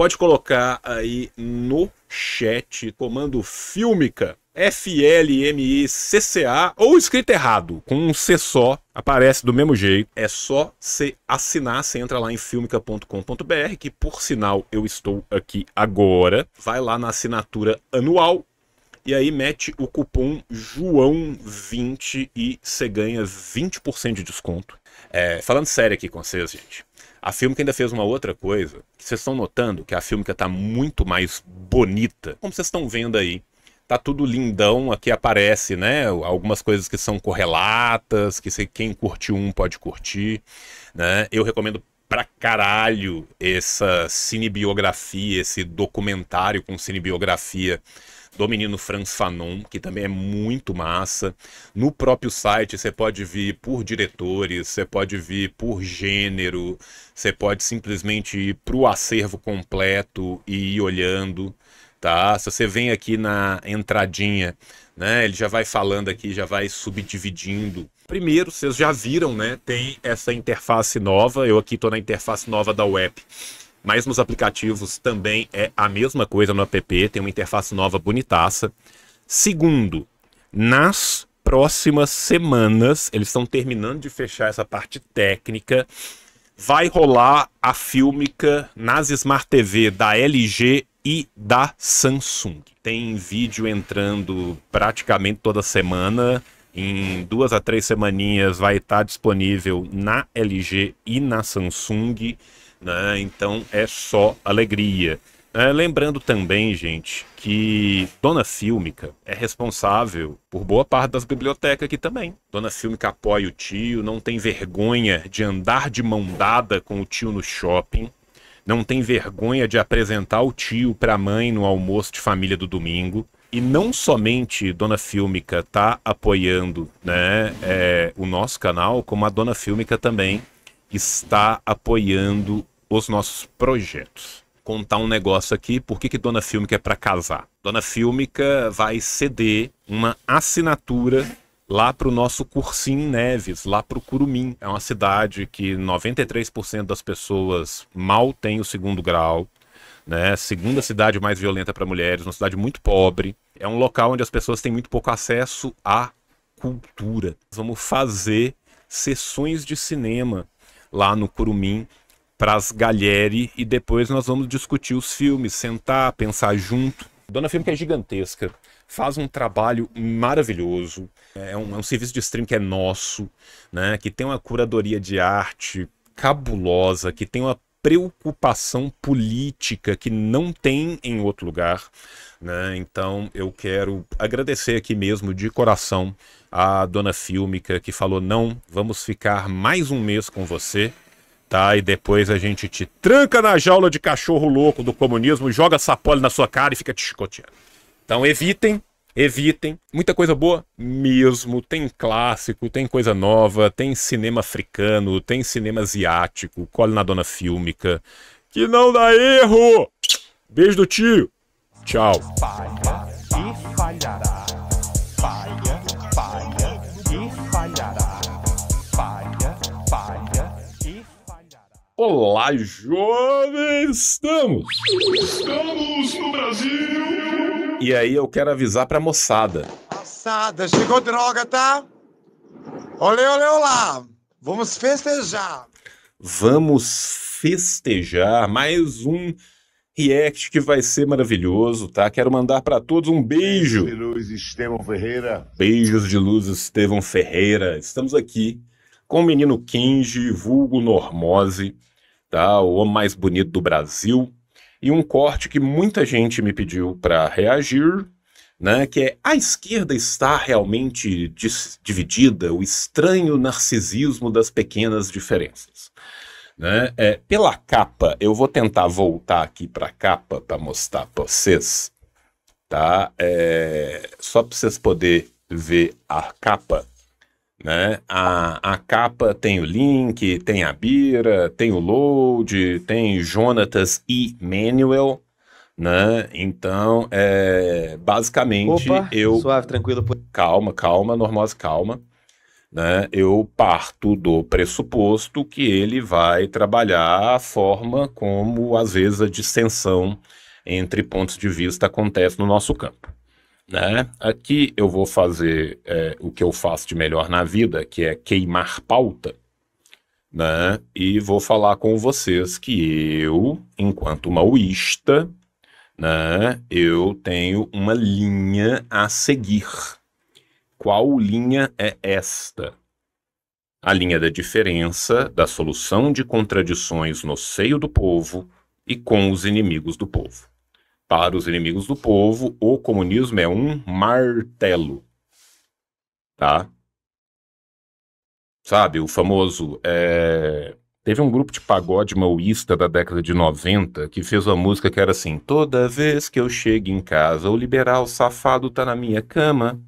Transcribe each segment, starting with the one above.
pode colocar aí no chat comando Filmica, F-L-M-I-C-C-A, ou escrito errado, com um C só, aparece do mesmo jeito. É só você assinar, você entra lá em filmica.com.br, que por sinal eu estou aqui agora. Vai lá na assinatura anual, e aí mete o cupom João20 e você ganha 20% de desconto. É, falando sério aqui com vocês, gente. A Filmica ainda fez uma outra coisa, que vocês estão notando que a Filmica está muito mais bonita. Como vocês estão vendo aí, tá tudo lindão, aqui aparece, né, algumas coisas que são correlatas, que quem curtiu um pode curtir, né? Eu recomendo pra caralho essa cinebiografia, esse documentário com cinebiografia do menino Franz Fanon, que também é muito massa. No próprio site você pode vir por diretores, você pode vir por gênero, você pode simplesmente ir para o acervo completo e ir olhando. Tá? Se você vem aqui na entradinha, né? Ele já vai falando aqui, já vai subdividindo. Primeiro, vocês já viram, né? Tem essa interface nova. Eu aqui estou na interface nova da web. Mas nos aplicativos também é a mesma coisa no app, tem uma interface nova bonitaça. Segundo, nas próximas semanas, eles estão terminando de fechar essa parte técnica, vai rolar a fílmica nas Smart TV da LG e da Samsung. Tem vídeo entrando praticamente toda semana. Em duas a três semaninhas vai estar disponível na LG e na Samsung. Né? Então é só alegria. É, lembrando também, gente, que Dona Silmica é responsável por boa parte das bibliotecas aqui também. Dona Silmica apoia o tio, não tem vergonha de andar de mão dada com o tio no shopping, não tem vergonha de apresentar o tio para a mãe no almoço de família do domingo. E não somente Dona Fílmica está apoiando né, é, o nosso canal, como a Dona Fílmica também está apoiando os nossos projetos. Contar um negócio aqui, por que, que Dona Fílmica é para casar? Dona Fílmica vai ceder uma assinatura lá para o nosso cursinho Neves, lá para o Curumim. É uma cidade que 93% das pessoas mal tem o segundo grau. Né? Segunda cidade mais violenta para mulheres, uma cidade muito pobre. É um local onde as pessoas têm muito pouco acesso à cultura. Vamos fazer sessões de cinema lá no Curumim para as Galheri e depois nós vamos discutir os filmes, sentar, pensar junto. Dona Filme que é gigantesca, faz um trabalho maravilhoso, é um, é um serviço de stream que é nosso, né? que tem uma curadoria de arte cabulosa, que tem uma preocupação política que não tem em outro lugar. Né? Então eu quero agradecer aqui mesmo de coração a dona Filmica que falou: não, vamos ficar mais um mês com você tá? E depois a gente te tranca na jaula de cachorro louco do comunismo, joga sapole na sua cara e fica te chicoteando. Então evitem, evitem. Muita coisa boa mesmo. Tem clássico, tem coisa nova, tem cinema africano, tem cinema asiático, cole na dona fílmica. Que não dá erro! Beijo do tio! Tchau! Olá, jovens! Estamos! Estamos no Brasil! E aí eu quero avisar pra moçada. Moçada, chegou droga, tá? Olê, olê, olá! Vamos festejar! Vamos festejar mais um react que vai ser maravilhoso, tá? Quero mandar para todos um beijo. Beijos de luz, Estevão Ferreira. Beijos de luz, Estevão Ferreira. Estamos aqui com o menino Kenji, vulgo Normose tá? O homem mais bonito do Brasil. E um corte que muita gente me pediu para reagir, né? Que é a esquerda está realmente dividida, o estranho narcisismo das pequenas diferenças. Né? É, pela capa, eu vou tentar voltar aqui para a capa para mostrar para vocês, tá? É, só para vocês poderem ver a capa. Né? A, a capa tem o link, tem a Bira, tem o Load, tem Jonatas e Manuel. Né? Então, é, basicamente, Opa, eu. Suave, tranquilo. Calma, calma, Normosa, calma. Né? Eu parto do pressuposto que ele vai trabalhar a forma como, às vezes, a dissensão entre pontos de vista acontece no nosso campo. Né? Aqui eu vou fazer é, o que eu faço de melhor na vida, que é queimar pauta, né? E vou falar com vocês que eu, enquanto maoísta, né, eu tenho uma linha a seguir. Qual linha é esta? A linha da diferença, da solução de contradições no seio do povo e com os inimigos do povo. Para os inimigos do povo, o comunismo é um martelo. Tá? Sabe, o famoso. É... Teve um grupo de pagode maoísta da década de 90 que fez uma música que era assim: Toda vez que eu chego em casa, o liberal safado tá na minha cama.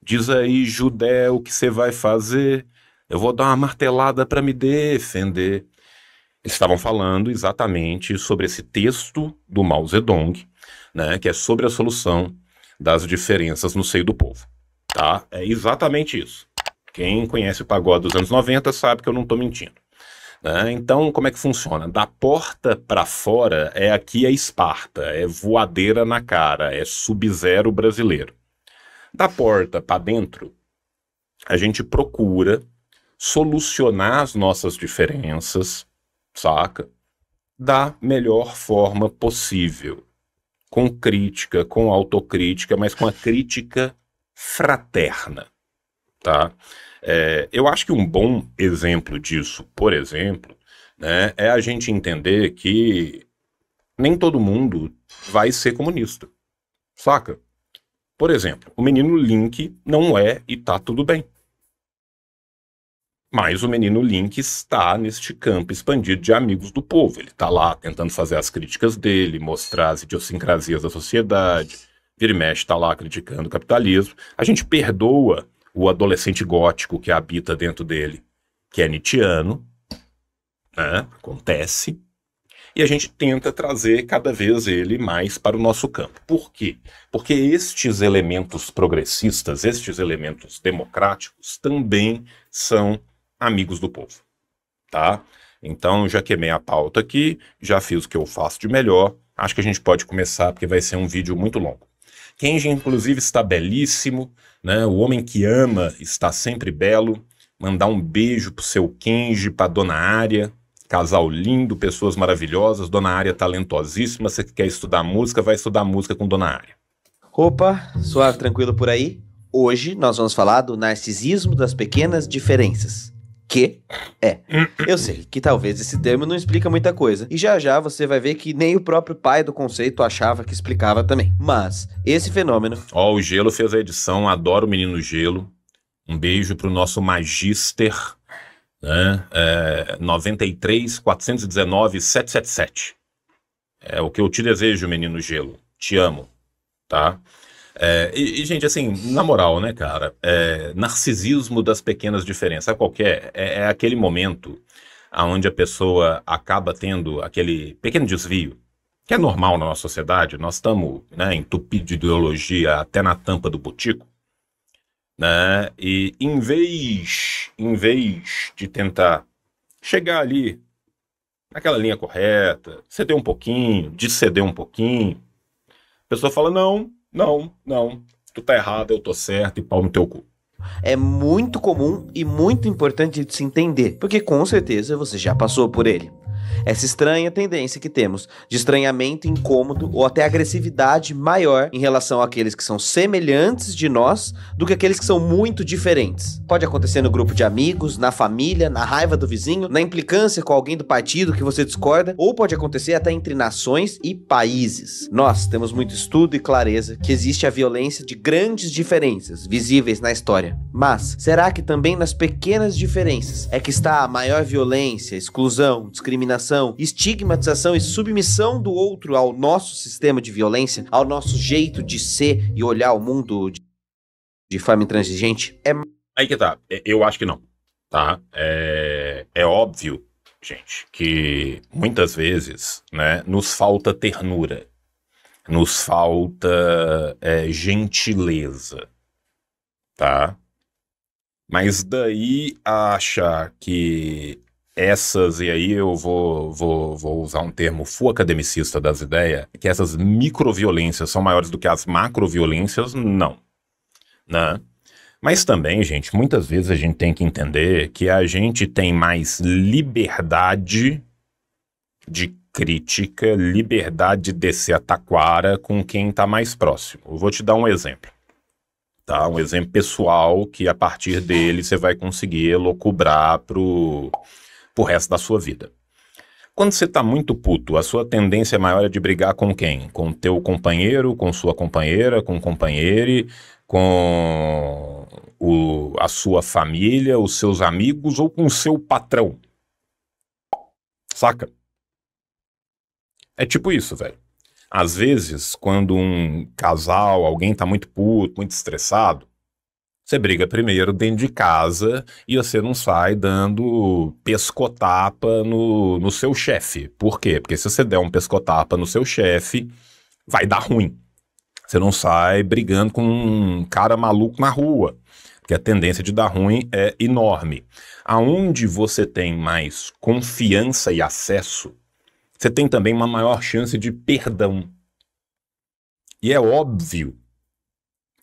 Diz aí, Judé, o que você vai fazer? Eu vou dar uma martelada para me defender estavam falando exatamente sobre esse texto do Mao Zedong, né, que é sobre a solução das diferenças no seio do povo. Tá? É exatamente isso. Quem conhece o pagode dos anos 90 sabe que eu não estou mentindo. Né? Então, como é que funciona? Da porta para fora é aqui a Esparta, é voadeira na cara, é sub-zero brasileiro. Da porta para dentro, a gente procura solucionar as nossas diferenças saca? Da melhor forma possível. Com crítica, com autocrítica, mas com a crítica fraterna, tá? É, eu acho que um bom exemplo disso, por exemplo, né, é a gente entender que nem todo mundo vai ser comunista, saca? Por exemplo, o menino Link não é e tá tudo bem. Mas o menino Link está neste campo expandido de amigos do povo. Ele está lá tentando fazer as críticas dele, mostrar as idiosincrasias da sociedade. Vira e mexe está lá criticando o capitalismo. A gente perdoa o adolescente gótico que habita dentro dele, que é Nietzscheano, né? acontece, e a gente tenta trazer cada vez ele mais para o nosso campo. Por quê? Porque estes elementos progressistas, estes elementos democráticos também são amigos do povo, tá? Então, já queimei a pauta aqui, já fiz o que eu faço de melhor. Acho que a gente pode começar, porque vai ser um vídeo muito longo. Kenji, inclusive, está belíssimo, né? O homem que ama está sempre belo. Mandar um beijo pro seu Kenji, pra dona Ária, casal lindo, pessoas maravilhosas, dona Ária talentosíssima. Você quer estudar música, vai estudar música com dona Ária. Opa, suave, tranquilo por aí? Hoje nós vamos falar do narcisismo das pequenas diferenças que é. Eu sei que talvez esse termo não explica muita coisa, e já já você vai ver que nem o próprio pai do conceito achava que explicava também. Mas esse fenômeno. Ó, oh, o Gelo fez a edição, adoro o menino Gelo. Um beijo pro nosso magister, né? É, 93 419 777. É o que eu te desejo, menino Gelo. Te amo, tá? É, e, e, gente, assim, na moral, né, cara? É, narcisismo das pequenas diferenças. Sabe qual é? é? É aquele momento onde a pessoa acaba tendo aquele pequeno desvio, que é normal na nossa sociedade. Nós estamos né, entupidos de ideologia até na tampa do botico. Né? E em vez, em vez de tentar chegar ali naquela linha correta, ceder um pouquinho, de ceder um pouquinho, a pessoa fala: não, não, não. Tu tá errado, eu tô certo e pau no teu cu. É muito comum e muito importante de se entender, porque com certeza você já passou por ele essa estranha tendência que temos de estranhamento, incômodo ou até agressividade maior em relação àqueles que são semelhantes de nós do que aqueles que são muito diferentes. Pode acontecer no grupo de amigos, na família, na raiva do vizinho, na implicância com alguém do partido que você discorda, ou pode acontecer até entre nações e países. Nós temos muito estudo e clareza que existe a violência de grandes diferenças visíveis na história. Mas será que também nas pequenas diferenças é que está a maior violência, exclusão, discriminação? estigmatização e submissão do outro ao nosso sistema de violência, ao nosso jeito de ser e olhar o mundo de, de forma intransigente? É. Aí que tá. É, eu acho que não. Tá? É, é óbvio, gente, que muitas vezes né, nos falta ternura, nos falta é, gentileza. Tá? Mas daí achar que essas, e aí eu vou, vou, vou usar um termo full academicista das ideias, que essas microviolências são maiores do que as macroviolências? Não. Né? Mas também, gente, muitas vezes a gente tem que entender que a gente tem mais liberdade de crítica, liberdade de descer a taquara com quem está mais próximo. Eu vou te dar um exemplo. Tá? Um exemplo pessoal que a partir dele você vai conseguir locubrar pro, pro resto da sua vida. Quando você está muito puto, a sua tendência maior é de brigar com quem? Com teu companheiro, com sua companheira, com o companheiro, com o, a sua família, os seus amigos ou com o seu patrão. Saca? É tipo isso, velho. Às vezes, quando um casal, alguém tá muito puto, muito estressado, você briga primeiro dentro de casa e você não sai dando pescotapa no, no seu chefe. Por quê? Porque se você der um pescotapa no seu chefe, vai dar ruim. Você não sai brigando com um cara maluco na rua, porque a tendência de dar ruim é enorme. Aonde você tem mais confiança e acesso, você tem também uma maior chance de perdão. E é óbvio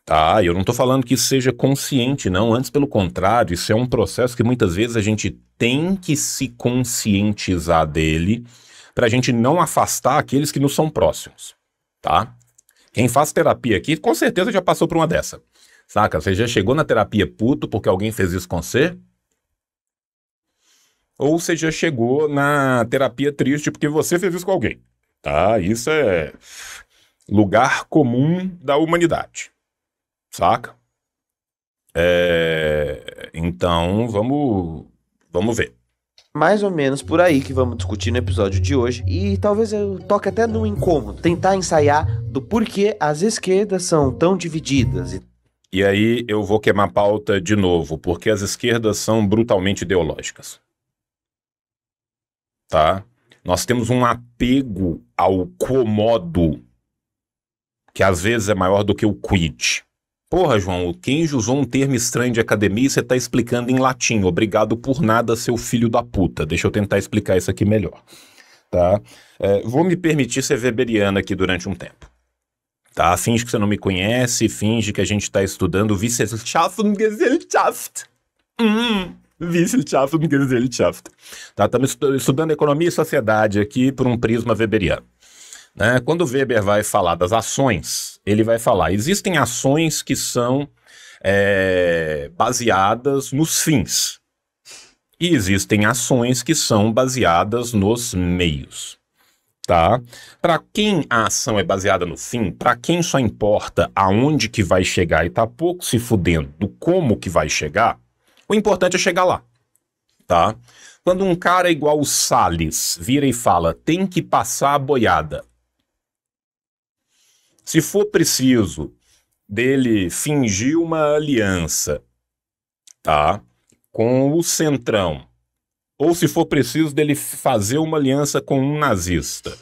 ah, eu não estou falando que isso seja consciente, não. Antes, pelo contrário, isso é um processo que muitas vezes a gente tem que se conscientizar dele para a gente não afastar aqueles que nos são próximos, tá? Quem faz terapia aqui, com certeza já passou por uma dessa, saca? Você já chegou na terapia puto porque alguém fez isso com você? Ou você já chegou na terapia triste porque você fez isso com alguém, tá? Isso é lugar comum da humanidade saca? É, então, vamos, vamos ver. Mais ou menos por aí que vamos discutir no episódio de hoje. E talvez eu toque até no incômodo. Tentar ensaiar do porquê as esquerdas são tão divididas. E aí eu vou queimar pauta de novo, porque as esquerdas são brutalmente ideológicas. Tá? Nós temos um apego ao comodo que às vezes é maior do que o quid. Porra, João, o Kenji usou um termo estranho de academia e você tá explicando em latim. Obrigado por nada, seu filho da puta. Deixa eu tentar explicar isso aqui melhor. Tá? É, vou me permitir ser weberiano aqui durante um tempo. Tá? Finge que você não me conhece, finge que a gente tá estudando Wissenschaft. Hum. Wissenschaft und Gesellschaft. Tá? Estamos estudando economia e sociedade aqui por um prisma weberiano. Né? Quando o Weber vai falar das ações, ele vai falar: existem ações que são é, baseadas nos fins, e existem ações que são baseadas nos meios. Tá? Para quem a ação é baseada no fim, para quem só importa aonde que vai chegar e tá pouco se fudendo do como que vai chegar, o importante é chegar lá. Tá? Quando um cara igual o Salles vira e fala tem que passar a boiada, se for preciso dele fingir uma aliança, tá? Com o Centrão, ou se for preciso dele fazer uma aliança com um nazista,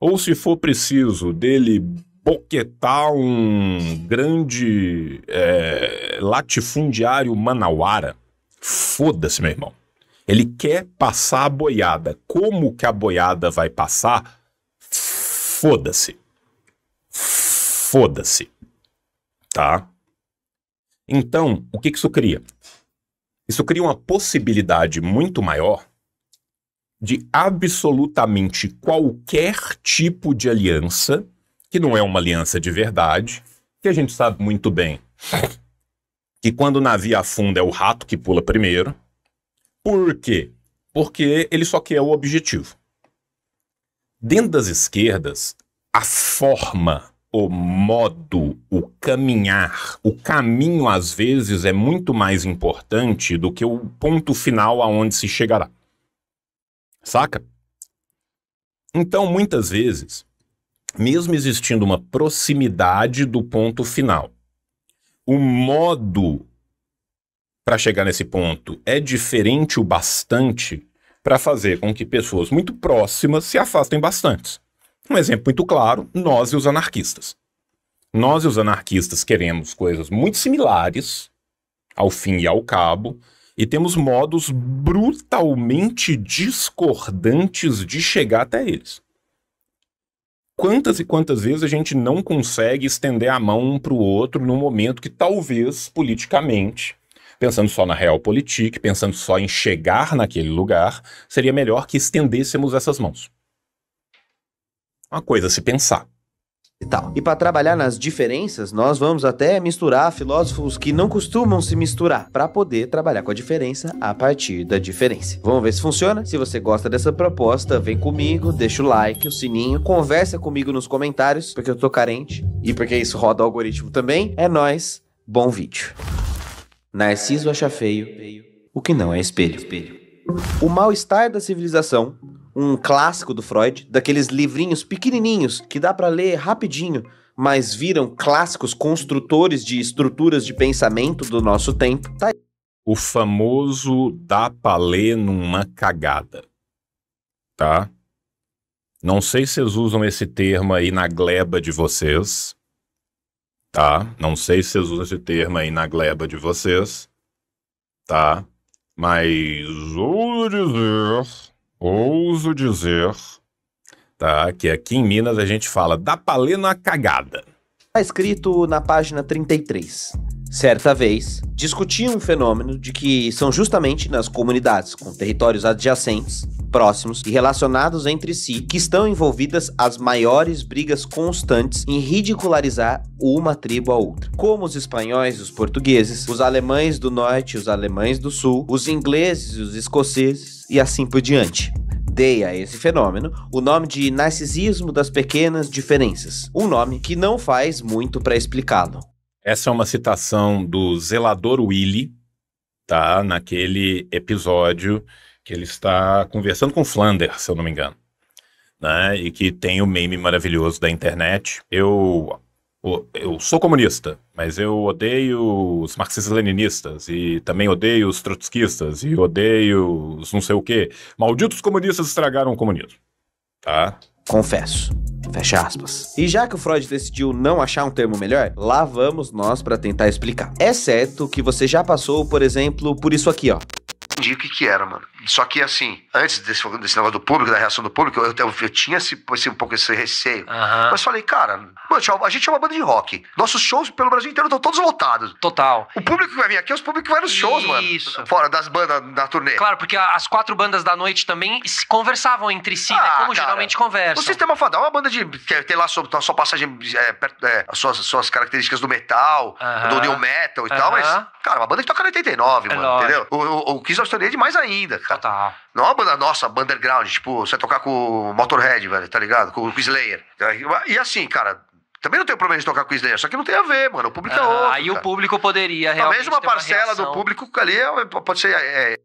ou se for preciso dele boquetar um grande é, latifundiário manauara, foda-se, meu irmão. Ele quer passar a boiada. Como que a boiada vai passar? Foda-se. Foda-se. Tá? Então, o que, isso cria? Isso cria uma possibilidade muito maior de absolutamente qualquer tipo de aliança, que não é uma aliança de verdade, que a gente sabe muito bem que quando o navio afunda é o rato que pula primeiro. Por quê? Porque ele só quer o objetivo. Dentro das esquerdas, a forma o modo, o caminhar, o caminho às vezes é muito mais importante do que o ponto final aonde se chegará. Saca? Então, muitas vezes, mesmo existindo uma proximidade do ponto final, o modo para chegar nesse ponto é diferente o bastante para fazer com que pessoas muito próximas se afastem bastante. Um exemplo muito claro, nós e os anarquistas. Nós e os anarquistas queremos coisas muito similares, ao fim e ao cabo, e temos modos brutalmente discordantes de chegar até eles. Quantas e quantas vezes a gente não consegue estender a mão um para o outro num momento que talvez politicamente pensando só na realpolitik, pensando só em chegar naquele lugar, seria melhor que estendêssemos essas mãos uma coisa a se pensar. E tal. E para trabalhar nas diferenças, nós vamos até misturar filósofos que não costumam se misturar para poder trabalhar com a diferença a partir da diferença. Vamos ver se funciona? Se você gosta dessa proposta, vem comigo, deixa o like, o sininho, conversa comigo nos comentários, porque eu tô carente e porque isso roda o algoritmo também. É nós, bom vídeo. Narciso acha feio o que não é espelho. O mal-estar da civilização um clássico do Freud, daqueles livrinhos pequenininhos que dá para ler rapidinho, mas viram clássicos construtores de estruturas de pensamento do nosso tempo. Tá o famoso dá pra ler numa cagada, tá? Não sei se vocês usam esse termo aí na gleba de vocês, tá? Não sei se vocês usam esse termo aí na gleba de vocês, tá? Mas ouso dizer ouso dizer, tá? Que aqui em Minas a gente fala da palena cagada. Está escrito na página 33 certa vez, discutiam um fenômeno de que são justamente nas comunidades com territórios adjacentes, próximos e relacionados entre si que estão envolvidas as maiores brigas constantes em ridicularizar uma tribo a outra, como os espanhóis, os portugueses, os alemães do norte, os alemães do sul, os ingleses, os escoceses e assim por diante dei a esse fenômeno o nome de narcisismo das pequenas diferenças, um nome que não faz muito para explicá-lo. Essa é uma citação do zelador Willy, tá? Naquele episódio que ele está conversando com Flanders, se eu não me engano. Né? E que tem o meme maravilhoso da internet. Eu, eu, eu sou comunista, mas eu odeio os marxistas-leninistas e também odeio os trotskistas e odeio os não sei o quê. Malditos comunistas estragaram o comunismo, tá? Confesso. Fecha aspas. E já que o Freud decidiu não achar um termo melhor, lá vamos nós para tentar explicar. É certo que você já passou, por exemplo, por isso aqui, ó entendi o que que era, mano. Só que, assim, antes desse, desse negócio do público, da reação do público, eu, eu, eu tinha esse, esse, um pouco esse receio. Uhum. Mas falei, cara, mano, a gente é uma banda de rock. Nossos shows pelo Brasil inteiro estão todos lotados. Total. O público que vai vir aqui é os públicos que vai nos shows, Isso. mano. Isso. Fora das bandas da turnê. Claro, porque as quatro bandas da noite também se conversavam entre si, ah, né? Como ah, cara, geralmente conversam. O Sistema Fadal é uma banda de... Que tem lá sua, tá, sua passagem... É, perto, é, as suas, suas características do metal, uhum. do new metal e uhum. tal, mas... Cara, é uma banda que toca 89, é mano, lógico. entendeu? O, o, o gostaria de mais ainda, cara. Tá. Não é uma banda nossa, banda underground, tipo, você tocar com o Motorhead, velho, tá ligado? Com o Slayer. E assim, cara, também não tem problema de tocar com o Slayer, só que não tem a ver, mano. O público é ah, é outro. Aí cara. o público poderia realmente. Talvez uma parcela uma do público ali é pode ser. É, é...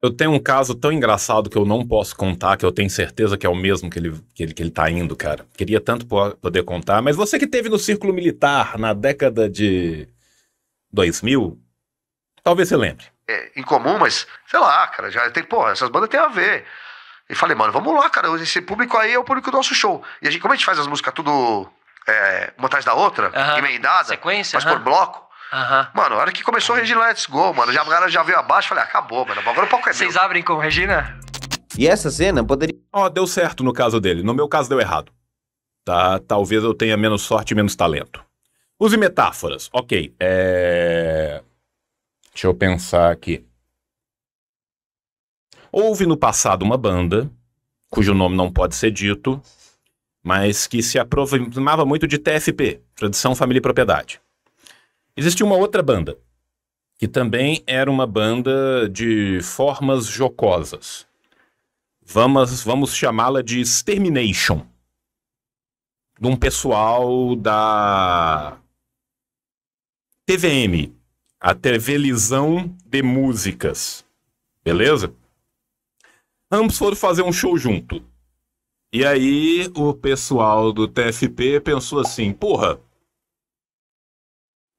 Eu tenho um caso tão engraçado que eu não posso contar, que eu tenho certeza que é o mesmo que ele, que ele, que ele tá indo, cara. Queria tanto poder contar, mas você que teve no círculo militar na década de 2000, Talvez você lembre. É, incomum, mas sei lá, cara, já tem, porra, essas bandas têm a ver. E falei, mano, vamos lá, cara, esse público aí é o público do nosso show. E a gente, como a gente faz as músicas tudo é, uma atrás da outra, emendada, Sequência, mas por bloco. Uhum. Mano, a hora que começou a Regina Let's Go, mano, já, a galera já veio abaixo, falei, ah, acabou, mano, agora o é palco é Vocês abrem com Regina? E essa cena poderia... Ó, oh, deu certo no caso dele, no meu caso deu errado. Tá, talvez eu tenha menos sorte e menos talento. Use metáforas, ok. É... Deixa eu pensar aqui. Houve no passado uma banda, cujo nome não pode ser dito, mas que se aproximava muito de TFP, Tradição Família e Propriedade. Existia uma outra banda, que também era uma banda de formas jocosas. Vamos, vamos chamá-la de Extermination. De um pessoal da TVM, a televisão de músicas. Beleza? Ambos foram fazer um show junto. E aí o pessoal do TFP pensou assim, porra,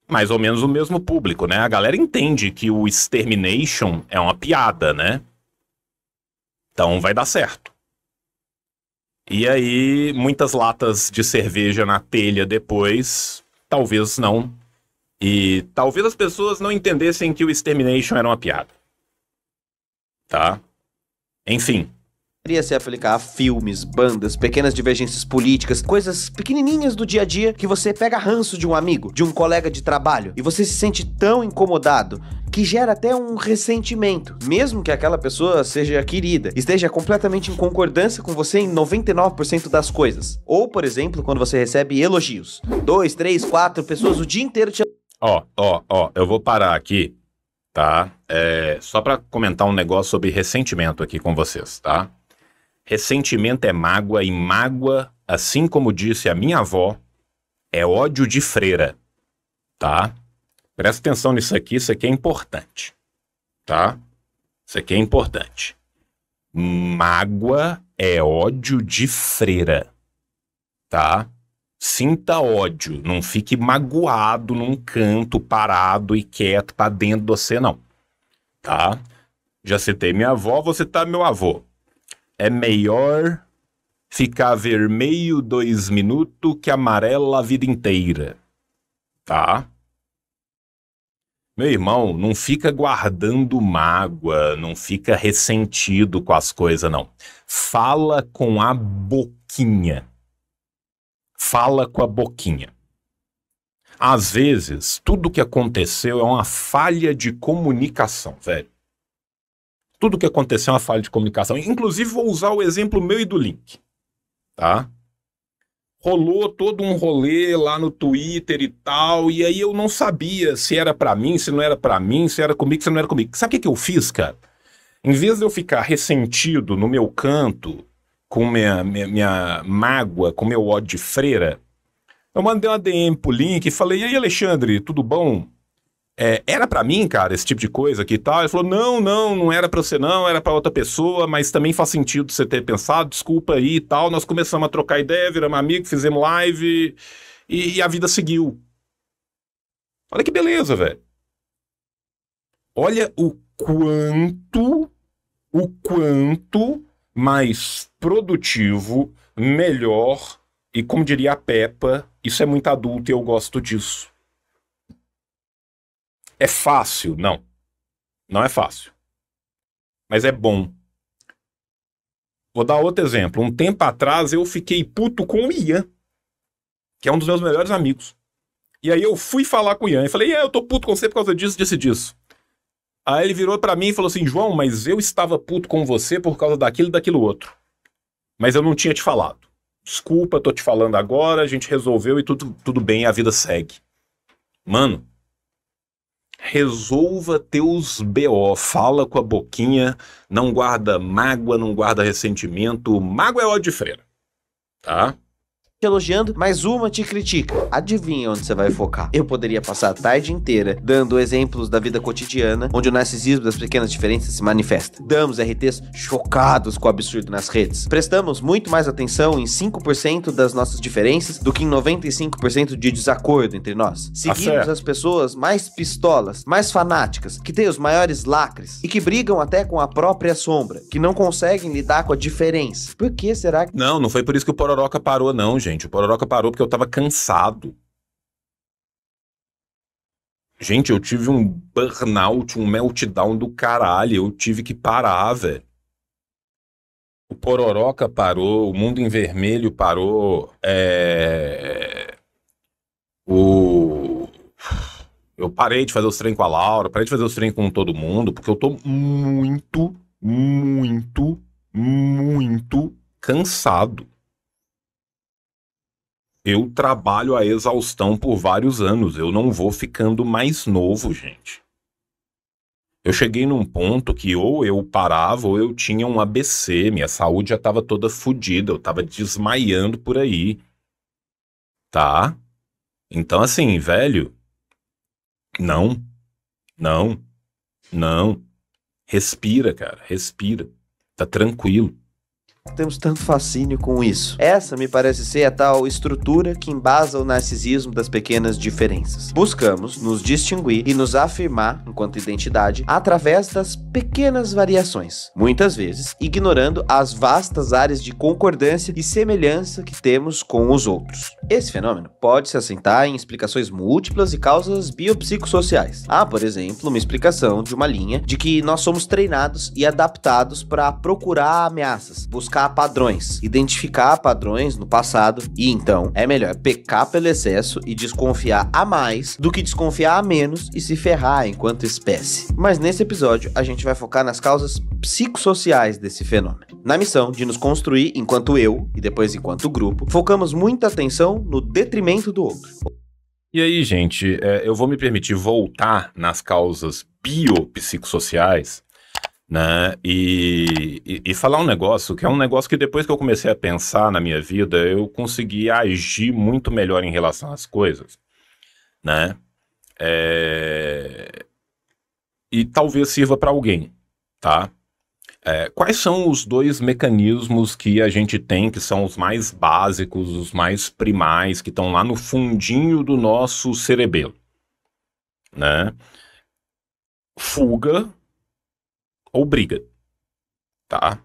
mais ou menos o mesmo público, né? A galera entende que o Extermination é uma piada, né? Então vai dar certo. E aí, muitas latas de cerveja na telha depois, talvez não e talvez as pessoas não entendessem que o Extermination era uma piada. Tá? Enfim. Poderia se aplicar a filmes, bandas, pequenas divergências políticas, coisas pequenininhas do dia a dia que você pega ranço de um amigo, de um colega de trabalho, e você se sente tão incomodado que gera até um ressentimento, mesmo que aquela pessoa seja querida, esteja completamente em concordância com você em 99% das coisas. Ou, por exemplo, quando você recebe elogios. Dois, três, quatro pessoas o dia inteiro te Ó, ó, ó, eu vou parar aqui, tá? É, só para comentar um negócio sobre ressentimento aqui com vocês, tá? Ressentimento é mágoa e mágoa, assim como disse a minha avó, é ódio de freira, tá? Presta atenção nisso aqui, isso aqui é importante, tá? Isso aqui é importante. Mágoa é ódio de freira, tá? Sinta ódio, não fique magoado num canto parado e quieto para dentro de você não. Tá? Já citei minha avó, você tá meu avô. É melhor ficar vermelho dois minutos que amarelo a vida inteira. Tá? Meu irmão, não fica guardando mágoa, não fica ressentido com as coisas, não. Fala com a boquinha fala com a boquinha. Às vezes, tudo que aconteceu é uma falha de comunicação, velho. Tudo que aconteceu é uma falha de comunicação. Inclusive, vou usar o exemplo meu e do Link. Tá? rolou todo um rolê lá no Twitter e tal, e aí eu não sabia se era para mim, se não era para mim, se era comigo, se não era comigo. Sabe o que, que eu fiz, cara? Em vez de eu ficar ressentido no meu canto, com minha, minha, minha mágoa, com meu ódio de freira, eu mandei uma DM pro Link e falei, e aí, Alexandre, tudo bom? É, era para mim, cara, esse tipo de coisa aqui e tal. Ele falou, não, não, não era para você não, era para outra pessoa, mas também faz sentido você ter pensado, desculpa aí e tal. Nós começamos a trocar ideia, viramos amigo, fizemos live e, e a vida seguiu. Olha que beleza, velho. Olha o quanto, o quanto mais produtivo, melhor e, como diria a Peppa, isso é muito adulto e eu gosto disso. É fácil? Não. Não é fácil. Mas é bom. Vou dar outro exemplo. Um tempo atrás eu fiquei puto com o Ian, que é um dos meus melhores amigos. E aí eu fui falar com o Ian e falei: Ian, eu tô puto com você por causa disso, disso e disso. Aí ele virou para mim e falou assim: João, mas eu estava puto com você por causa daquilo e daquilo outro. Mas eu não tinha te falado. Desculpa, tô te falando agora, a gente resolveu e tudo, tudo bem, a vida segue. Mano, resolva teus BO, fala com a boquinha, não guarda mágoa, não guarda ressentimento, mágoa é ódio de freira, tá? te elogiando, mas uma te critica. Adivinha onde você vai focar? Eu poderia passar a tarde inteira dando exemplos da vida cotidiana, onde o narcisismo das pequenas diferenças se manifesta. Damos RTs chocados com o absurdo nas redes. Prestamos muito mais atenção em 5% das nossas diferenças do que em 95% de desacordo entre nós. Tá Seguimos as pessoas mais pistolas, mais fanáticas, que têm os maiores lacres e que brigam até com a própria sombra, que não conseguem lidar com a diferença. Por que será que. Não, não foi por isso que o Pororoca parou, não, gente gente. O Pororoca parou porque eu tava cansado. Gente, eu tive um burnout, um meltdown do caralho. Eu tive que parar, velho. O Pororoca parou, o Mundo em Vermelho parou, é... o... Eu parei de fazer os trem com a Laura, parei de fazer os trem com todo mundo, porque eu tô muito, muito, muito cansado eu trabalho a exaustão por vários anos. Eu não vou ficando mais novo, gente. Eu cheguei num ponto que ou eu parava ou eu tinha um ABC, minha saúde já estava toda fodida, eu estava desmaiando por aí. Tá? Então assim, velho, não. Não. Não. Respira, cara, respira. Tá tranquilo temos tanto fascínio com isso? Essa me parece ser a tal estrutura que embasa o narcisismo das pequenas diferenças. Buscamos nos distinguir e nos afirmar enquanto identidade através das pequenas variações, muitas vezes ignorando as vastas áreas de concordância e semelhança que temos com os outros. Esse fenômeno pode se assentar em explicações múltiplas e causas biopsicossociais. Há, por exemplo, uma explicação de uma linha de que nós somos treinados e adaptados para procurar ameaças, buscar buscar padrões, identificar padrões no passado e então é melhor pecar pelo excesso e desconfiar a mais do que desconfiar a menos e se ferrar enquanto espécie. Mas nesse episódio a gente vai focar nas causas psicossociais desse fenômeno. Na missão de nos construir enquanto eu e depois enquanto grupo, focamos muita atenção no detrimento do outro. E aí, gente, é, eu vou me permitir voltar nas causas biopsicossociais né? E, e, e, falar um negócio que é um negócio que depois que eu comecei a pensar na minha vida, eu consegui agir muito melhor em relação às coisas, né? É... E talvez sirva para alguém, tá? É, quais são os dois mecanismos que a gente tem que são os mais básicos, os mais primais, que estão lá no fundinho do nosso cerebelo, né? Fuga ou briga, tá?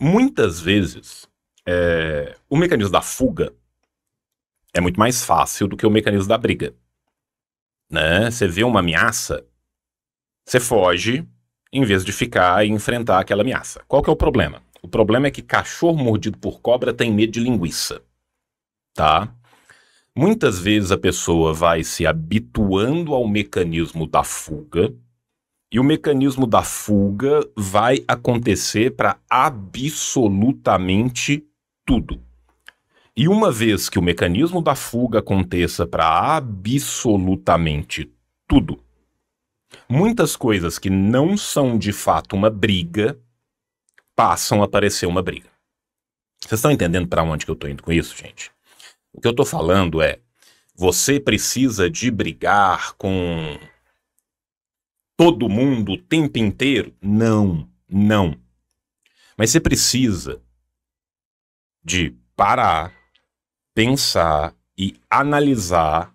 Muitas vezes, é, o mecanismo da fuga é muito mais fácil do que o mecanismo da briga, né? Você vê uma ameaça, você foge em vez de ficar e enfrentar aquela ameaça. Qual que é o problema? O problema é que cachorro mordido por cobra tem medo de linguiça, tá? Muitas vezes a pessoa vai se habituando ao mecanismo da fuga e o mecanismo da fuga vai acontecer para absolutamente tudo. E uma vez que o mecanismo da fuga aconteça para absolutamente tudo, muitas coisas que não são de fato uma briga passam a parecer uma briga. Vocês estão entendendo para onde que eu estou indo com isso, gente? O que eu estou falando é: você precisa de brigar com todo mundo o tempo inteiro? Não, não. Mas você precisa de parar, pensar e analisar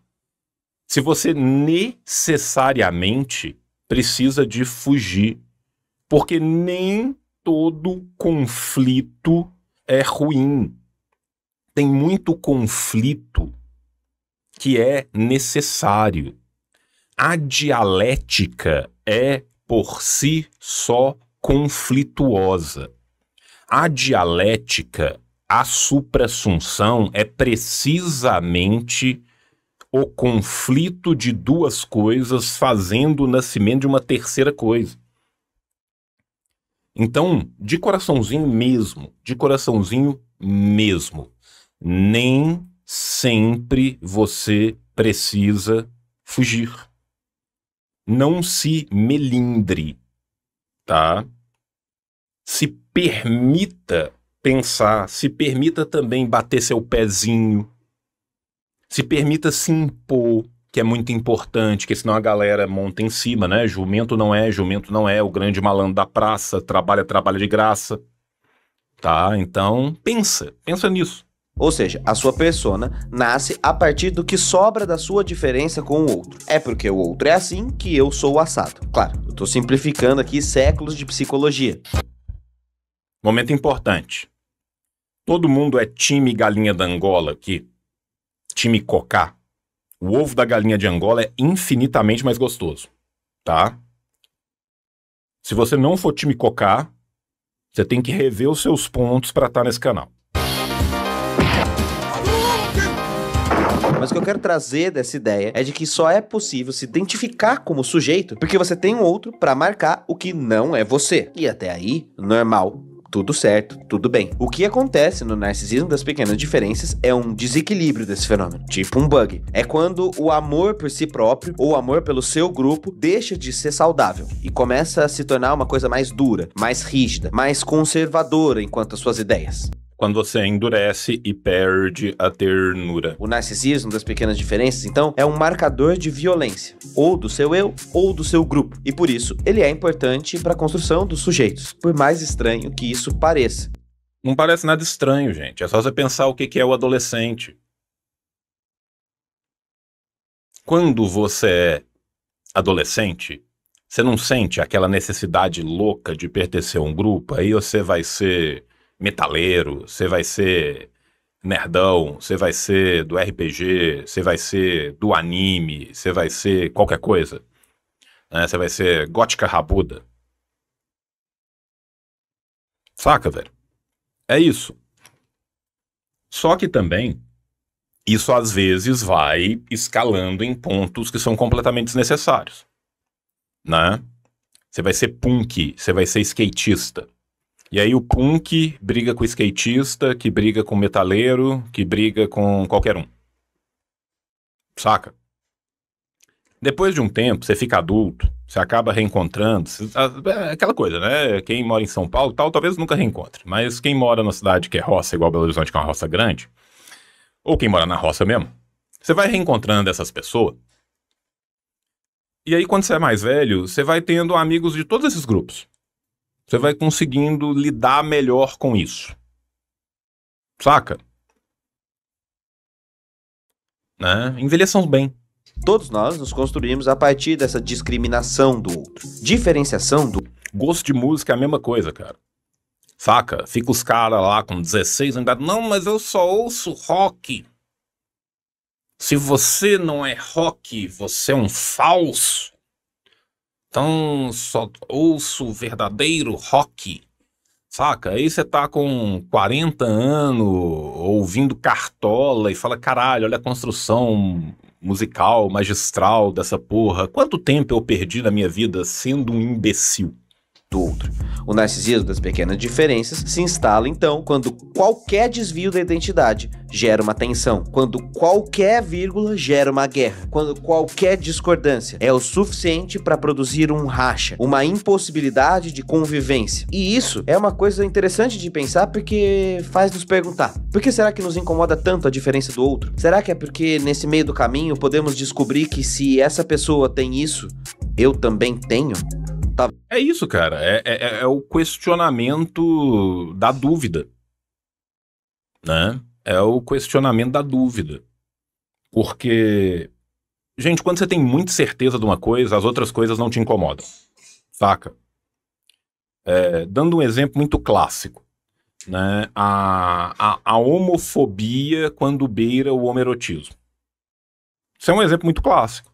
se você necessariamente precisa de fugir, porque nem todo conflito é ruim. Tem muito conflito que é necessário a dialética é por si só conflituosa. A dialética, a suprassunção, é precisamente o conflito de duas coisas fazendo o nascimento de uma terceira coisa. Então, de coraçãozinho mesmo, de coraçãozinho mesmo, nem sempre você precisa fugir não se melindre, tá? Se permita pensar, se permita também bater seu pezinho, se permita se impor, que é muito importante, que senão a galera monta em cima, né? Jumento não é, jumento não é, o grande malandro da praça, trabalha, trabalha de graça, tá? Então, pensa, pensa nisso. Ou seja, a sua persona nasce a partir do que sobra da sua diferença com o outro. É porque o outro é assim que eu sou assado. Claro, eu estou simplificando aqui séculos de psicologia. Momento importante. Todo mundo é time galinha da Angola aqui. Time cocá. O ovo da galinha de Angola é infinitamente mais gostoso, tá? Se você não for time cocá, você tem que rever os seus pontos para estar tá nesse canal. Mas o que eu quero trazer dessa ideia é de que só é possível se identificar como sujeito porque você tem um outro para marcar o que não é você. E até aí, normal tudo certo, tudo bem. O que acontece no narcisismo das pequenas diferenças é um desequilíbrio desse fenômeno, tipo um bug. É quando o amor por si próprio ou o amor pelo seu grupo deixa de ser saudável e começa a se tornar uma coisa mais dura, mais rígida, mais conservadora enquanto as suas ideias quando você endurece e perde a ternura. O narcisismo das pequenas diferenças, então, é um marcador de violência, ou do seu eu, ou do seu grupo. E por isso, ele é importante para a construção dos sujeitos, por mais estranho que isso pareça. Não parece nada estranho, gente. É só você pensar o que é o adolescente. Quando você é adolescente, você não sente aquela necessidade louca de pertencer a um grupo, aí você vai ser metaleiro, você vai ser nerdão, você vai ser do RPG, você vai ser do anime, você vai ser qualquer coisa. Né? Você né? vai ser gótica rabuda. Saca, velho? É isso. Só que também, isso às vezes vai escalando em pontos que são completamente desnecessários. Né? Você vai ser punk, você vai ser skatista. E aí o punk briga com o skatista, que briga com o metaleiro, que briga com qualquer um. Saca? Depois de um tempo, você fica adulto, você acaba reencontrando, você, é aquela coisa, né? Quem mora em São Paulo tal, talvez nunca reencontre, mas quem mora na cidade que é roça, igual Belo Horizonte, que é uma roça grande, ou quem mora na roça mesmo, você vai reencontrando essas pessoas. E aí, quando você é mais velho, você vai tendo amigos de todos esses grupos. Você vai conseguindo lidar melhor com isso. Saca? Né? Envelheçam bem. Todos nós nos construímos a partir dessa discriminação do outro. Diferenciação do. Gosto de música é a mesma coisa, cara. Saca? Fica os caras lá com 16 anos. Não, mas eu só ouço rock. Se você não é rock, você é um falso. Então só ouço verdadeiro rock. Saca? Aí você tá com 40 anos ouvindo cartola e fala: caralho, olha a construção musical, magistral dessa porra. Quanto tempo eu perdi na minha vida sendo um imbecil do outro? O narcisismo das pequenas diferenças se instala então quando qualquer desvio da identidade gera uma tensão, quando qualquer vírgula gera uma guerra, quando qualquer discordância é o suficiente para produzir um racha, uma impossibilidade de convivência. E isso é uma coisa interessante de pensar porque faz nos perguntar: por que será que nos incomoda tanto a diferença do outro? Será que é porque nesse meio do caminho podemos descobrir que se essa pessoa tem isso, eu também tenho? Tá é isso, cara. É, é, é, é o questionamento da dúvida. Né? É o questionamento da dúvida. Porque, gente, quando você tem muita certeza de uma coisa, as outras coisas não te incomodam. Saca? É, dando um exemplo muito clássico. Né? A, a, a homofobia quando beira o homerotismo. Isso é um exemplo muito clássico.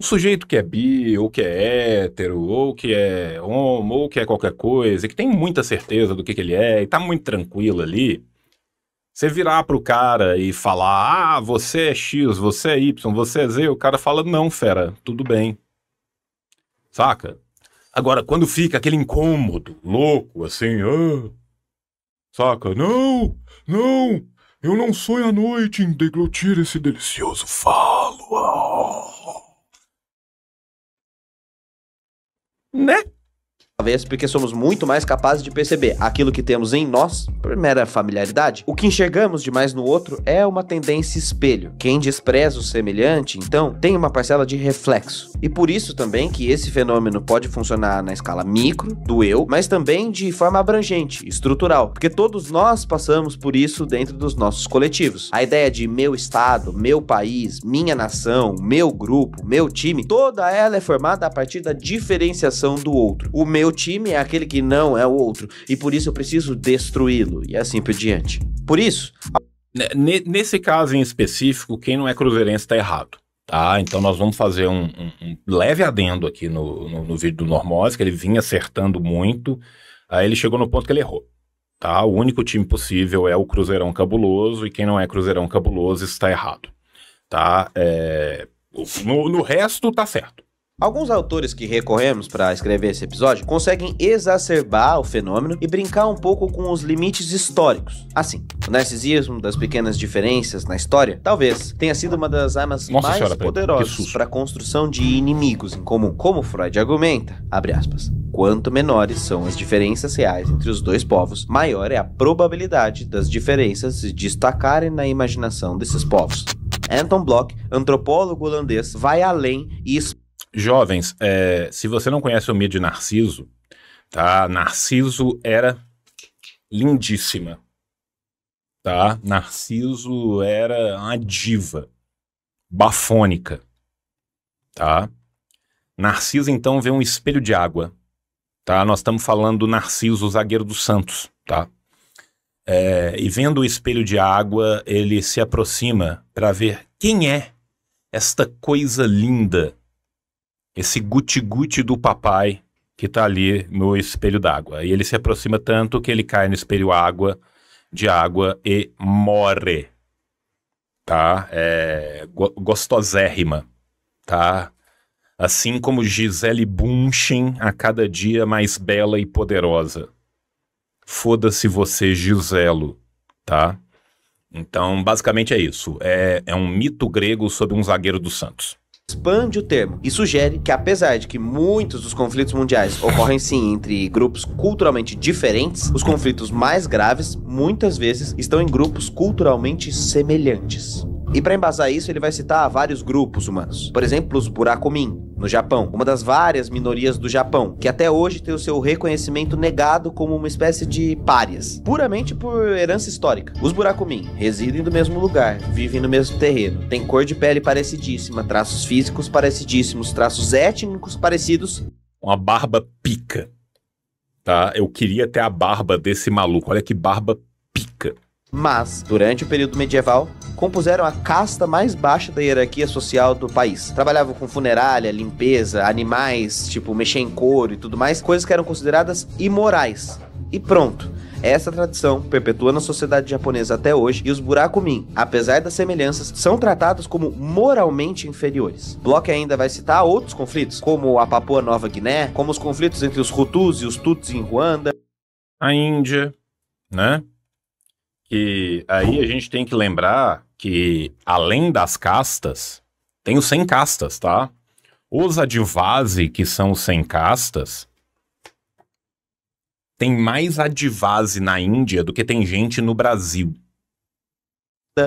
O sujeito que é bi, ou que é hétero, ou que é homo, ou que é qualquer coisa, que tem muita certeza do que, que ele é e tá muito tranquilo ali, você virar pro cara e falar, ah, você é X, você é Y, você é Z, o cara fala, não, fera, tudo bem. Saca? Agora, quando fica aquele incômodo, louco, assim, ah, saca? Não, não, eu não sonho à noite em deglutir esse delicioso falo. Ah. 네? talvez porque somos muito mais capazes de perceber aquilo que temos em nós por mera familiaridade. O que enxergamos demais no outro é uma tendência espelho. Quem despreza o semelhante, então, tem uma parcela de reflexo. E por isso também que esse fenômeno pode funcionar na escala micro, do eu, mas também de forma abrangente, estrutural, porque todos nós passamos por isso dentro dos nossos coletivos. A ideia de meu estado, meu país, minha nação, meu grupo, meu time, toda ela é formada a partir da diferenciação do outro. O meu meu time é aquele que não é o outro, e por isso eu preciso destruí-lo, e assim por diante. Por isso. Nesse caso em específico, quem não é cruzeirense está errado. Tá, então nós vamos fazer um, um, um leve adendo aqui no, no, no vídeo do Normose, que ele vinha acertando muito, aí ele chegou no ponto que ele errou. Tá? O único time possível é o Cruzeirão Cabuloso, e quem não é Cruzeirão Cabuloso está errado. Tá? É... No, no resto tá certo. Alguns autores que recorremos para escrever esse episódio conseguem exacerbar o fenômeno e brincar um pouco com os limites históricos. Assim, o narcisismo das pequenas diferenças na história talvez tenha sido uma das armas Nossa mais senhora, poderosas para a construção de inimigos em comum. Como Freud argumenta, abre aspas, quanto menores são as diferenças reais entre os dois povos, maior é a probabilidade das diferenças se destacarem na imaginação desses povos. Anton Bloch, antropólogo holandês, vai além e Jovens, é, se você não conhece o Mia de Narciso, tá? Narciso era lindíssima, tá? Narciso era uma diva bafônica, tá? Narciso então vê um espelho de água, tá? Nós estamos falando do Narciso, o zagueiro do Santos, tá? É, e vendo o espelho de água, ele se aproxima para ver quem é esta coisa linda esse guti-guti do papai que está ali no espelho d'água. E ele se aproxima tanto que ele cai no espelho água, de água e morre. Tá? É gostosérrima. Tá? Assim como Gisele Bunchen, a cada dia mais bela e poderosa. Foda-se você, Giselo. Tá? Então, basicamente é isso. É, é um mito grego sobre um zagueiro do Santos expande o termo e sugere que, apesar de que muitos dos conflitos mundiais ocorrem sim entre grupos culturalmente diferentes, os conflitos mais graves muitas vezes estão em grupos culturalmente semelhantes. E para embasar isso, ele vai citar vários grupos humanos. Por exemplo, os Burakumin, no Japão, uma das várias minorias do Japão, que até hoje tem o seu reconhecimento negado como uma espécie de párias, puramente por herança histórica. Os Burakumin residem no mesmo lugar, vivem no mesmo terreno, têm cor de pele parecidíssima, traços físicos parecidíssimos, traços étnicos parecidos. Uma barba pica. Tá? Eu queria ter a barba desse maluco. Olha que barba pica. Mas, durante o período medieval, compuseram a casta mais baixa da hierarquia social do país. Trabalhavam com funerária, limpeza, animais, tipo mexer em couro e tudo mais, coisas que eram consideradas imorais. E pronto. Essa tradição perpetua na sociedade japonesa até hoje e os burakumin, apesar das semelhanças, são tratados como moralmente inferiores. Bloch ainda vai citar outros conflitos, como a Papua Nova Guiné, como os conflitos entre os Hutus e os Tutsis em Ruanda. A Índia, né? Que aí a gente tem que lembrar que, além das castas, tem os sem castas, tá? Os Advase, que são os sem castas, tem mais Advase na Índia do que tem gente no Brasil.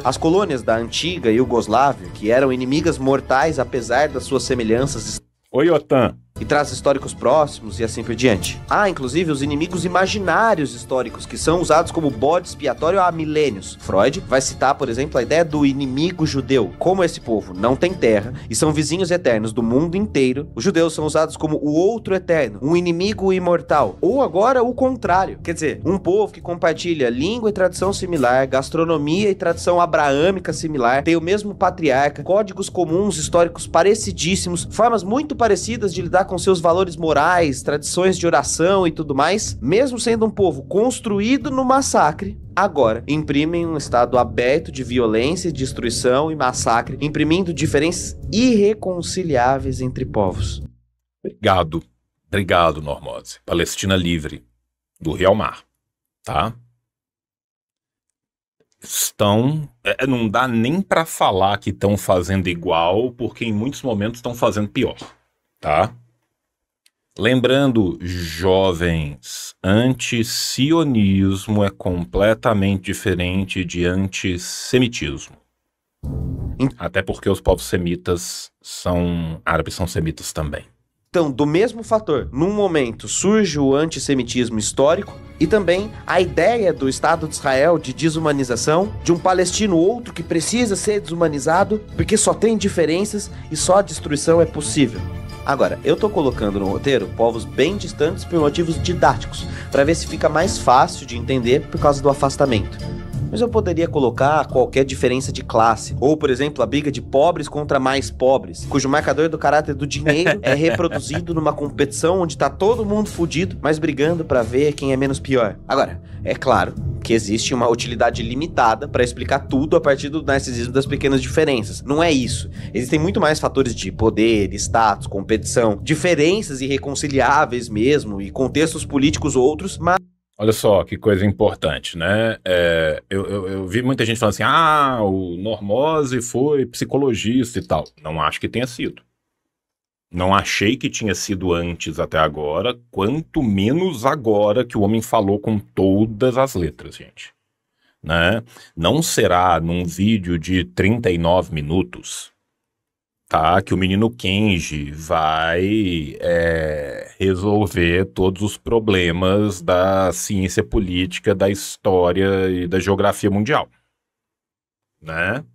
As colônias da antiga Iugoslávia, que eram inimigas mortais apesar das suas semelhanças. Oi, Otan e traz históricos próximos e assim por diante. Há, inclusive, os inimigos imaginários históricos, que são usados como bode expiatório há milênios. Freud vai citar, por exemplo, a ideia do inimigo judeu. Como esse povo não tem terra e são vizinhos eternos do mundo inteiro, os judeus são usados como o outro eterno, um inimigo imortal. Ou agora o contrário. Quer dizer, um povo que compartilha língua e tradição similar, gastronomia e tradição abraâmica similar, tem o mesmo patriarca, códigos comuns históricos parecidíssimos, formas muito parecidas de lidar com seus valores morais, tradições de oração e tudo mais, mesmo sendo um povo construído no massacre, agora imprimem um estado aberto de violência, destruição e massacre, imprimindo diferenças irreconciliáveis entre povos. Obrigado. Obrigado, Normose. Palestina livre do Real Mar, tá? Estão, é, é não dá nem para falar que estão fazendo igual, porque em muitos momentos estão fazendo pior, tá? Lembrando, jovens, antisionismo é completamente diferente de antissemitismo. Até porque os povos semitas são árabes, são semitas também. Então, do mesmo fator, num momento surge o antissemitismo histórico e também a ideia do Estado de Israel de desumanização, de um palestino outro que precisa ser desumanizado porque só tem diferenças e só destruição é possível. Agora, eu tô colocando no roteiro povos bem distantes por motivos didáticos, para ver se fica mais fácil de entender por causa do afastamento mas eu poderia colocar qualquer diferença de classe. Ou, por exemplo, a briga de pobres contra mais pobres, cujo marcador do caráter do dinheiro é reproduzido numa competição onde tá todo mundo fudido, mas brigando para ver quem é menos pior. Agora, é claro que existe uma utilidade limitada para explicar tudo a partir do narcisismo das pequenas diferenças. Não é isso. Existem muito mais fatores de poder, status, competição, diferenças irreconciliáveis mesmo e contextos políticos outros, mas Olha só que coisa importante, né? É, eu, eu, eu, vi muita gente falando assim: ah, o Normose foi psicologista e tal. Não acho que tenha sido. Não achei que tinha sido antes até agora, quanto menos agora que o homem falou com todas as letras, gente. Né? Não será num vídeo de 39 minutos tá? Que o menino Kenji vai é, resolver todos os problemas da ciência política, da história e da geografia mundial, né? O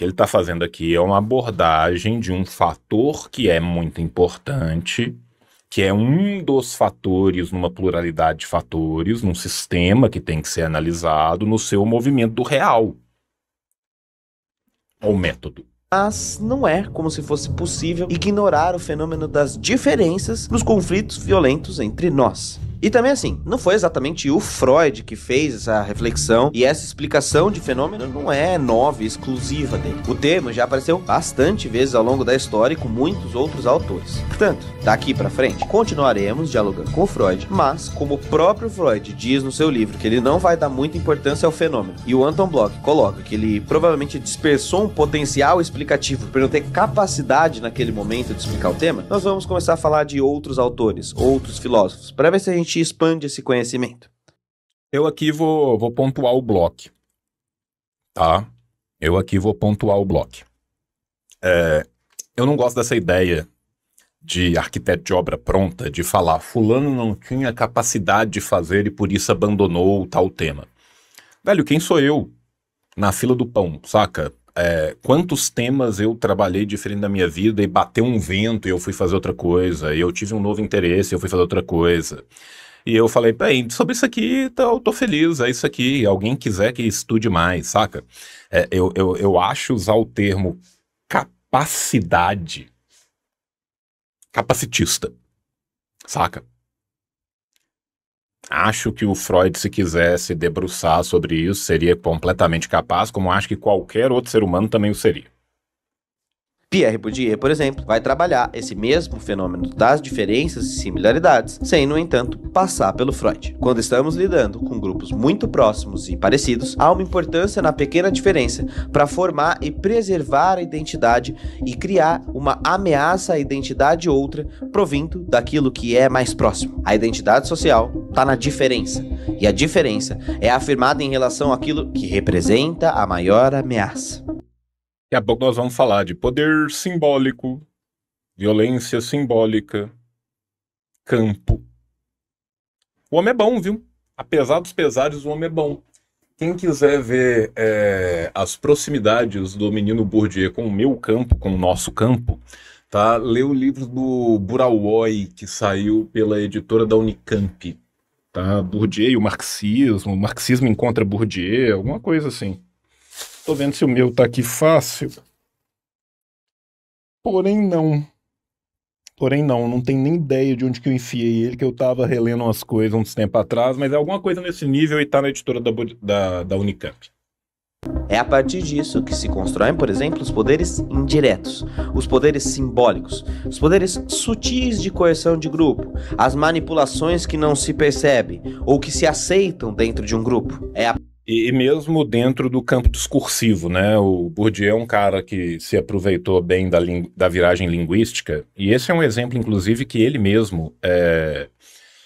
que ele está fazendo aqui é uma abordagem de um fator que é muito importante, que é um dos fatores numa pluralidade de fatores, num sistema que tem que ser analisado no seu movimento do real. Ou método mas não é como se fosse possível ignorar o fenômeno das diferenças nos conflitos violentos entre nós. E também assim, não foi exatamente o Freud que fez essa reflexão e essa explicação de fenômeno não é nova, exclusiva dele. O termo já apareceu bastante vezes ao longo da história e com muitos outros autores. Portanto, daqui para frente, continuaremos dialogando com o Freud, mas como o próprio Freud diz no seu livro que ele não vai dar muita importância ao fenômeno, e o Anton Bloch coloca que ele provavelmente dispersou um potencial explicativo por não ter capacidade naquele momento de explicar o tema, nós vamos começar a falar de outros autores, outros filósofos, para ver se a gente gente expande esse conhecimento. Eu aqui vou, vou pontuar o bloco. Tá? Eu aqui vou pontuar o bloco. É, eu não gosto dessa ideia de arquiteto de obra pronta de falar fulano não tinha capacidade de fazer e por isso abandonou tal tema. Velho, quem sou eu na fila do pão, saca? É, quantos temas eu trabalhei diferente da minha vida e bateu um vento e eu fui fazer outra coisa, e eu tive um novo interesse e eu fui fazer outra coisa. E eu falei, bem, sobre isso aqui tá, eu tô feliz, é isso aqui. Alguém quiser que estude mais, saca? É, eu, eu, eu acho usar o termo capacidade capacitista, saca? Acho que o Freud, se quisesse debruçar sobre isso, seria completamente capaz, como acho que qualquer outro ser humano também o seria. Pierre Bourdieu, por exemplo, vai trabalhar esse mesmo fenômeno das diferenças e similaridades, sem, no entanto, passar pelo Freud. Quando estamos lidando com grupos muito próximos e parecidos, há uma importância na pequena diferença para formar e preservar a identidade e criar uma ameaça à identidade outra provindo daquilo que é mais próximo. A identidade social está na diferença, e a diferença é afirmada em relação àquilo que representa a maior ameaça. Daqui a pouco nós vamos falar de poder simbólico, violência simbólica, campo. O homem é bom, viu? Apesar dos pesares, o homem é bom. Quem quiser ver é, as proximidades do menino Bourdieu com o meu campo, com o nosso campo, tá? Lê o livro do Burawoy que saiu pela editora da Unicamp. Tá? Bourdieu, o marxismo, o marxismo encontra Bourdieu, alguma coisa assim. Tô vendo se o meu tá aqui fácil. Porém não. Porém não, não tenho nem ideia de onde que eu enfiei ele, que eu tava relendo umas coisas uns tempo atrás, mas é alguma coisa nesse nível e tá na editora da, da, da Unicamp. É a partir disso que se constroem, por exemplo, os poderes indiretos, os poderes simbólicos, os poderes sutis de coerção de grupo, as manipulações que não se percebe ou que se aceitam dentro de um grupo. É a e, e, mesmo dentro do campo discursivo, né? O Bourdieu é um cara que se aproveitou bem da, da viragem linguística, e esse é um exemplo, inclusive, que ele mesmo é,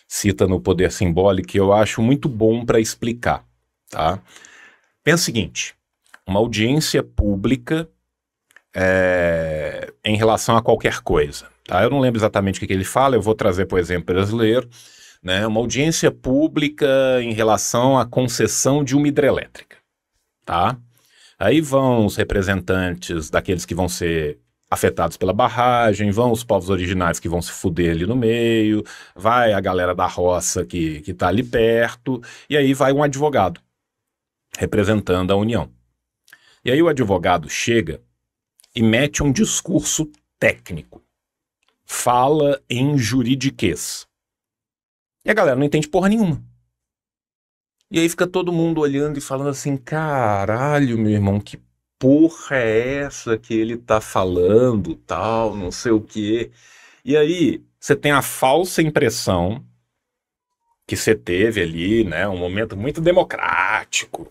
cita no Poder Simbólico, que eu acho muito bom para explicar, tá? Pensa o seguinte, uma audiência pública é, em relação a qualquer coisa, tá? Eu não lembro exatamente o que, que ele fala, eu vou trazer, por exemplo, brasileiro, né, uma audiência pública em relação à concessão de uma hidrelétrica, tá? Aí vão os representantes daqueles que vão ser afetados pela barragem, vão os povos originários que vão se fuder ali no meio, vai a galera da roça que, que tá ali perto, e aí vai um advogado representando a União. E aí o advogado chega e mete um discurso técnico, fala em juridiquês. E a galera não entende porra nenhuma. E aí fica todo mundo olhando e falando assim: caralho, meu irmão, que porra é essa que ele tá falando, tal, não sei o quê. E aí você tem a falsa impressão que você teve ali, né? Um momento muito democrático,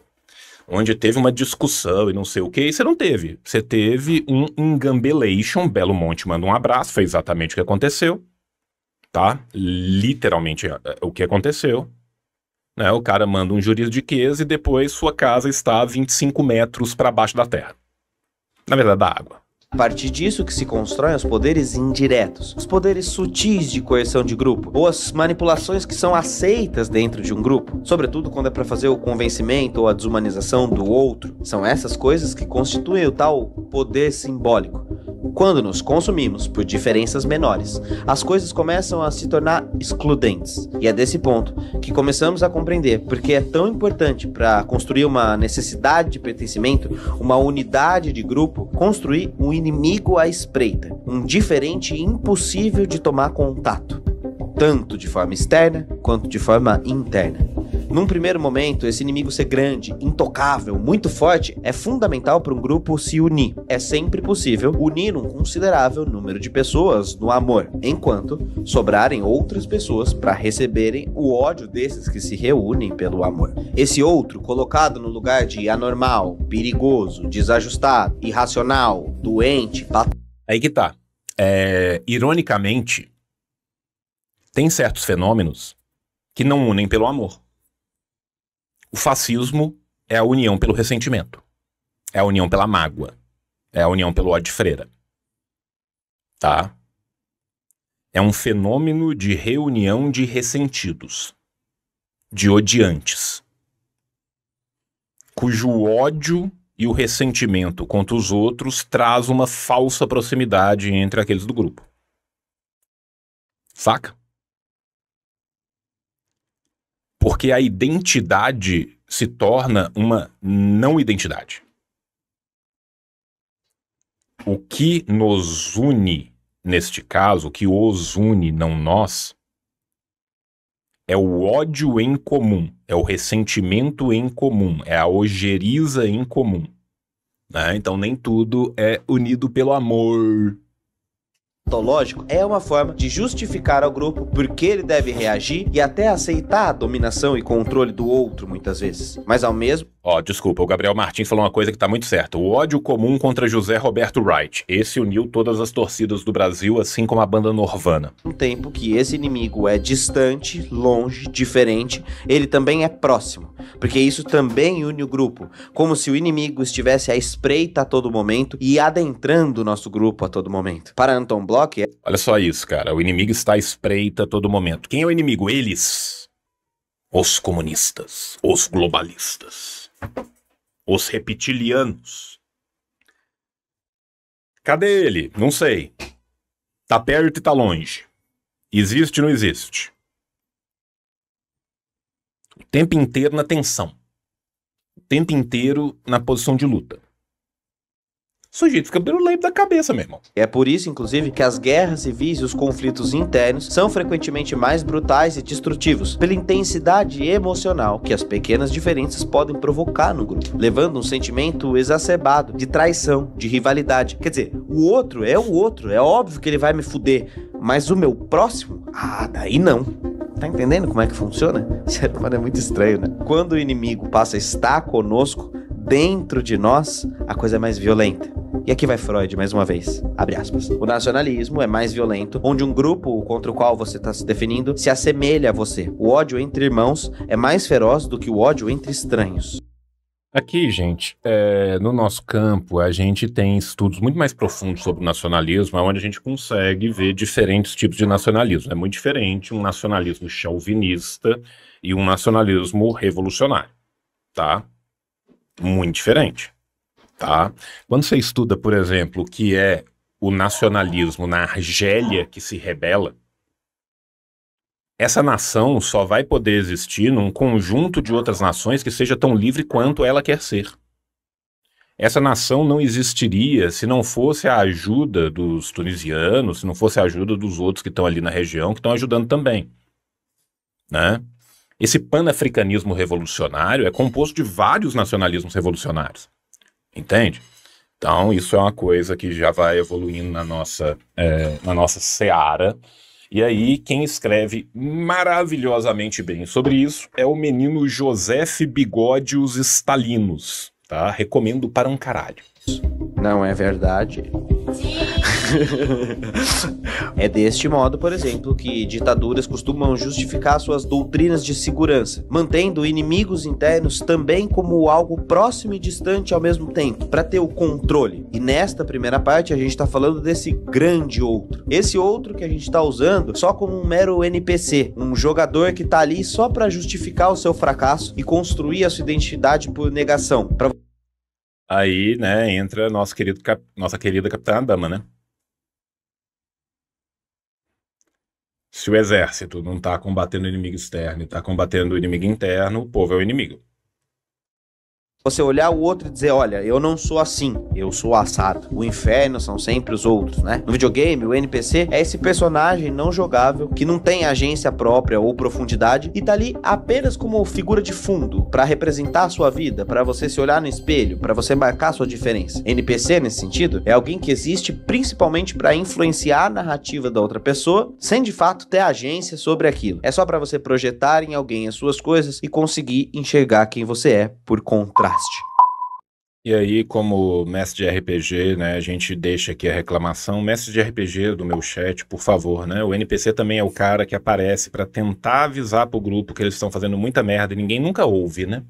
onde teve uma discussão e não sei o que, e você não teve. Você teve um engambelation, Belo Monte manda um abraço, foi exatamente o que aconteceu tá? Literalmente é, é o que aconteceu. Né? O cara manda um juridiquês e depois sua casa está a 25 metros para baixo da terra. Na verdade, da água. A partir disso que se constroem os poderes indiretos, os poderes sutis de coerção de grupo, ou as manipulações que são aceitas dentro de um grupo, sobretudo quando é para fazer o convencimento ou a desumanização do outro. São essas coisas que constituem o tal poder simbólico. Quando nos consumimos por diferenças menores, as coisas começam a se tornar excludentes. E é desse ponto que começamos a compreender porque é tão importante para construir uma necessidade de pertencimento, uma unidade de grupo, construir um inimigo à espreita, um diferente impossível de tomar contato, tanto de forma externa quanto de forma interna. Num primeiro momento, esse inimigo ser grande, intocável, muito forte, é fundamental para um grupo se unir. É sempre possível unir um considerável número de pessoas no amor, enquanto sobrarem outras pessoas para receberem o ódio desses que se reúnem pelo amor. Esse outro, colocado no lugar de anormal, perigoso, desajustado, irracional, doente, pat... Aí que tá. É, ironicamente, tem certos fenômenos que não unem pelo amor. O fascismo é a união pelo ressentimento. É a união pela mágoa. É a união pelo ódio de freira. Tá? É um fenômeno de reunião de ressentidos, de odiantes, cujo ódio e o ressentimento contra os outros traz uma falsa proximidade entre aqueles do grupo. Saca? Porque a identidade se torna uma não identidade. O que nos une, neste caso, o que os une, não nós, é o ódio em comum, é o ressentimento em comum, é a ojeriza em comum. Né? Então nem tudo é unido pelo amor, patológico é uma forma de justificar ao grupo por que ele deve reagir e até aceitar a dominação e controle do outro muitas vezes. Mas ao mesmo Ó, desculpa, o Gabriel Martins falou uma coisa que tá muito certa. O ódio comum contra José Roberto Wright. Esse uniu todas as torcidas do Brasil, assim como a banda Norvana. Um tempo que esse inimigo é distante, longe, diferente, ele também é próximo, porque isso também une o grupo, como se o inimigo estivesse à espreita a todo momento e adentrando o nosso grupo a todo momento. Para Anton Bloch, é... olha só isso, cara. O inimigo está à espreita a todo momento. Quem é o inimigo? Eles. Os comunistas, os globalistas. Os reptilianos. Cadê ele? Não sei. Tá perto e tá longe. Existe ou não existe? O tempo inteiro na tensão. O tempo inteiro na posição de luta sujeito fica pelo leito da cabeça, meu irmão. É por isso, inclusive, que as guerras civis e os conflitos internos são frequentemente mais brutais e destrutivos, pela intensidade emocional que as pequenas diferenças podem provocar no grupo, levando um sentimento exacerbado de traição, de rivalidade. Quer dizer, o outro é o outro, é óbvio que ele vai me fuder, mas o meu próximo? Ah, daí não. Tá entendendo como é que funciona? Ser humano é muito estranho, né? Quando o inimigo passa a estar conosco, dentro de nós, a coisa é mais violenta. E aqui vai Freud mais uma vez. Abre aspas. O nacionalismo é mais violento, onde um grupo contra o qual você está se definindo se assemelha a você. O ódio entre irmãos é mais feroz do que o ódio entre estranhos. Aqui, gente, é, no nosso campo, a gente tem estudos muito mais profundos sobre o nacionalismo, é onde a gente consegue ver diferentes tipos de nacionalismo. É muito diferente um nacionalismo chauvinista e um nacionalismo revolucionário, tá? muito diferente, tá? Quando você estuda, por exemplo, o que é o nacionalismo na Argélia que se rebela, essa nação só vai poder existir num conjunto de outras nações que seja tão livre quanto ela quer ser. Essa nação não existiria se não fosse a ajuda dos tunisianos, se não fosse a ajuda dos outros que estão ali na região, que estão ajudando também. Né? Esse panafricanismo revolucionário é composto de vários nacionalismos revolucionários. Entende? Então, isso é uma coisa que já vai evoluindo na nossa, é, na nossa seara. E aí, quem escreve maravilhosamente bem sobre isso é o menino Joseph Bigódios Stalinos, tá? Recomendo para um caralho. Não é verdade. é deste modo, por exemplo, que ditaduras costumam justificar suas doutrinas de segurança, mantendo inimigos internos também como algo próximo e distante ao mesmo tempo, para ter o controle. E nesta primeira parte a gente está falando desse grande outro. Esse outro que a gente está usando só como um mero NPC, um jogador que está ali só para justificar o seu fracasso e construir a sua identidade por negação. Pra Aí, né, entra nosso querido, cap... nossa querida Capitã Dama, né? Se o exército não está combatendo o inimigo externo e está combatendo o inimigo interno, o povo é o inimigo você olhar o outro e dizer, olha, eu não sou assim, eu sou assado. O inferno são sempre os outros, né? No videogame, o NPC é esse personagem não jogável que não tem agência própria ou profundidade e tá ali apenas como figura de fundo para representar a sua vida, para você se olhar no espelho, para você marcar sua diferença. NPC nesse sentido é alguém que existe principalmente para influenciar a narrativa da outra pessoa, sem de fato ter agência sobre aquilo. É só para você projetar em alguém as suas coisas e conseguir enxergar quem você é por contrário podcast. E aí, como mestre de RPG, né, a gente deixa aqui a reclamação. Mestre de RPG do meu chat, por favor, né? O NPC também é o cara que aparece para tentar avisar pro grupo que eles estão fazendo muita merda e ninguém nunca ouve, né?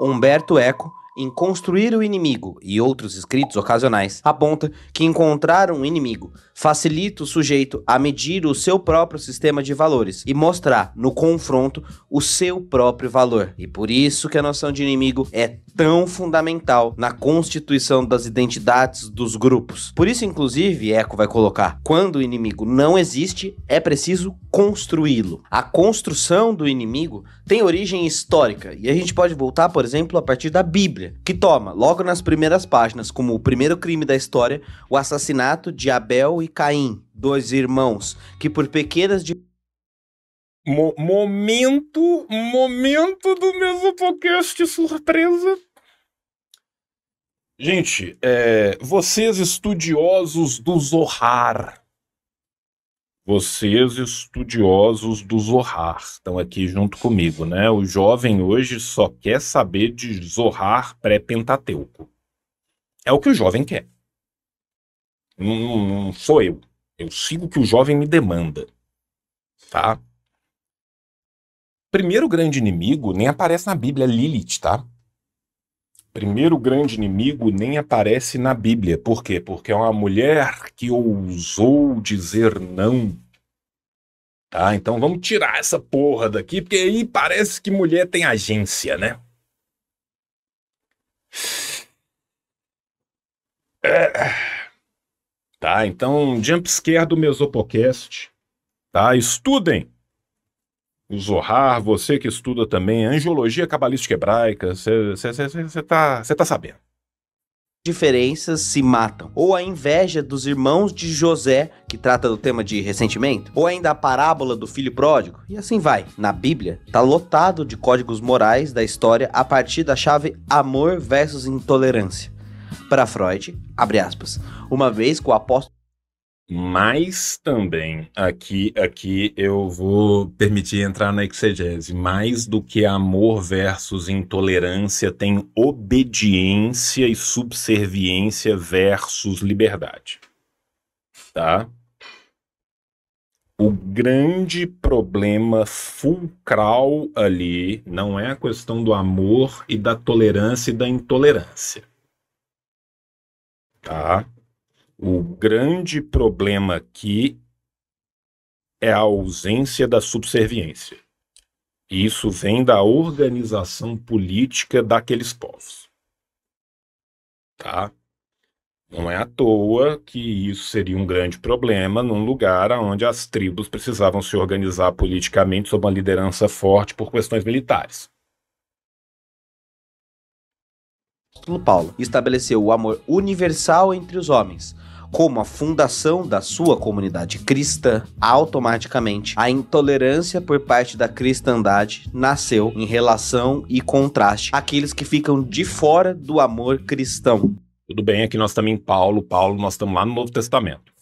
Humberto Eco em Construir o Inimigo e outros escritos ocasionais, aponta que encontrar um inimigo facilita o sujeito a medir o seu próprio sistema de valores e mostrar no confronto o seu próprio valor. E por isso que a noção de inimigo é tão fundamental na constituição das identidades dos grupos. Por isso, inclusive, Eco vai colocar: quando o inimigo não existe, é preciso construí-lo. A construção do inimigo tem origem histórica e a gente pode voltar, por exemplo, a partir da Bíblia, que toma, logo nas primeiras páginas, como o primeiro crime da história, o assassinato de Abel e Caim, dois irmãos que por pequenas diferenças Mo momento, momento do podcast surpresa. Gente, é, vocês estudiosos do Zohar, vocês estudiosos do Zohar, estão aqui junto comigo, né? O jovem hoje só quer saber de Zohar pré-pentateuco. É o que o jovem quer. Não, não, não sou eu. Eu sigo o que o jovem me demanda, tá? Primeiro grande inimigo nem aparece na Bíblia, é Lilith, tá? Primeiro grande inimigo nem aparece na Bíblia. Por quê? Porque é uma mulher que ousou dizer não. Tá? Então vamos tirar essa porra daqui, porque aí parece que mulher tem agência, né? É. Tá, então jump scare do Mesopocast, tá? Estudem o Zohar, você que estuda também angiologia cabalística hebraica, você tá, tá sabendo. Diferenças se matam. Ou a inveja dos irmãos de José, que trata do tema de ressentimento, ou ainda a parábola do filho pródigo, e assim vai. Na Bíblia, tá lotado de códigos morais da história a partir da chave amor versus intolerância. Para Freud, abre aspas, uma vez que o apóstolo mas também, aqui, aqui eu vou permitir entrar na exegese, mais do que amor versus intolerância, tem obediência e subserviência versus liberdade. Tá? O grande problema fulcral ali não é a questão do amor e da tolerância e da intolerância. Tá? O grande problema aqui é a ausência da subserviência. isso vem da organização política daqueles povos. Tá? Não é à toa que isso seria um grande problema num lugar onde as tribos precisavam se organizar politicamente sob uma liderança forte por questões militares. Paulo estabeleceu o amor universal entre os homens, como a fundação da sua comunidade cristã, automaticamente a intolerância por parte da cristandade nasceu em relação e contraste àqueles que ficam de fora do amor cristão. Tudo bem, aqui nós estamos em Paulo, Paulo, nós estamos lá no Novo Testamento.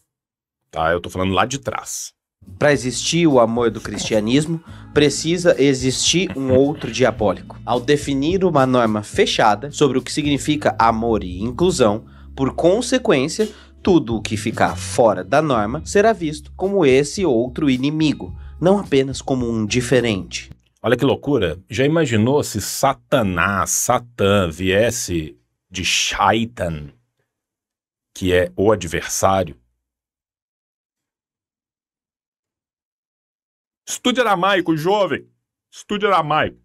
Tá? Eu estou falando lá de trás. Para existir o amor do cristianismo, precisa existir um outro diabólico. Ao definir uma norma fechada sobre o que significa amor e inclusão, por consequência, tudo o que ficar fora da norma será visto como esse outro inimigo, não apenas como um diferente. Olha que loucura! Já imaginou se Satanás, Satã, viesse de Shaitan, que é o adversário? Estude aramaico, jovem! Estude aramaico!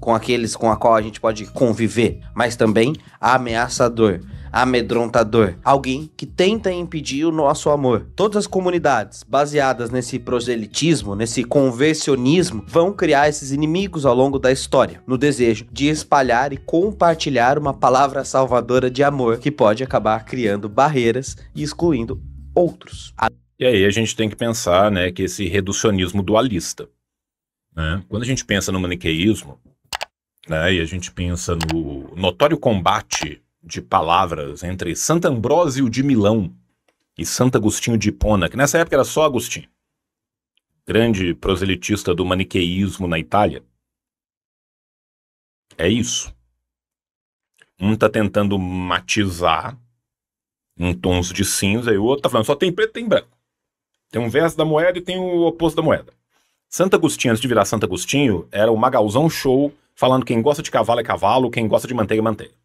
Com aqueles com a qual a gente pode conviver, mas também ameaçador amedrontador, alguém que tenta impedir o nosso amor. Todas as comunidades baseadas nesse proselitismo, nesse conversionismo, vão criar esses inimigos ao longo da história, no desejo de espalhar e compartilhar uma palavra salvadora de amor que pode acabar criando barreiras e excluindo outros. E aí a gente tem que pensar, né, que esse reducionismo dualista, né? Quando a gente pensa no maniqueísmo, né, e a gente pensa no notório combate de palavras entre Santo Ambrósio de Milão e Santo Agostinho de Hipona, que nessa época era só Agostinho, grande proselitista do maniqueísmo na Itália. É isso. Um está tentando matizar em tons de cinza e o outro está falando só tem preto e tem branco. Tem um verso da moeda e tem o oposto da moeda. Santo Agostinho, antes de virar Santo Agostinho, era o Magalzão Show falando quem gosta de cavalo é cavalo, quem gosta de manteiga é manteiga.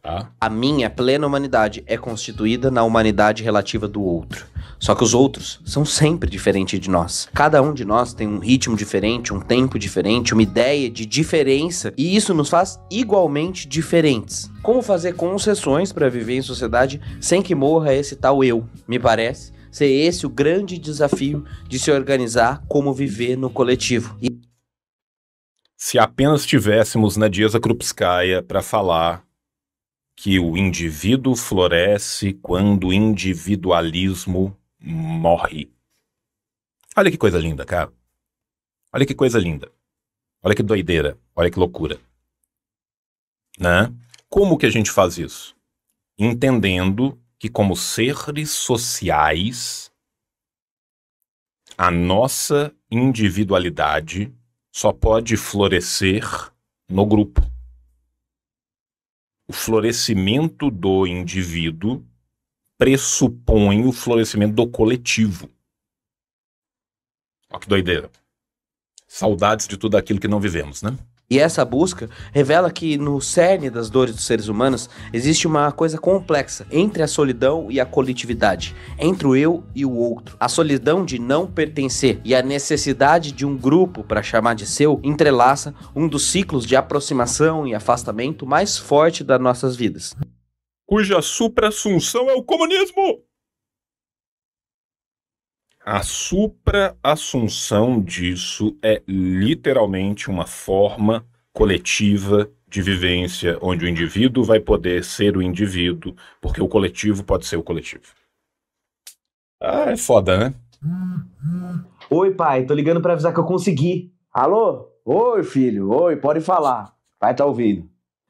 Tá. A minha plena humanidade é constituída na humanidade relativa do outro. Só que os outros são sempre diferentes de nós. Cada um de nós tem um ritmo diferente, um tempo diferente, uma ideia de diferença, e isso nos faz igualmente diferentes. Como fazer concessões para viver em sociedade sem que morra esse tal eu? Me parece ser esse o grande desafio de se organizar como viver no coletivo. E... Se apenas tivéssemos Nadia né, Krupskaya para falar que o indivíduo floresce quando o individualismo morre. Olha que coisa linda, cara. Olha que coisa linda. Olha que doideira. Olha que loucura. Né? Como que a gente faz isso? Entendendo que, como seres sociais, a nossa individualidade só pode florescer no grupo o florescimento do indivíduo pressupõe o florescimento do coletivo. Olha que doideira. Saudades de tudo aquilo que não vivemos, né? E essa busca revela que no cerne das dores dos seres humanos existe uma coisa complexa entre a solidão e a coletividade, entre o eu e o outro. A solidão de não pertencer e a necessidade de um grupo para chamar de seu entrelaça um dos ciclos de aproximação e afastamento mais forte das nossas vidas. Cuja supra-assunção é o comunismo! a supra-assunção disso é literalmente uma forma coletiva de vivência, onde o indivíduo vai poder ser o indivíduo, porque o coletivo pode ser o coletivo. Ah, é foda, né? Oi, pai, tô ligando para avisar que eu consegui. Alô? Oi, filho. Oi, pode falar. Pai tá ouvindo.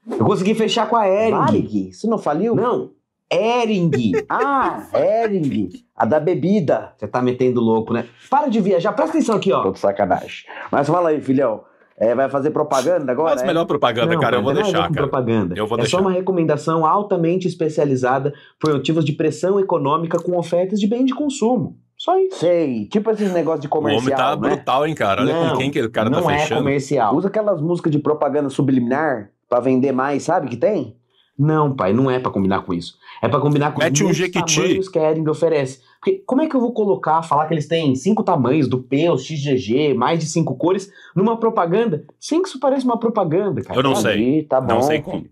Eu consegui fechar com a Ering. Isso não faliu? Não, Ering. Ah, Ering. A da bebida. Você tá metendo louco, né? Para de viajar, presta atenção aqui, ó. Tô de sacanagem. Mas fala aí, filhão. É, vai fazer propaganda agora? Faz é? melhor propaganda, não, cara, eu vou é deixar. Cara. Propaganda. Eu vou é deixar. só uma recomendação altamente especializada por motivos de pressão econômica com ofertas de bem de consumo. Só isso. Sei. Tipo esses negócios de comercial. O homem tá né? brutal, hein, cara? Olha não, com quem que o cara não tá fechando. Não é comercial. Usa aquelas músicas de propaganda subliminar para vender mais, sabe que tem? Não, pai, não é para combinar com isso. É para combinar com Mete um jequiti. que a Ering oferece. Porque como é que eu vou colocar, falar que eles têm cinco tamanhos, do P ao XGG, mais de cinco cores, numa propaganda, sem que isso pareça uma propaganda, cara? Eu não tá sei. tá bom, não sei como. Filho.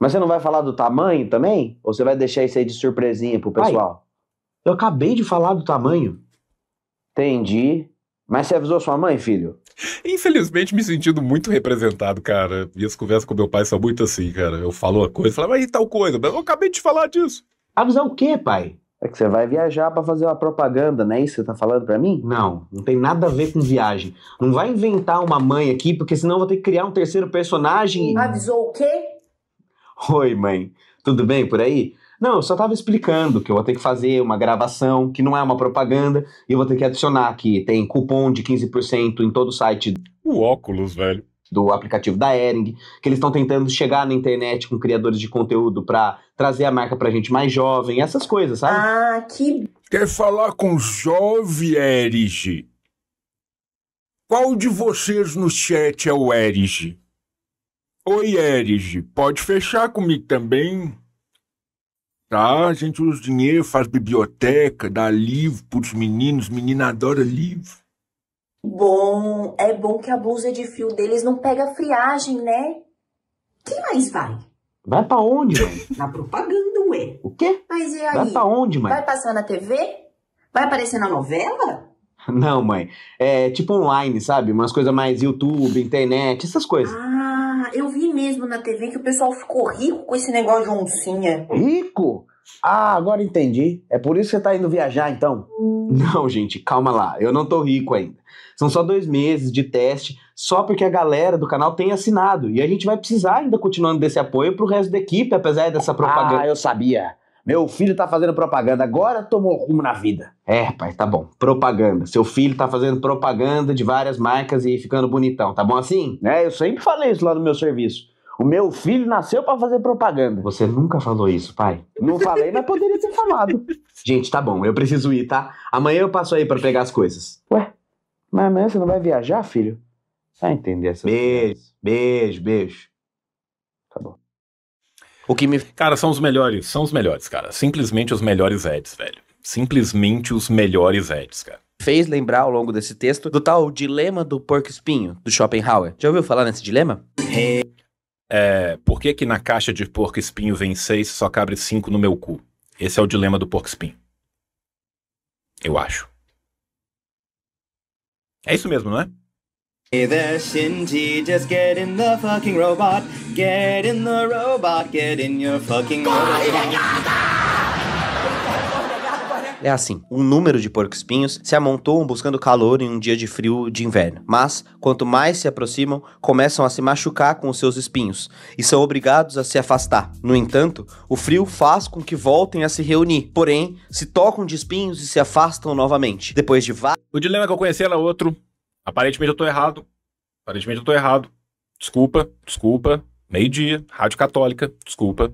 Mas você não vai falar do tamanho também? Ou você vai deixar isso aí de surpresinha pro pessoal? Pai, eu acabei de falar do tamanho. Entendi. Mas você avisou sua mãe, filho? Infelizmente, me sentindo muito representado, cara. e as conversas com meu pai são muito assim, cara. Eu falo uma coisa, falo, mas e tal coisa? Mas eu acabei de falar disso. Avisar ah, é o quê, pai? É que você vai viajar para fazer uma propaganda, não é isso que você tá falando para mim? Não, não tem nada a ver com viagem. Não vai inventar uma mãe aqui, porque senão eu vou ter que criar um terceiro personagem. Avisou o quê? Oi, mãe. Tudo bem por aí? Não, eu só estava explicando que eu vou ter que fazer uma gravação, que não é uma propaganda, e eu vou ter que adicionar que tem cupom de 15% em todo o site. O óculos, velho. Do aplicativo da Ering, que eles estão tentando chegar na internet com criadores de conteúdo para trazer a marca pra gente mais jovem, essas coisas, sabe? Ah, que. Quer falar com jovem, Erige? Qual de vocês no chat é o Erige? Oi, Erige, pode fechar comigo também? Tá? A gente usa dinheiro, faz biblioteca, dá livro para os meninos, menina adora livro. Bom, é bom que a blusa de fio deles não pega friagem, né? Quem mais vai? Vai pra onde, mãe? Na propaganda, ué. O quê? Mas e aí? Vai pra onde, mãe? Vai passar na TV? Vai aparecer na novela? Não, mãe. É tipo online, sabe? Umas coisas mais YouTube, internet, essas coisas. Ah, eu vi mesmo na TV que o pessoal ficou rico com esse negócio de oncinha. Rico? Ah, agora entendi. É por isso que você tá indo viajar, então? Não, gente, calma lá. Eu não tô rico ainda. São só dois meses de teste, só porque a galera do canal tem assinado. E a gente vai precisar ainda continuando desse apoio pro resto da equipe, apesar dessa ah, propaganda. Ah, eu sabia. Meu filho tá fazendo propaganda, agora tomou rumo na vida. É, pai, tá bom. Propaganda. Seu filho tá fazendo propaganda de várias marcas e ficando bonitão, tá bom assim? É, eu sempre falei isso lá no meu serviço. O meu filho nasceu para fazer propaganda. Você nunca falou isso, pai? Não falei, mas poderia ter falado. Gente, tá bom, eu preciso ir, tá? Amanhã eu passo aí para pegar as coisas. Ué, mas amanhã você não vai viajar, filho? Vai entender essa Beijo, beijo, beijo. O que me. Cara, são os melhores, são os melhores, cara. Simplesmente os melhores ads, velho. Simplesmente os melhores ads, cara fez lembrar ao longo desse texto do tal dilema do porco espinho do Schopenhauer. Já ouviu falar nesse dilema? É, por que que na caixa de porco espinho vem seis e só cabe cinco no meu cu? Esse é o dilema do porco espinho. Eu acho. É isso mesmo, não é? Hey there, Shinji, just get in the fucking robot. Get in the robot, get in your fucking robot. Tá? É assim, um número de porco-espinhos se amontoam buscando calor em um dia de frio de inverno. Mas, quanto mais se aproximam, começam a se machucar com os seus espinhos e são obrigados a se afastar. No entanto, o frio faz com que voltem a se reunir, porém, se tocam de espinhos e se afastam novamente. Depois de vários. O dilema que eu conheci era outro. Aparentemente eu tô errado. Aparentemente eu tô errado. Desculpa, desculpa. Meio-dia, Rádio Católica, desculpa.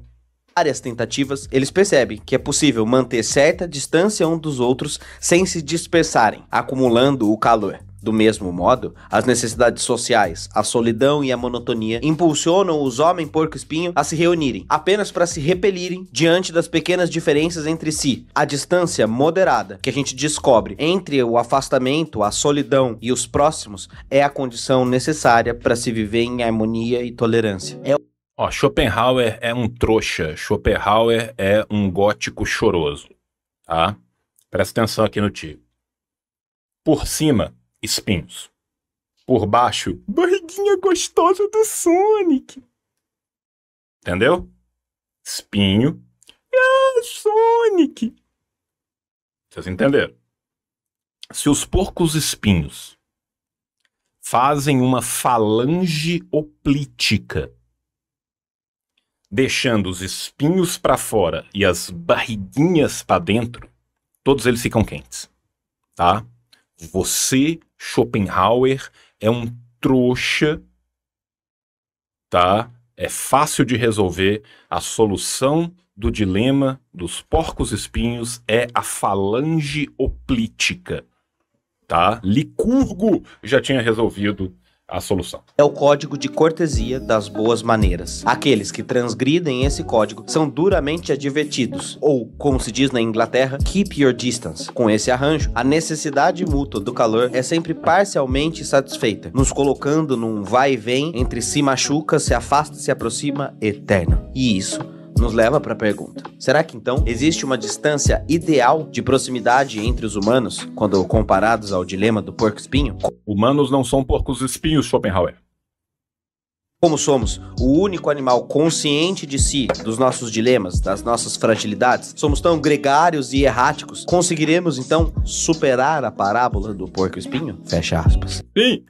Várias tentativas, eles percebem que é possível manter certa distância um dos outros sem se dispersarem, acumulando o calor. Do mesmo modo, as necessidades sociais, a solidão e a monotonia impulsionam os homens porco-espinho a se reunirem, apenas para se repelirem diante das pequenas diferenças entre si. A distância moderada que a gente descobre entre o afastamento, a solidão e os próximos é a condição necessária para se viver em harmonia e tolerância. É Ó, Schopenhauer é um trouxa, Schopenhauer é um gótico choroso, tá? Presta atenção aqui no tio. Por cima, espinhos. Por baixo, barriguinha gostosa do Sonic. Entendeu? Espinho. Ah, Sonic! Vocês entenderam? Se os porcos espinhos fazem uma falange oplítica, deixando os espinhos para fora e as barriguinhas para dentro, todos eles ficam quentes, tá? Você Schopenhauer é um trouxa, tá? É fácil de resolver. A solução do dilema dos porcos espinhos é a falange oplítica, tá? Licurgo já tinha resolvido a solução. É o código de cortesia das boas maneiras. Aqueles que transgridem esse código são duramente advertidos, ou, como se diz na Inglaterra, keep your distance. Com esse arranjo, a necessidade mútua do calor é sempre parcialmente satisfeita, nos colocando num vai e vem entre se machuca, se afasta, se aproxima eterno. E isso nos leva para a pergunta: será que então existe uma distância ideal de proximidade entre os humanos quando comparados ao dilema do porco-espinho? Humanos não são porcos-espinhos, Schopenhauer. Como somos o único animal consciente de si, dos nossos dilemas, das nossas fragilidades, somos tão gregários e erráticos, conseguiremos então superar a parábola do porco-espinho? Fecha aspas. Sim!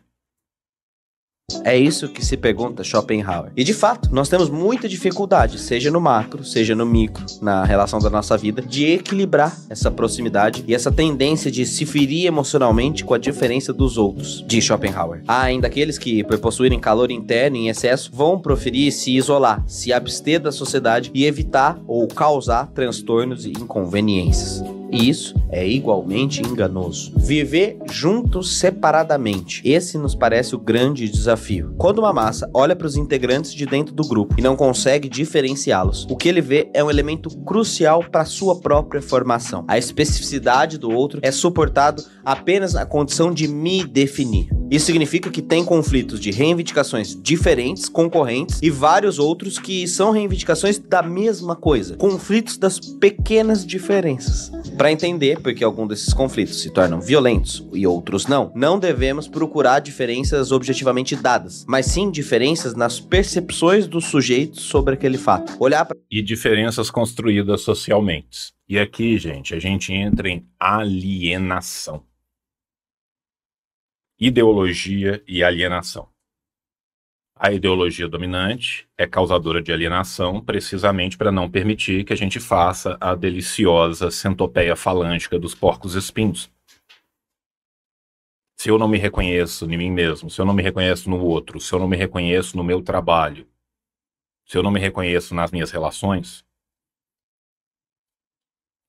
É isso que se pergunta Schopenhauer. E de fato, nós temos muita dificuldade, seja no macro, seja no micro, na relação da nossa vida, de equilibrar essa proximidade e essa tendência de se ferir emocionalmente com a diferença dos outros, de Schopenhauer. Há ainda aqueles que, por possuírem calor interno em excesso, vão proferir se isolar, se abster da sociedade e evitar ou causar transtornos e inconveniências. E isso é igualmente enganoso. Viver juntos separadamente. Esse nos parece o grande desafio desafio. Quando uma massa olha para os integrantes de dentro do grupo e não consegue diferenciá-los, o que ele vê é um elemento crucial para sua própria formação. A especificidade do outro é suportado apenas na condição de me definir. Isso significa que tem conflitos de reivindicações diferentes, concorrentes e vários outros que são reivindicações da mesma coisa, conflitos das pequenas diferenças. Para entender por que alguns desses conflitos se tornam violentos e outros não, não devemos procurar diferenças objetivamente dadas, mas sim diferenças nas percepções dos sujeitos sobre aquele fato. Olhar pra... E diferenças construídas socialmente. E aqui, gente, a gente entra em alienação. Ideologia e alienação. A ideologia dominante é causadora de alienação, precisamente para não permitir que a gente faça a deliciosa centopeia falângica dos porcos espinhos. Se eu não me reconheço em mim mesmo, se eu não me reconheço no outro, se eu não me reconheço no meu trabalho, se eu não me reconheço nas minhas relações,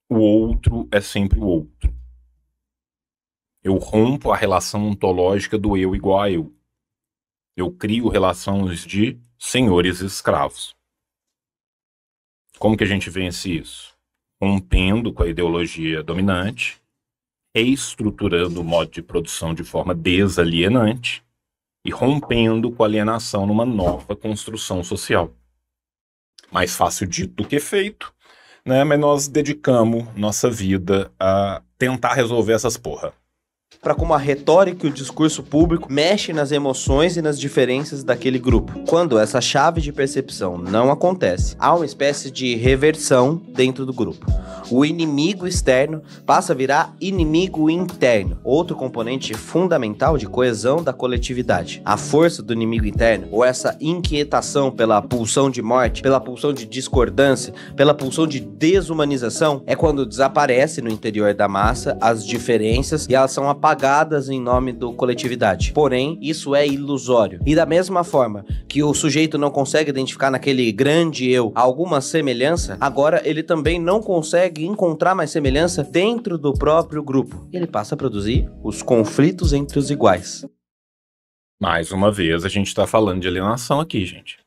o outro é sempre o outro. Eu rompo a relação ontológica do eu igual a eu. Eu crio relações de senhores e escravos. Como que a gente vence isso? Rompendo com a ideologia dominante, reestruturando o modo de produção de forma desalienante e rompendo com a alienação numa nova construção social. Mais fácil dito do que feito, né? mas nós dedicamos nossa vida a tentar resolver essas porra para como a retórica e o discurso público mexem nas emoções e nas diferenças daquele grupo. Quando essa chave de percepção não acontece, há uma espécie de reversão dentro do grupo. O inimigo externo passa a virar inimigo interno, outro componente fundamental de coesão da coletividade. A força do inimigo interno, ou essa inquietação pela pulsão de morte, pela pulsão de discordância, pela pulsão de desumanização, é quando desaparece no interior da massa as diferenças e elas são apagadas Pagadas em nome do coletividade. Porém, isso é ilusório. E da mesma forma que o sujeito não consegue identificar naquele grande eu alguma semelhança, agora ele também não consegue encontrar mais semelhança dentro do próprio grupo. Ele passa a produzir os conflitos entre os iguais. Mais uma vez, a gente está falando de alienação aqui, gente.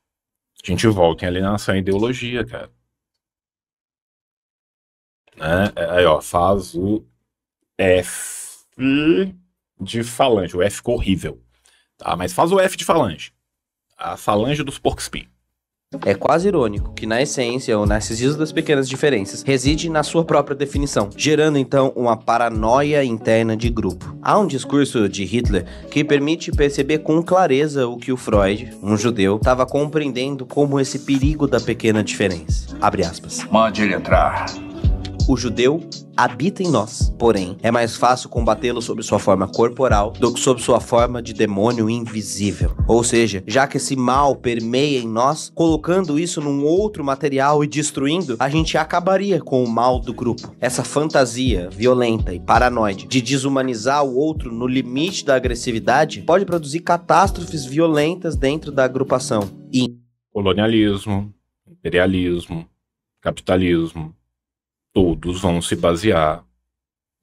A gente volta em alienação e ideologia, cara. Né? É, aí, ó, faz o F F de falange. O F ficou horrível. Tá? Mas faz o F de falange. A falange dos porkspin. É quase irônico que, na essência, o narcisismo das pequenas diferenças reside na sua própria definição, gerando então uma paranoia interna de grupo. Há um discurso de Hitler que permite perceber com clareza o que o Freud, um judeu, estava compreendendo como esse perigo da pequena diferença. Abre aspas. Mande ele entrar. O judeu habita em nós, porém, é mais fácil combatê-lo sob sua forma corporal do que sob sua forma de demônio invisível. Ou seja, já que esse mal permeia em nós, colocando isso num outro material e destruindo, a gente acabaria com o mal do grupo. Essa fantasia violenta e paranoide de desumanizar o outro no limite da agressividade pode produzir catástrofes violentas dentro da agrupação. E... Colonialismo, imperialismo, capitalismo, todos vão se basear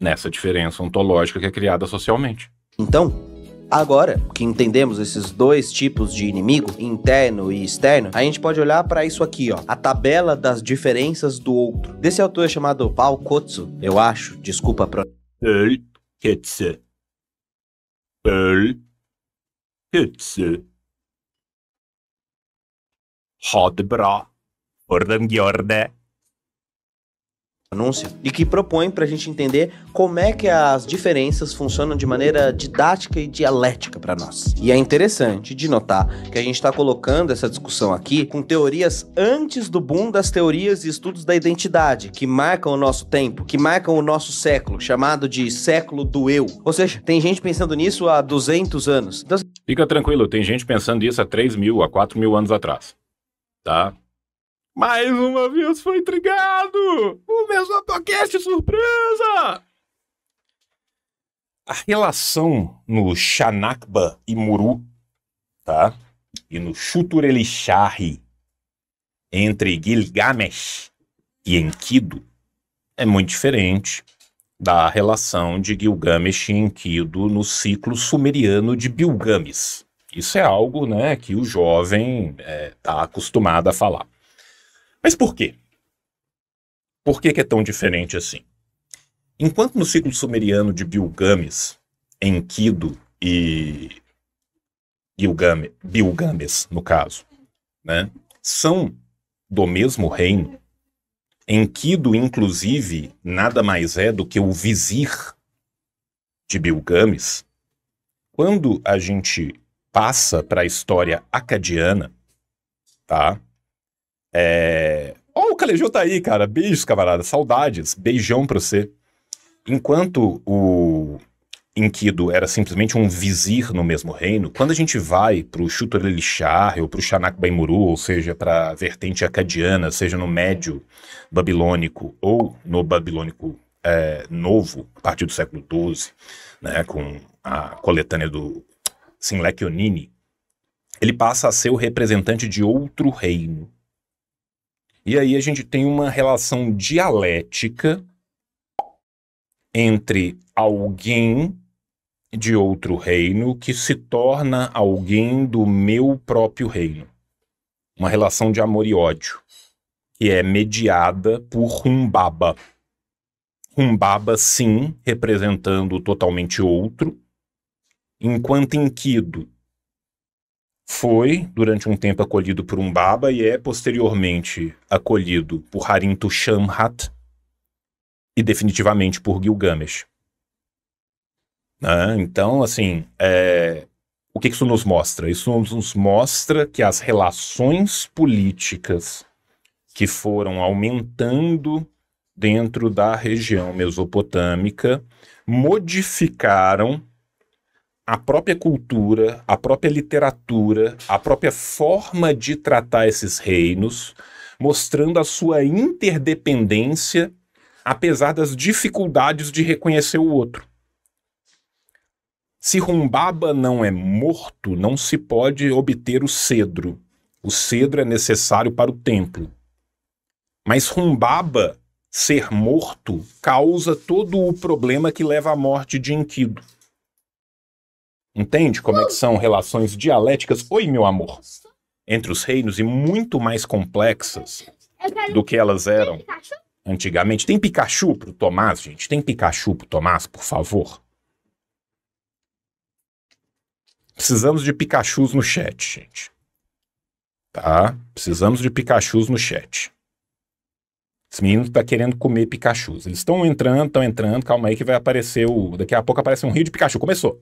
nessa diferença ontológica que é criada socialmente. Então, Agora que entendemos esses dois tipos de inimigo, interno e externo, a gente pode olhar para isso aqui, ó, a tabela das diferenças do outro. Desse autor chamado Paul Kotsu, eu acho, desculpa pro Paul Kotsu. Paul Kotsu. Ha anúncio e que propõe para a gente entender como é que as diferenças funcionam de maneira didática e dialética para nós. E é interessante de notar que a gente está colocando essa discussão aqui com teorias antes do boom das teorias e estudos da identidade, que marcam o nosso tempo, que marcam o nosso século, chamado de século do eu. Ou seja, tem gente pensando nisso há 200 anos. Então... Fica tranquilo, tem gente pensando nisso há 3 mil, há 4 mil anos atrás. Tá? Mais uma vez foi intrigado! O mesmo podcast surpresa! A relação no Xanakba e Muru, tá? E no Chuturelixarri entre Gilgamesh e Enkidu é muito diferente da relação de Gilgamesh e Enkidu no ciclo sumeriano de Bilgames. Isso é algo né, que o jovem está é, tá acostumado a falar. Mas por quê? Por que, que é tão diferente assim? Enquanto no ciclo sumeriano de Bilgames, Enkidu e Bilgames, no caso, né, são do mesmo reino, Enkidu, inclusive, nada mais é do que o vizir de Bilgames. Quando a gente passa para a história acadiana, tá? É... Ó, oh, o Calejou tá aí, cara. Beijos, camarada. Saudades. Beijão pra você. Enquanto o Enkidu era simplesmente um vizir no mesmo reino, quando a gente vai pro Shutor Elishar ou pro Shanak Baimuru, ou seja, pra vertente acadiana, seja no médio babilônico ou no babilônico é, novo, a partir do século XII, né, com a coletânea do Sinlek Onini, ele passa a ser o representante de outro reino, e aí a gente tem uma relação dialética entre alguém de outro reino que se torna alguém do meu próprio reino. Uma relação de amor e ódio, que é mediada por Rumbaba. Rumbaba, sim, representando totalmente outro, enquanto enquido foi durante um tempo acolhido por um baba e é posteriormente acolhido por Harinto Shamhat e definitivamente por Gilgamesh. Ah, né? então, assim, é... o que isso nos mostra? Isso nos mostra que as relações políticas que foram aumentando dentro da região mesopotâmica modificaram a própria cultura, a própria literatura, a própria forma de tratar esses reinos, mostrando a sua interdependência, apesar das dificuldades de reconhecer o outro. Se Rumbaba não é morto, não se pode obter o cedro. O cedro é necessário para o templo. Mas Rumbaba ser morto causa todo o problema que leva à morte de Enkidu. Entende como é que são relações dialéticas, oi meu amor, entre os reinos e muito mais complexas do que elas eram antigamente. Tem Pikachu pro Tomás, gente? Tem Pikachu pro Tomás, por favor? Precisamos de Pikachus no chat, gente. Tá? Precisamos de Pikachus no chat. Esse menino tá querendo comer Pikachus. Eles estão entrando, estão entrando. Calma aí que vai aparecer o... Daqui a pouco aparece um rio de Pikachu. Começou.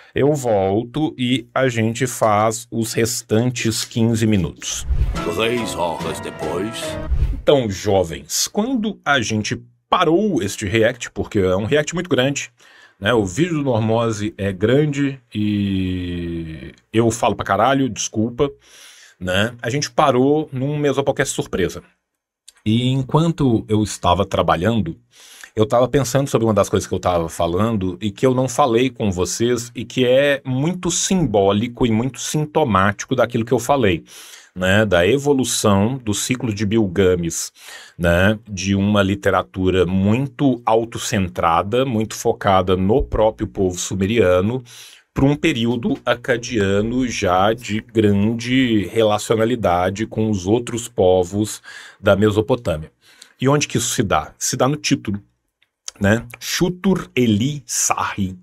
Eu volto e a gente faz os restantes 15 minutos. Três horas depois. Então, jovens, quando a gente parou este react, porque é um react muito grande, né? O vídeo do Normose é grande e eu falo pra caralho, desculpa, né? A gente parou num Mesopocast surpresa. E enquanto eu estava trabalhando, eu estava pensando sobre uma das coisas que eu estava falando e que eu não falei com vocês e que é muito simbólico e muito sintomático daquilo que eu falei. Né, da evolução do ciclo de Bill né, de uma literatura muito autocentrada, muito focada no próprio povo sumeriano, para um período acadiano já de grande relacionalidade com os outros povos da Mesopotâmia. E onde que isso se dá? Se dá no título né? Shutur Eli Sahi. O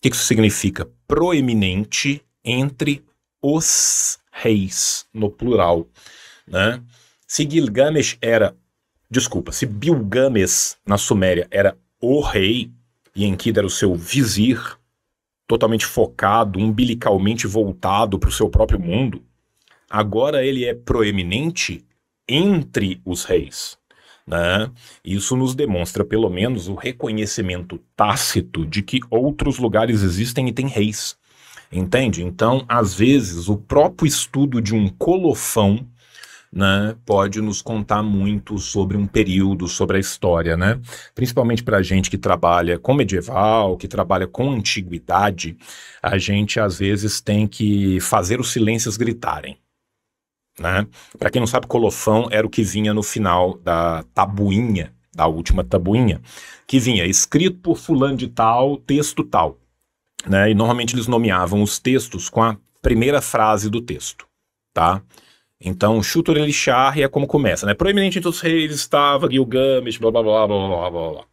que, que isso significa? Proeminente entre os reis, no plural, né? Se Gilgamesh era, desculpa, se Bilgames na Suméria era o rei e Enkidu era o seu vizir, totalmente focado, umbilicalmente voltado para o seu próprio mundo, agora ele é proeminente entre os reis. Né? Isso nos demonstra, pelo menos, o reconhecimento tácito de que outros lugares existem e têm reis. Entende? Então, às vezes, o próprio estudo de um colofão né, pode nos contar muito sobre um período, sobre a história, né? Principalmente para a gente que trabalha com medieval, que trabalha com antiguidade, a gente às vezes tem que fazer os silêncios gritarem. Né? Para quem não sabe, colofão era o que vinha no final da tabuinha, da última tabuinha, que vinha escrito por fulano de tal, texto tal. Né? E normalmente eles nomeavam os textos com a primeira frase do texto.','////////////////////////////////////////////////////////////////////////////////////////////////////////////////////////////////////////////////////////////////////////////////////////////////////////////////////////////////////////////////////////////////////////////////////////////////////////////////////////////////////////////////////////////////////////////////// tá? então é como começa né? proeminente reis estava blá blá blá blá blá blá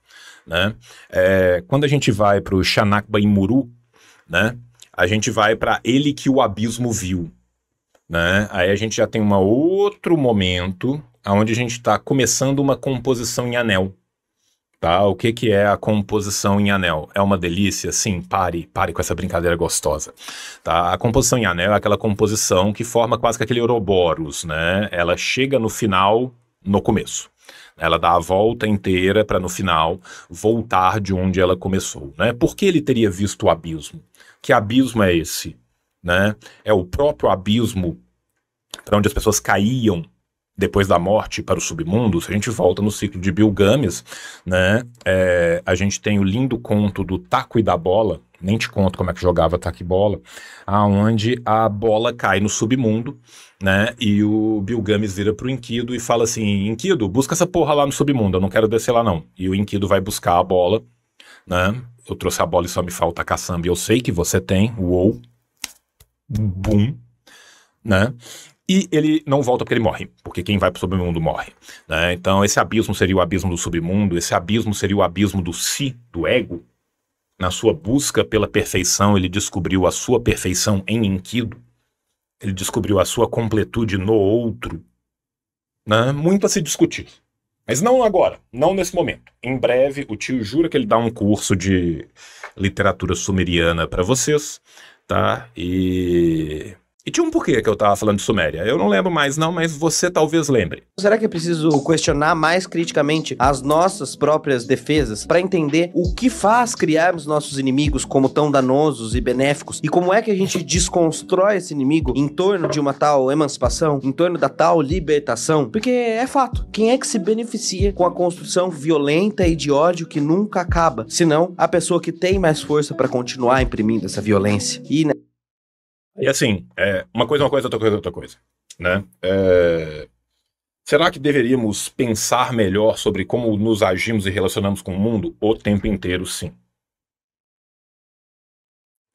blá né? Aí a gente já tem um outro momento onde a gente está começando uma composição em anel. Tá? O que, que é a composição em anel? É uma delícia? Sim, pare, pare com essa brincadeira gostosa. Tá? A composição em anel é aquela composição que forma quase que aquele Ouroboros, né? Ela chega no final, no começo. Ela dá a volta inteira para no final voltar de onde ela começou, né? Por que ele teria visto o abismo? Que abismo é esse? né? É o próprio abismo para onde as pessoas caíam depois da morte para o submundo, se a gente volta no ciclo de Bill Games, né, é, a gente tem o lindo conto do taco e da bola, nem te conto como é que jogava taco e bola, aonde a bola cai no submundo, né, e o Bill Games vira pro Inquido e fala assim, Inquido, busca essa porra lá no submundo, eu não quero descer lá não. E o Inquido vai buscar a bola, né, eu trouxe a bola e só me falta a caçamba, eu sei que você tem, uou, boom, né? E ele não volta porque ele morre, porque quem vai para o submundo morre. Né? Então, esse abismo seria o abismo do submundo, esse abismo seria o abismo do si, do ego. Na sua busca pela perfeição, ele descobriu a sua perfeição em Enkidu. Ele descobriu a sua completude no outro. Né? Muito a se discutir. Mas não agora, não nesse momento. Em breve, o tio jura que ele dá um curso de literatura sumeriana para vocês tá? E e tinha um porquê que eu estava falando de Suméria. Eu não lembro mais, não, mas você talvez lembre. Será que é preciso questionar mais criticamente as nossas próprias defesas para entender o que faz criarmos nossos inimigos como tão danosos e benéficos? E como é que a gente desconstrói esse inimigo em torno de uma tal emancipação, em torno da tal libertação? Porque é fato, quem é que se beneficia com a construção violenta e de ódio que nunca acaba? Senão a pessoa que tem mais força para continuar imprimindo essa violência. E, né? E assim, é, uma coisa, é uma coisa, outra coisa, é outra coisa. Né? É, será que deveríamos pensar melhor sobre como nos agimos e relacionamos com o mundo o tempo inteiro? Sim.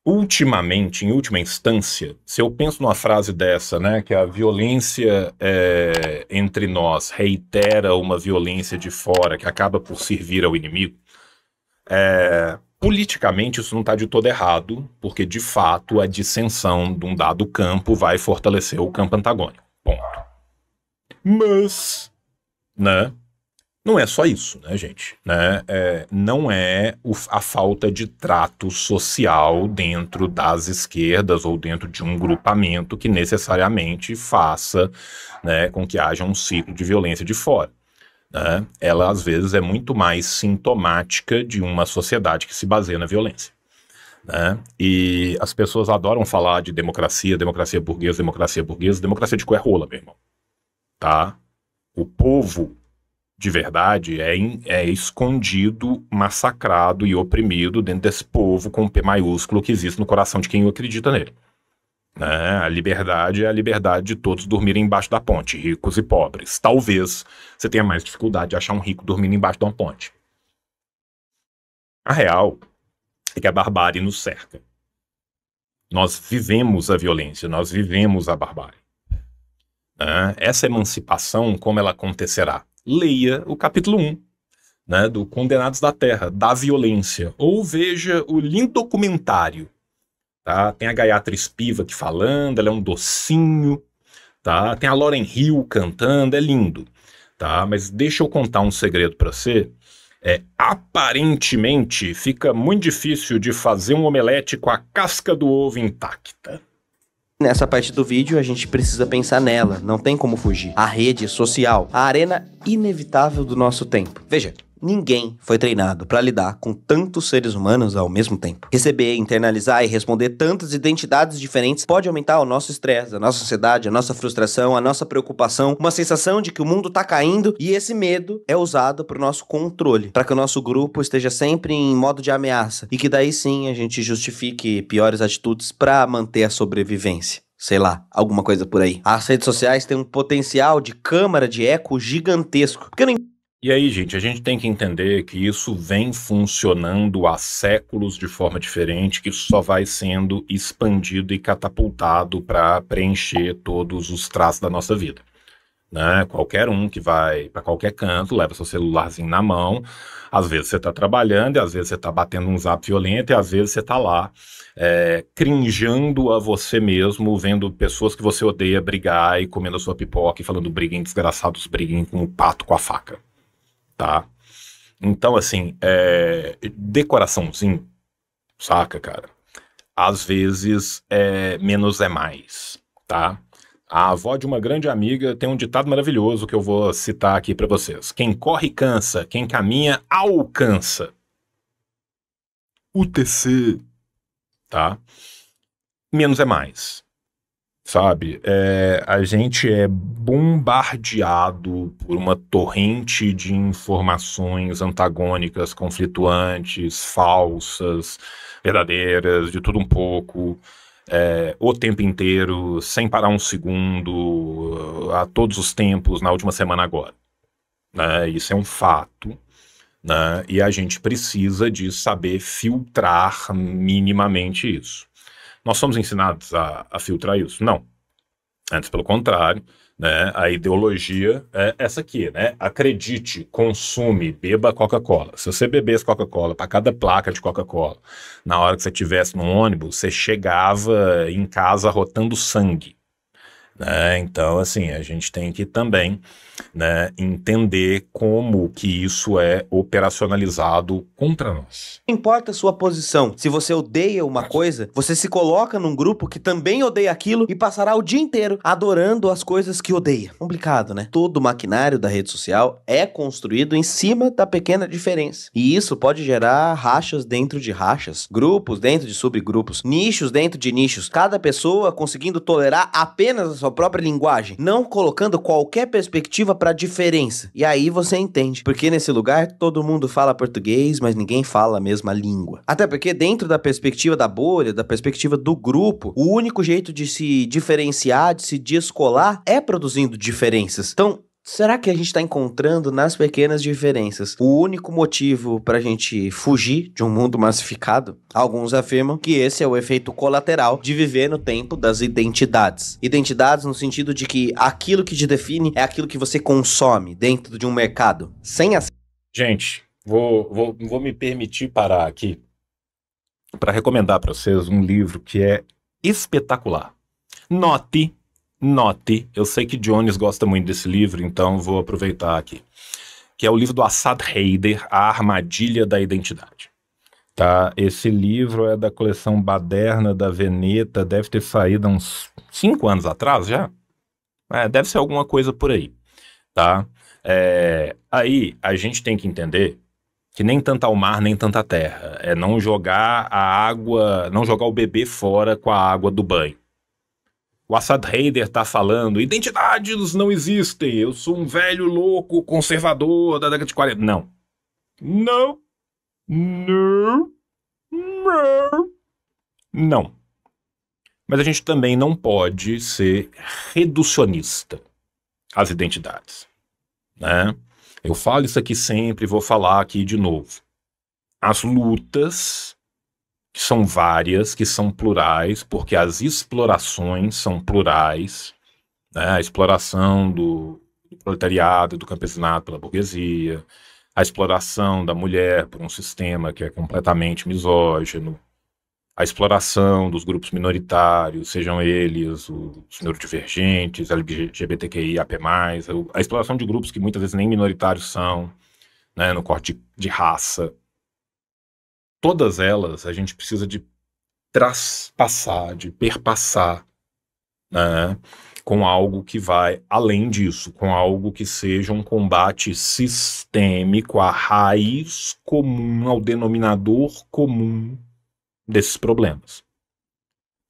Ultimamente, em última instância, se eu penso numa frase dessa, né, que a violência é, entre nós reitera uma violência de fora que acaba por servir ao inimigo, é, Politicamente, isso não está de todo errado, porque de fato a dissensão de um dado campo vai fortalecer o campo antagônico. Ponto. Mas, né? Não é só isso, né, gente? Né? É, não é o, a falta de trato social dentro das esquerdas ou dentro de um grupamento que necessariamente faça né, com que haja um ciclo de violência de fora né, ela às vezes é muito mais sintomática de uma sociedade que se baseia na violência. Né? E as pessoas adoram falar de democracia, democracia burguesa, democracia burguesa, democracia de coerrola, é meu irmão. Tá? O povo de verdade é, é escondido, massacrado e oprimido dentro desse povo com um P maiúsculo que existe no coração de quem acredita nele. Né? A liberdade é a liberdade de todos dormirem embaixo da ponte, ricos e pobres. Talvez você tenha mais dificuldade de achar um rico dormindo embaixo de uma ponte. A real é que a barbárie nos cerca. Nós vivemos a violência, nós vivemos a barbárie. Né? Essa emancipação, como ela acontecerá? Leia o capítulo 1 né, do Condenados da Terra, da Violência, ou veja o lindo documentário Tá? Tem a Gayatri Spiva que falando, ela é um docinho, tá? Tem a Lauren Hill cantando, é lindo, tá? Mas deixa eu contar um segredo para você. É, aparentemente fica muito difícil de fazer um omelete com a casca do ovo intacta. Nessa parte do vídeo, a gente precisa pensar nela, não tem como fugir. A rede social, a arena inevitável do nosso tempo. Veja, Ninguém foi treinado para lidar com tantos seres humanos ao mesmo tempo. Receber, internalizar e responder tantas identidades diferentes pode aumentar o nosso estresse, a nossa ansiedade, a nossa frustração, a nossa preocupação, uma sensação de que o mundo tá caindo e esse medo é usado para o nosso controle, para que o nosso grupo esteja sempre em modo de ameaça e que daí sim a gente justifique piores atitudes para manter a sobrevivência sei lá, alguma coisa por aí. As redes sociais têm um potencial de câmara de eco gigantesco. Porque não e aí, gente, a gente tem que entender que isso vem funcionando há séculos de forma diferente, que isso só vai sendo expandido e catapultado para preencher todos os traços da nossa vida. Né? Qualquer um que vai para qualquer canto, leva seu celularzinho na mão. Às vezes você está trabalhando, e às vezes você está batendo um zap violento, e às vezes você está lá é, crinjando a você mesmo, vendo pessoas que você odeia brigar e comendo a sua pipoca e falando briguem desgraçados, briguem com o pato com a faca tá? Então, assim, é, decoraçãozinho, saca, cara? Às vezes, é, menos é mais, tá? A avó de uma grande amiga tem um ditado maravilhoso que eu vou citar aqui para vocês. Quem corre cansa, quem caminha alcança. UTC, tá? Menos é mais sabe? É, a gente é bombardeado por uma torrente de informações antagônicas, conflituantes, falsas, verdadeiras, de tudo um pouco. É, o tempo inteiro, sem parar um segundo, a todos os tempos, na última semana agora. Né? Isso é um fato. Né? E a gente precisa de saber filtrar minimamente isso. Nós somos ensinados a, a filtrar isso? Não. Antes, pelo contrário, né, a ideologia é essa aqui, né? Acredite, consume, beba Coca-Cola. Se você bebesse Coca-Cola para cada placa de Coca-Cola, na hora que você estivesse no ônibus, você chegava em casa rotando sangue. Né? Então, assim, a gente tem que também né, entender como que isso é operacionalizado contra nós. Importa a sua posição. Se você odeia uma coisa, você se coloca num grupo que também odeia aquilo e passará o dia inteiro adorando as coisas que odeia. Complicado, né? Todo o maquinário da rede social é construído em cima da pequena diferença. E isso pode gerar rachas dentro de rachas, grupos dentro de subgrupos, nichos dentro de nichos. Cada pessoa conseguindo tolerar apenas a sua própria linguagem, não colocando qualquer perspectiva perspectiva para diferença. E aí você entende, porque nesse lugar todo mundo fala português, mas ninguém fala a mesma língua. Até porque dentro da perspectiva da bolha, da perspectiva do grupo, o único jeito de se diferenciar, de se descolar é produzindo diferenças. Então, Será que a gente está encontrando nas pequenas diferenças o único motivo para a gente fugir de um mundo massificado? Alguns afirmam que esse é o efeito colateral de viver no tempo das identidades. Identidades no sentido de que aquilo que te define é aquilo que você consome dentro de um mercado, sem a. Gente, vou, vou, vou me permitir parar aqui para recomendar para vocês um livro que é espetacular. Note note, eu sei que Jones gosta muito desse livro, então vou aproveitar aqui, que é o livro do Assad Heider, A Armadilha da Identidade. Tá? Esse livro é da coleção Baderna da Veneta, deve ter saído há uns cinco anos atrás já. É, deve ser alguma coisa por aí, tá? É, aí a gente tem que entender que nem tanto ao mar, nem tanta terra. É não jogar a água, não jogar o bebê fora com a água do banho. O Assad Raider tá falando, identidades não existem, eu sou um velho louco conservador da década de 40. Não. Não. Não. Não. Não. Mas a gente também não pode ser reducionista às identidades. Né? Eu falo isso aqui sempre, vou falar aqui de novo. As lutas que são várias, que são plurais, porque as explorações são plurais, né? a exploração do, proletariado, do campesinato pela burguesia, a exploração da mulher por um sistema que é completamente misógino, a exploração dos grupos minoritários, sejam eles os neurodivergentes, LGBTQIAP+, a exploração de grupos que muitas vezes nem minoritários são, né, no corte de raça todas elas a gente precisa de traspassar, de perpassar, né? com algo que vai além disso, com algo que seja um combate sistêmico à raiz comum, ao denominador comum desses problemas.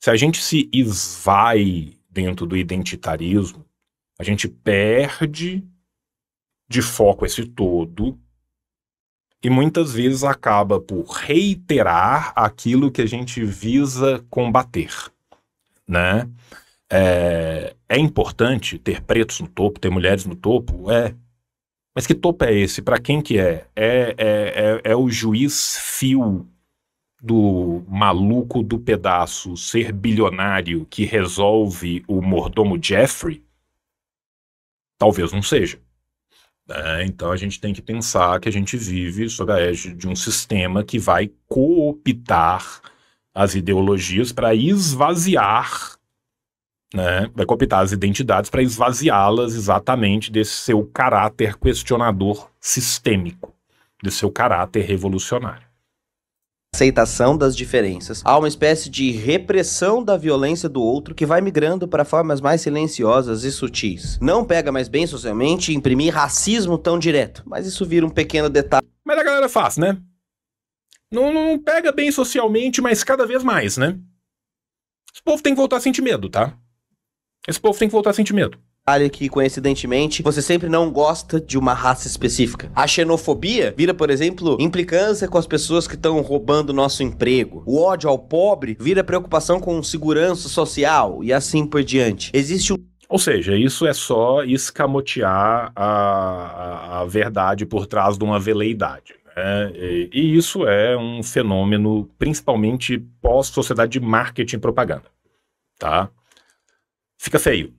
Se a gente se esvai dentro do identitarismo, a gente perde de foco esse todo e muitas vezes acaba por reiterar aquilo que a gente visa combater, né? É, é importante ter pretos no topo, ter mulheres no topo, é. Mas que topo é esse? Para quem que é? É, é, é? é o juiz fio do maluco do pedaço ser bilionário que resolve o mordomo Jeffrey? Talvez não seja. Né? Então a gente tem que pensar que a gente vive sob a égide de um sistema que vai cooptar as ideologias para esvaziar, né? vai cooptar as identidades para esvaziá-las exatamente desse seu caráter questionador sistêmico, desse seu caráter revolucionário aceitação das diferenças, há uma espécie de repressão da violência do outro que vai migrando para formas mais silenciosas e sutis. Não pega mais bem socialmente imprimir racismo tão direto, mas isso vira um pequeno detalhe. Mas a galera faz, né? Não, não pega bem socialmente, mas cada vez mais, né? Esse povo tem que voltar a sentir medo, tá? Esse povo tem que voltar a sentir medo que, coincidentemente, você sempre não gosta de uma raça específica. A xenofobia vira, por exemplo, implicância com as pessoas que estão roubando nosso emprego. O ódio ao pobre vira preocupação com segurança social e assim por diante. Existe um ou seja, isso é só escamotear a, a verdade por trás de uma veleidade. É, e, e isso é um fenômeno principalmente pós-sociedade de marketing e propaganda. Tá? Fica feio.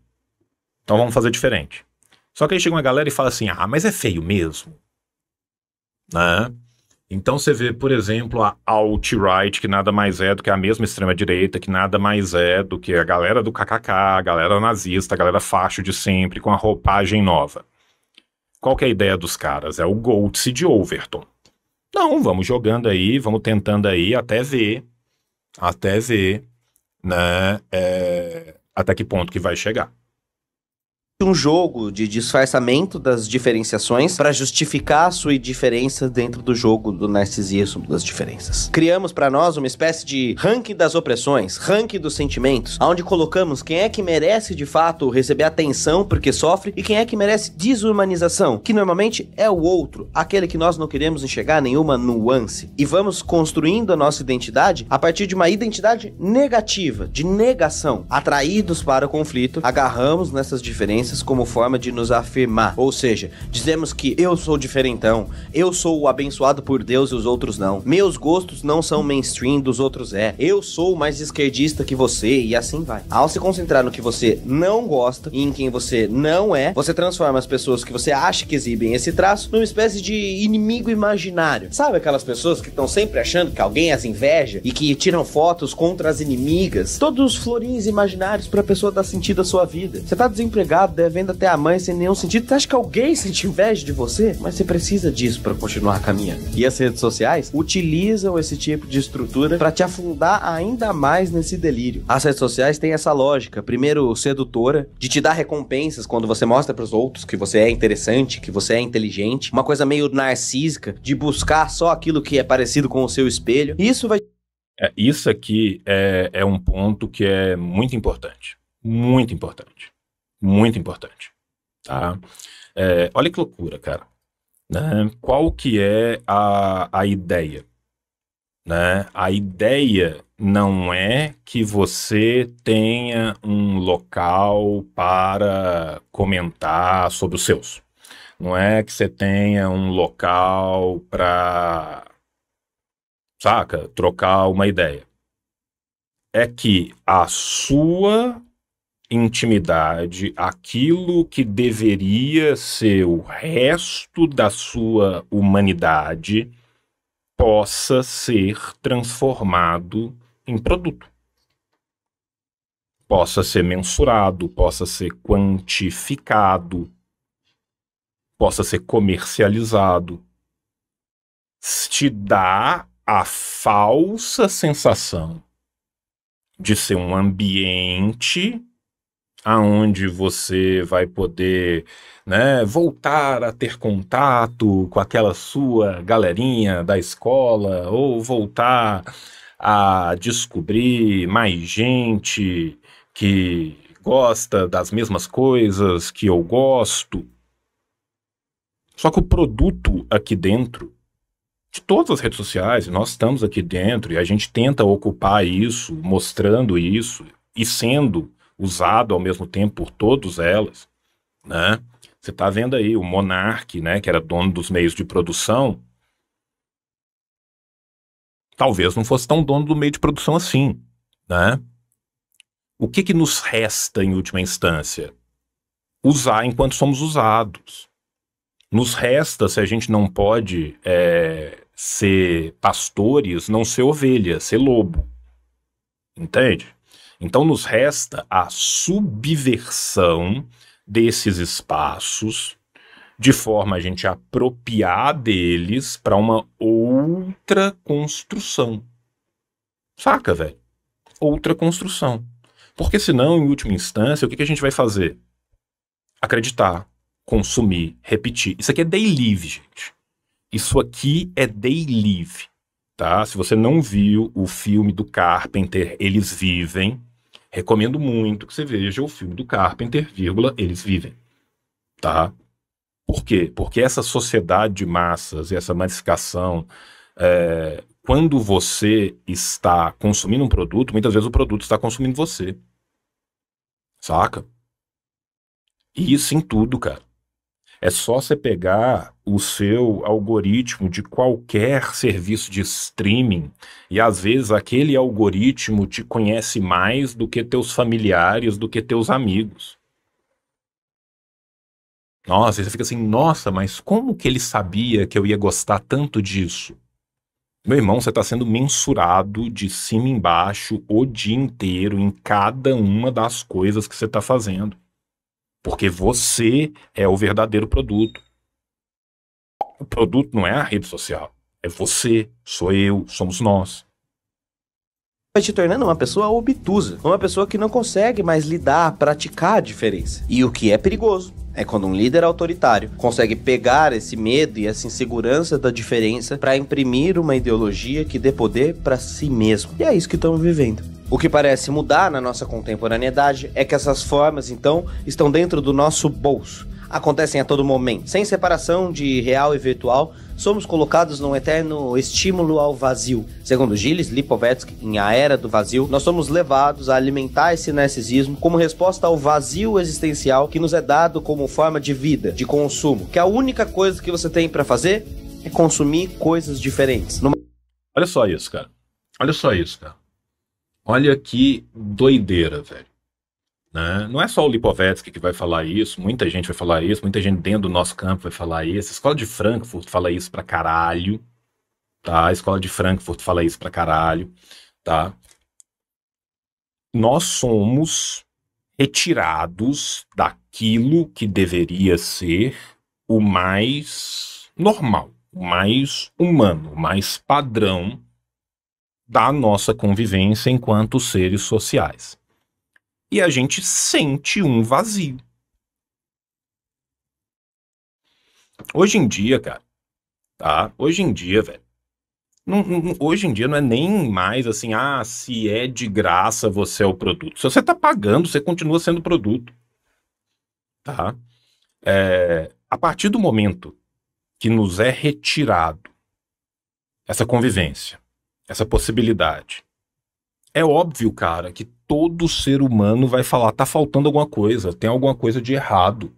Então vamos fazer diferente. Só que aí chega uma galera e fala assim: ah, mas é feio mesmo. Né? Então você vê, por exemplo, a alt-right, que nada mais é do que a mesma extrema-direita, que nada mais é do que a galera do KKK, a galera nazista, a galera facho de sempre, com a roupagem nova. Qual que é a ideia dos caras? É o Goltz de Overton. Não, vamos jogando aí, vamos tentando aí até ver, até ver, né, é, até que ponto que vai chegar um jogo de disfarçamento das diferenciações para justificar a sua diferença dentro do jogo do narcisismo das diferenças. Criamos para nós uma espécie de ranking das opressões, ranking dos sentimentos, onde colocamos quem é que merece de fato receber atenção porque sofre e quem é que merece desumanização, que normalmente é o outro, aquele que nós não queremos enxergar nenhuma nuance. E vamos construindo a nossa identidade a partir de uma identidade negativa, de negação. Atraídos para o conflito, agarramos nessas diferenças diferenças como forma de nos afirmar. Ou seja, dizemos que eu sou diferentão, eu sou o abençoado por Deus e os outros não. Meus gostos não são mainstream, dos outros é. Eu sou mais esquerdista que você e assim vai. Ao se concentrar no que você não gosta e em quem você não é, você transforma as pessoas que você acha que exibem esse traço numa espécie de inimigo imaginário. Sabe aquelas pessoas que estão sempre achando que alguém as inveja e que tiram fotos contra as inimigas? Todos os florins imaginários para a pessoa dar sentido à sua vida. Você tá desempregado, devendo até a mãe sem nenhum sentido. Tu acha que alguém sente inveja de você? Mas você precisa disso para continuar caminhando. E as redes sociais utilizam esse tipo de estrutura para te afundar ainda mais nesse delírio. As redes sociais têm essa lógica, primeiro sedutora, de te dar recompensas quando você mostra para os outros que você é interessante, que você é inteligente, uma coisa meio narcísica de buscar só aquilo que é parecido com o seu espelho. Isso vai é, isso aqui é, é um ponto que é muito importante. Muito importante muito importante, tá? É, olha que loucura, cara. Né? Qual que é a, a ideia? Né? A ideia não é que você tenha um local para comentar sobre os seus. Não é que você tenha um local para, saca, trocar uma ideia. É que a sua intimidade aquilo que deveria ser o resto da sua humanidade possa ser transformado em produto. Possa ser mensurado, possa ser quantificado, possa ser comercializado. Te dá a falsa sensação de ser um ambiente aonde você vai poder né, voltar a ter contato com aquela sua galerinha da escola ou voltar a descobrir mais gente que gosta das mesmas coisas que eu gosto. Só que o produto aqui dentro de todas as redes sociais, nós estamos aqui dentro e a gente tenta ocupar isso, mostrando isso e sendo usado ao mesmo tempo por todos elas, né? Você está vendo aí o Monarque, né, que era dono dos meios de produção, talvez não fosse tão dono do meio de produção assim, né? O que que nos resta em última instância? Usar enquanto somos usados. Nos resta, se a gente não pode é, ser pastores, não ser ovelha, ser lobo. Entende? Então, nos resta a subversão desses espaços de forma a gente apropriar deles para uma outra construção. Saca, velho? Outra construção. Porque senão, em última instância, o que, que a gente vai fazer? Acreditar, consumir, repetir. Isso aqui é day live, gente. Isso aqui é day live tá? Se você não viu o filme do Carpenter, Eles Vivem, recomendo muito que você veja o filme do Carpenter, vírgula, Eles Vivem, tá? Por quê? Porque essa sociedade de massas, essa massificação, é, quando você está consumindo um produto, muitas vezes o produto está consumindo você. Saca? E isso em tudo, cara. É só você pegar o seu algoritmo de qualquer serviço de streaming e às vezes aquele algoritmo te conhece mais do que teus familiares, do que teus amigos. Nossa, você fica assim, nossa, mas como que ele sabia que eu ia gostar tanto disso? Meu irmão, você está sendo mensurado de cima embaixo o dia inteiro em cada uma das coisas que você está fazendo. Porque você é o verdadeiro produto. O produto não é a rede social. É você, sou eu, somos nós vai te tornando uma pessoa obtusa, uma pessoa que não consegue mais lidar, praticar a diferença. E o que é perigoso é quando um líder autoritário consegue pegar esse medo e essa insegurança da diferença para imprimir uma ideologia que dê poder para si mesmo. E é isso que estamos vivendo. O que parece mudar na nossa contemporaneidade é que essas formas, então, estão dentro do nosso bolso. Acontecem a todo momento. Sem separação de real e virtual, somos colocados num eterno estímulo ao vazio. Segundo Gilles Lipovetsky, em A Era do Vazio, nós somos levados a alimentar esse narcisismo como resposta ao vazio existencial que nos é dado como forma de vida, de consumo, que a única coisa que você tem para fazer é consumir coisas diferentes. Numa... Olha só isso, cara. Olha só isso, cara. Olha que doideira, velho. Né? Não é só o Lipovetsky que vai falar isso, muita gente vai falar isso, muita gente dentro do nosso campo vai falar isso. A escola de Frankfurt fala isso pra caralho, tá? A escola de Frankfurt fala isso pra caralho, tá? Nós somos retirados daquilo que deveria ser o mais normal, o mais humano, o mais padrão da nossa convivência enquanto seres sociais. E a gente sente um vazio. Hoje em dia, cara, tá? Hoje em dia, velho. Não, não, hoje em dia não é nem mais assim, ah, se é de graça você é o produto. Se você tá pagando, você continua sendo produto. Tá? É, a partir do momento que nos é retirado essa convivência, essa possibilidade. É óbvio, cara, que todo ser humano vai falar: tá faltando alguma coisa, tem alguma coisa de errado.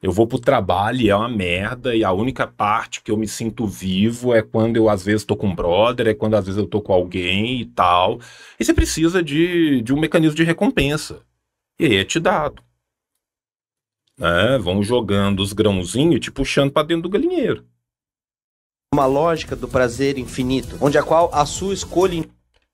Eu vou pro trabalho e é uma merda, e a única parte que eu me sinto vivo é quando eu às vezes tô com um brother, é quando às vezes eu tô com alguém e tal. E você precisa de, de um mecanismo de recompensa. E aí é te dado. Né? Vão jogando os grãozinhos e te puxando para dentro do galinheiro uma lógica do prazer infinito, onde a qual a sua escolha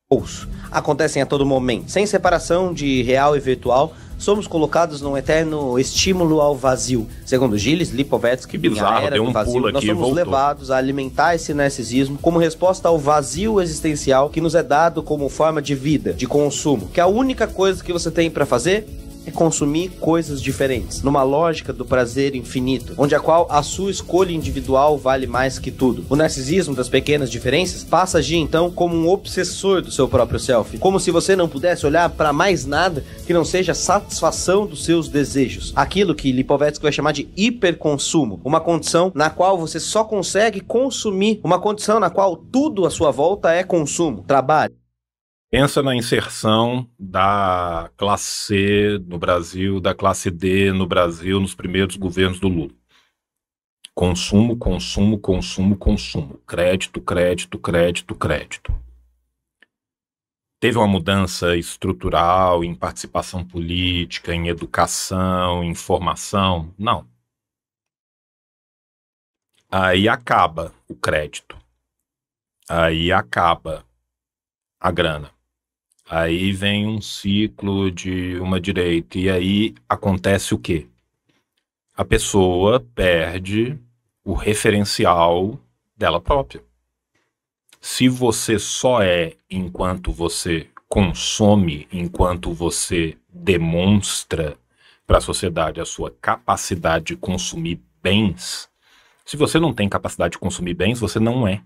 bolso acontecem a todo momento, sem separação de real e virtual. Somos colocados num eterno estímulo ao vazio. Segundo Gilles Lipovetsky, que bizarro, era deu um vazio, pulo aqui somos voltou. levados a alimentar esse narcisismo como resposta ao vazio existencial que nos é dado como forma de vida, de consumo, que é a única coisa que você tem para fazer é consumir coisas diferentes, numa lógica do prazer infinito, onde a qual a sua escolha individual vale mais que tudo. O narcisismo das pequenas diferenças passa a agir então como um obsessor do seu próprio self, como se você não pudesse olhar para mais nada que não seja satisfação dos seus desejos. Aquilo que Lipovetsky vai chamar de hiperconsumo, uma condição na qual você só consegue consumir, uma condição na qual tudo à sua volta é consumo, trabalho pensa na inserção da classe C no Brasil, da classe D no Brasil, nos primeiros governos do Lula. Consumo, consumo, consumo, consumo. Crédito, crédito, crédito, crédito. Teve uma mudança estrutural em participação política, em educação, em formação? Não. Aí acaba o crédito. Aí acaba a grana. Aí vem um ciclo de uma direita. E aí acontece o quê? A pessoa perde o referencial dela própria. Se você só é enquanto você consome, enquanto você demonstra para a sociedade a sua capacidade de consumir bens, se você não tem capacidade de consumir bens, você não é.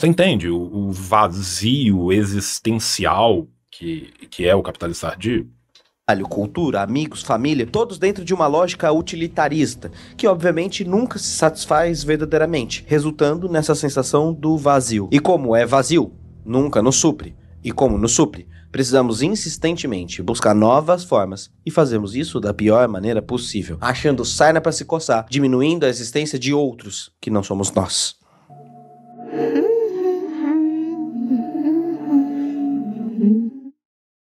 Você entende o, o vazio existencial que, que é o capitalista ardio? cultura, amigos, família, todos dentro de uma lógica utilitarista, que obviamente nunca se satisfaz verdadeiramente, resultando nessa sensação do vazio. E como é vazio, nunca nos supre. E como nos supre, precisamos insistentemente buscar novas formas e fazemos isso da pior maneira possível, achando sarna para se coçar, diminuindo a existência de outros que não somos nós.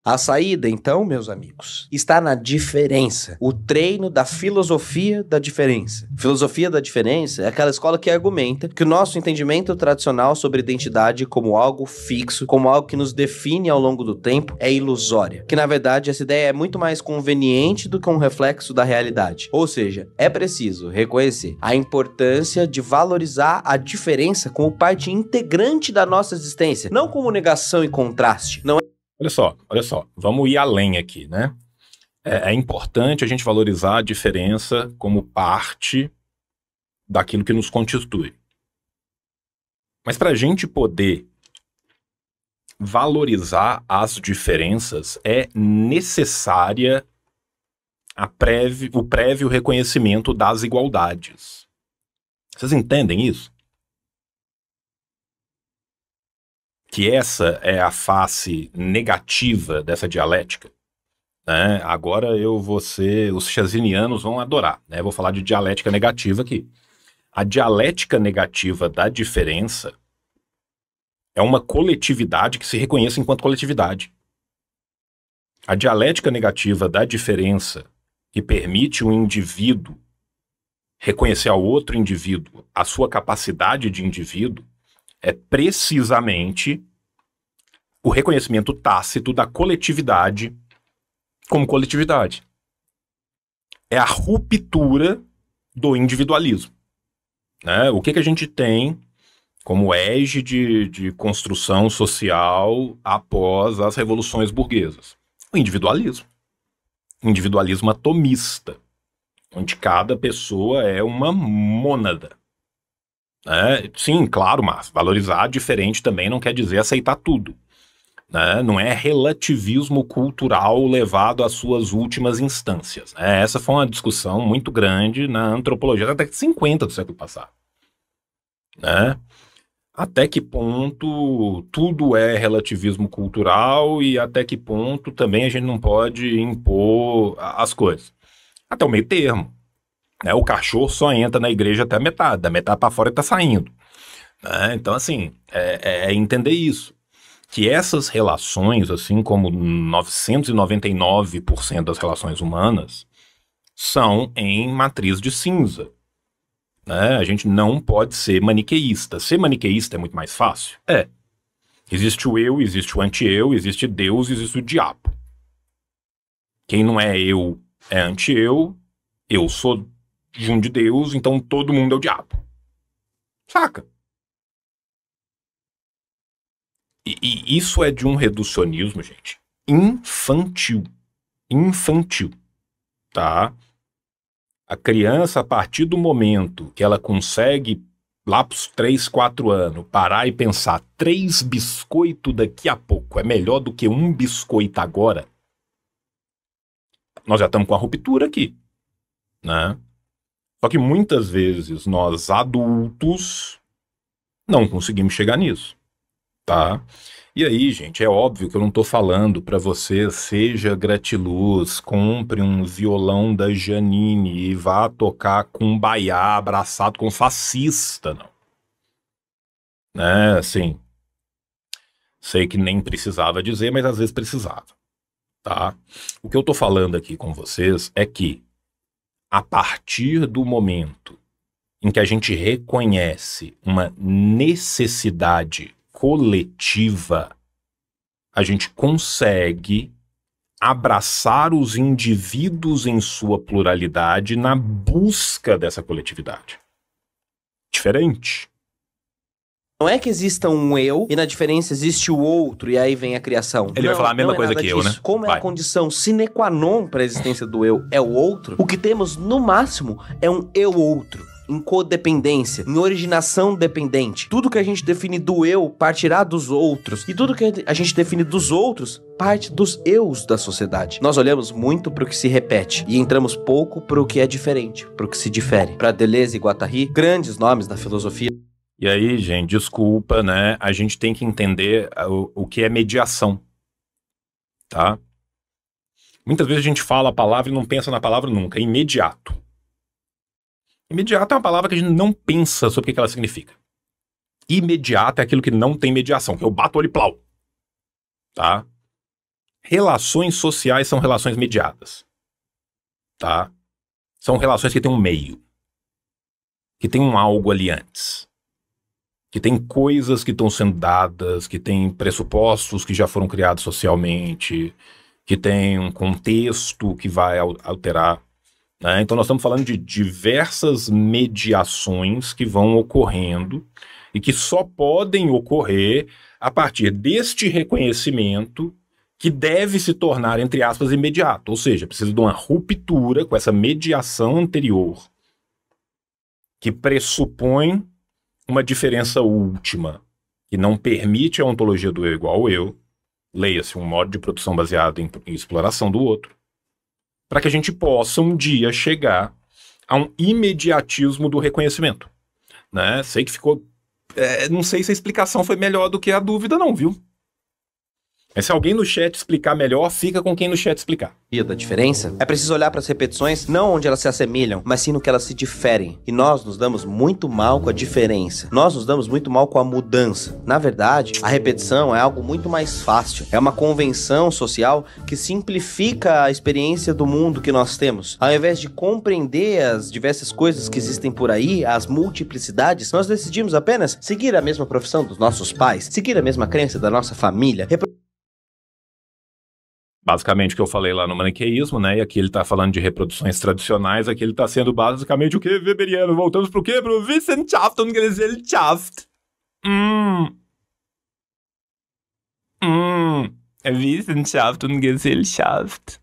A saída, então, meus amigos, está na diferença. O treino da filosofia da diferença. Filosofia da diferença é aquela escola que argumenta que o nosso entendimento tradicional sobre identidade como algo fixo, como algo que nos define ao longo do tempo, é ilusória. Que na verdade essa ideia é muito mais conveniente do que um reflexo da realidade. Ou seja, é preciso reconhecer a importância de valorizar a diferença como parte integrante da nossa existência, não como negação e contraste. Não é Olha só, olha só, vamos ir além aqui, né? É, é importante a gente valorizar a diferença como parte daquilo que nos constitui. Mas para a gente poder valorizar as diferenças, é necessária prévio, o prévio reconhecimento das igualdades. Vocês entendem isso? que essa é a face negativa dessa dialética. Né? Agora eu vou ser, os chazinianos vão adorar, né? Vou falar de dialética negativa aqui. A dialética negativa da diferença é uma coletividade que se reconhece enquanto coletividade. A dialética negativa da diferença, que permite o um indivíduo reconhecer ao outro indivíduo a sua capacidade de indivíduo, é precisamente o reconhecimento tácito da coletividade como coletividade. É a ruptura do individualismo. Né? O que, que a gente tem como eje de, de construção social após as revoluções burguesas? O individualismo. individualismo atomista, onde cada pessoa é uma mônada. É, sim, claro, mas valorizar diferente também não quer dizer aceitar tudo. Né? Não é relativismo cultural levado às suas últimas instâncias. Né? Essa foi uma discussão muito grande na antropologia da década de 50 do século passado. Né? Até que ponto tudo é relativismo cultural e até que ponto também a gente não pode impor as coisas. Até o meio termo. Né? O cachorro só entra na igreja até a metade, da metade para fora ele está saindo. Né? Então, assim, é, é, é entender isso que essas relações, assim como 999% das relações humanas, são em matriz de cinza. Né? A gente não pode ser maniqueísta. Ser maniqueísta é muito mais fácil? É. Existe o eu, existe o anti-eu, existe Deus, existe o diabo. Quem não é eu é anti-eu, eu sou de um de Deus, então todo mundo é o diabo. Saca? E, e isso é de um reducionismo, gente, infantil. Infantil. Tá? A criança, a partir do momento que ela consegue, lá para os 3, 4 anos, parar e pensar: três biscoitos daqui a pouco é melhor do que um biscoito agora. Nós já estamos com a ruptura aqui. Né? Só que muitas vezes nós adultos não conseguimos chegar nisso tá? E aí, gente, é óbvio que eu não estou falando para você seja gratiluz, compre um violão da Janine e vá tocar com baiá abraçado com fascista, não. Né, assim. Sei que nem precisava dizer, mas às vezes precisava, tá? O que eu estou falando aqui com vocês é que a partir do momento em que a gente reconhece uma necessidade coletiva, a gente consegue abraçar os indivíduos em sua pluralidade na busca dessa coletividade. Diferente. Não é que exista um eu e na diferença existe o outro e aí vem a criação. Ele não, vai falar a mesma é coisa que disso. eu, né? Como vai. é a condição sine qua non para a existência do eu é o outro, o que temos no máximo é um eu outro em codependência, em originação dependente. Tudo que a gente define do eu partirá dos outros, e tudo que a gente define dos outros parte dos eus da sociedade. Nós olhamos muito para o que se repete e entramos pouco para o que é diferente, para o que se difere. Para Deleuze e Guattari, grandes nomes da filosofia e aí, gente, desculpa, né? A gente tem que entender ah, o, o que é mediação, tá? Muitas vezes a gente fala a palavra e não pensa na palavra nunca, é imediato. Imediato é uma palavra que a gente não pensa sobre o que ela significa. Imediato é aquilo que não tem mediação, que eu bato o olho e plau. Tá? Relações sociais são relações mediadas. Tá? São relações que têm um meio. Que tem um algo ali antes. Que tem coisas que estão sendo dadas, que tem pressupostos que já foram criados socialmente, que tem um contexto que vai alterar. Né? Então, nós estamos falando de diversas mediações que vão ocorrendo e que só podem ocorrer a partir deste reconhecimento que deve se tornar, entre aspas, imediato. Ou seja, precisa de uma ruptura com essa mediação anterior que pressupõe uma diferença última, que não permite a ontologia do eu igual ao eu, leia-se um modo de produção baseado em, em exploração do outro, para que a gente possa um dia chegar a um imediatismo do reconhecimento. Né? Sei que ficou. É, não sei se a explicação foi melhor do que a dúvida, não, viu? Mas é, se alguém no chat explicar melhor, fica com quem no chat explicar. E da diferença? É preciso olhar para as repetições não onde elas se assemelham, mas sim no que elas se diferem. E nós nos damos muito mal com a diferença. Nós nos damos muito mal com a mudança. Na verdade, a repetição é algo muito mais fácil. É uma convenção social que simplifica a experiência do mundo que nós temos. Ao invés de compreender as diversas coisas que existem por aí, as multiplicidades, nós decidimos apenas seguir a mesma profissão dos nossos pais, seguir a mesma crença da nossa família, basicamente o que eu falei lá no maniqueísmo, né? E aqui ele está falando de reproduções tradicionais, aqui ele está sendo basicamente o que, Weberiano? Voltamos pro quê? Pro Wissenschaft und Gesellschaft. Hum. Hum. É Wissenschaft und Gesellschaft.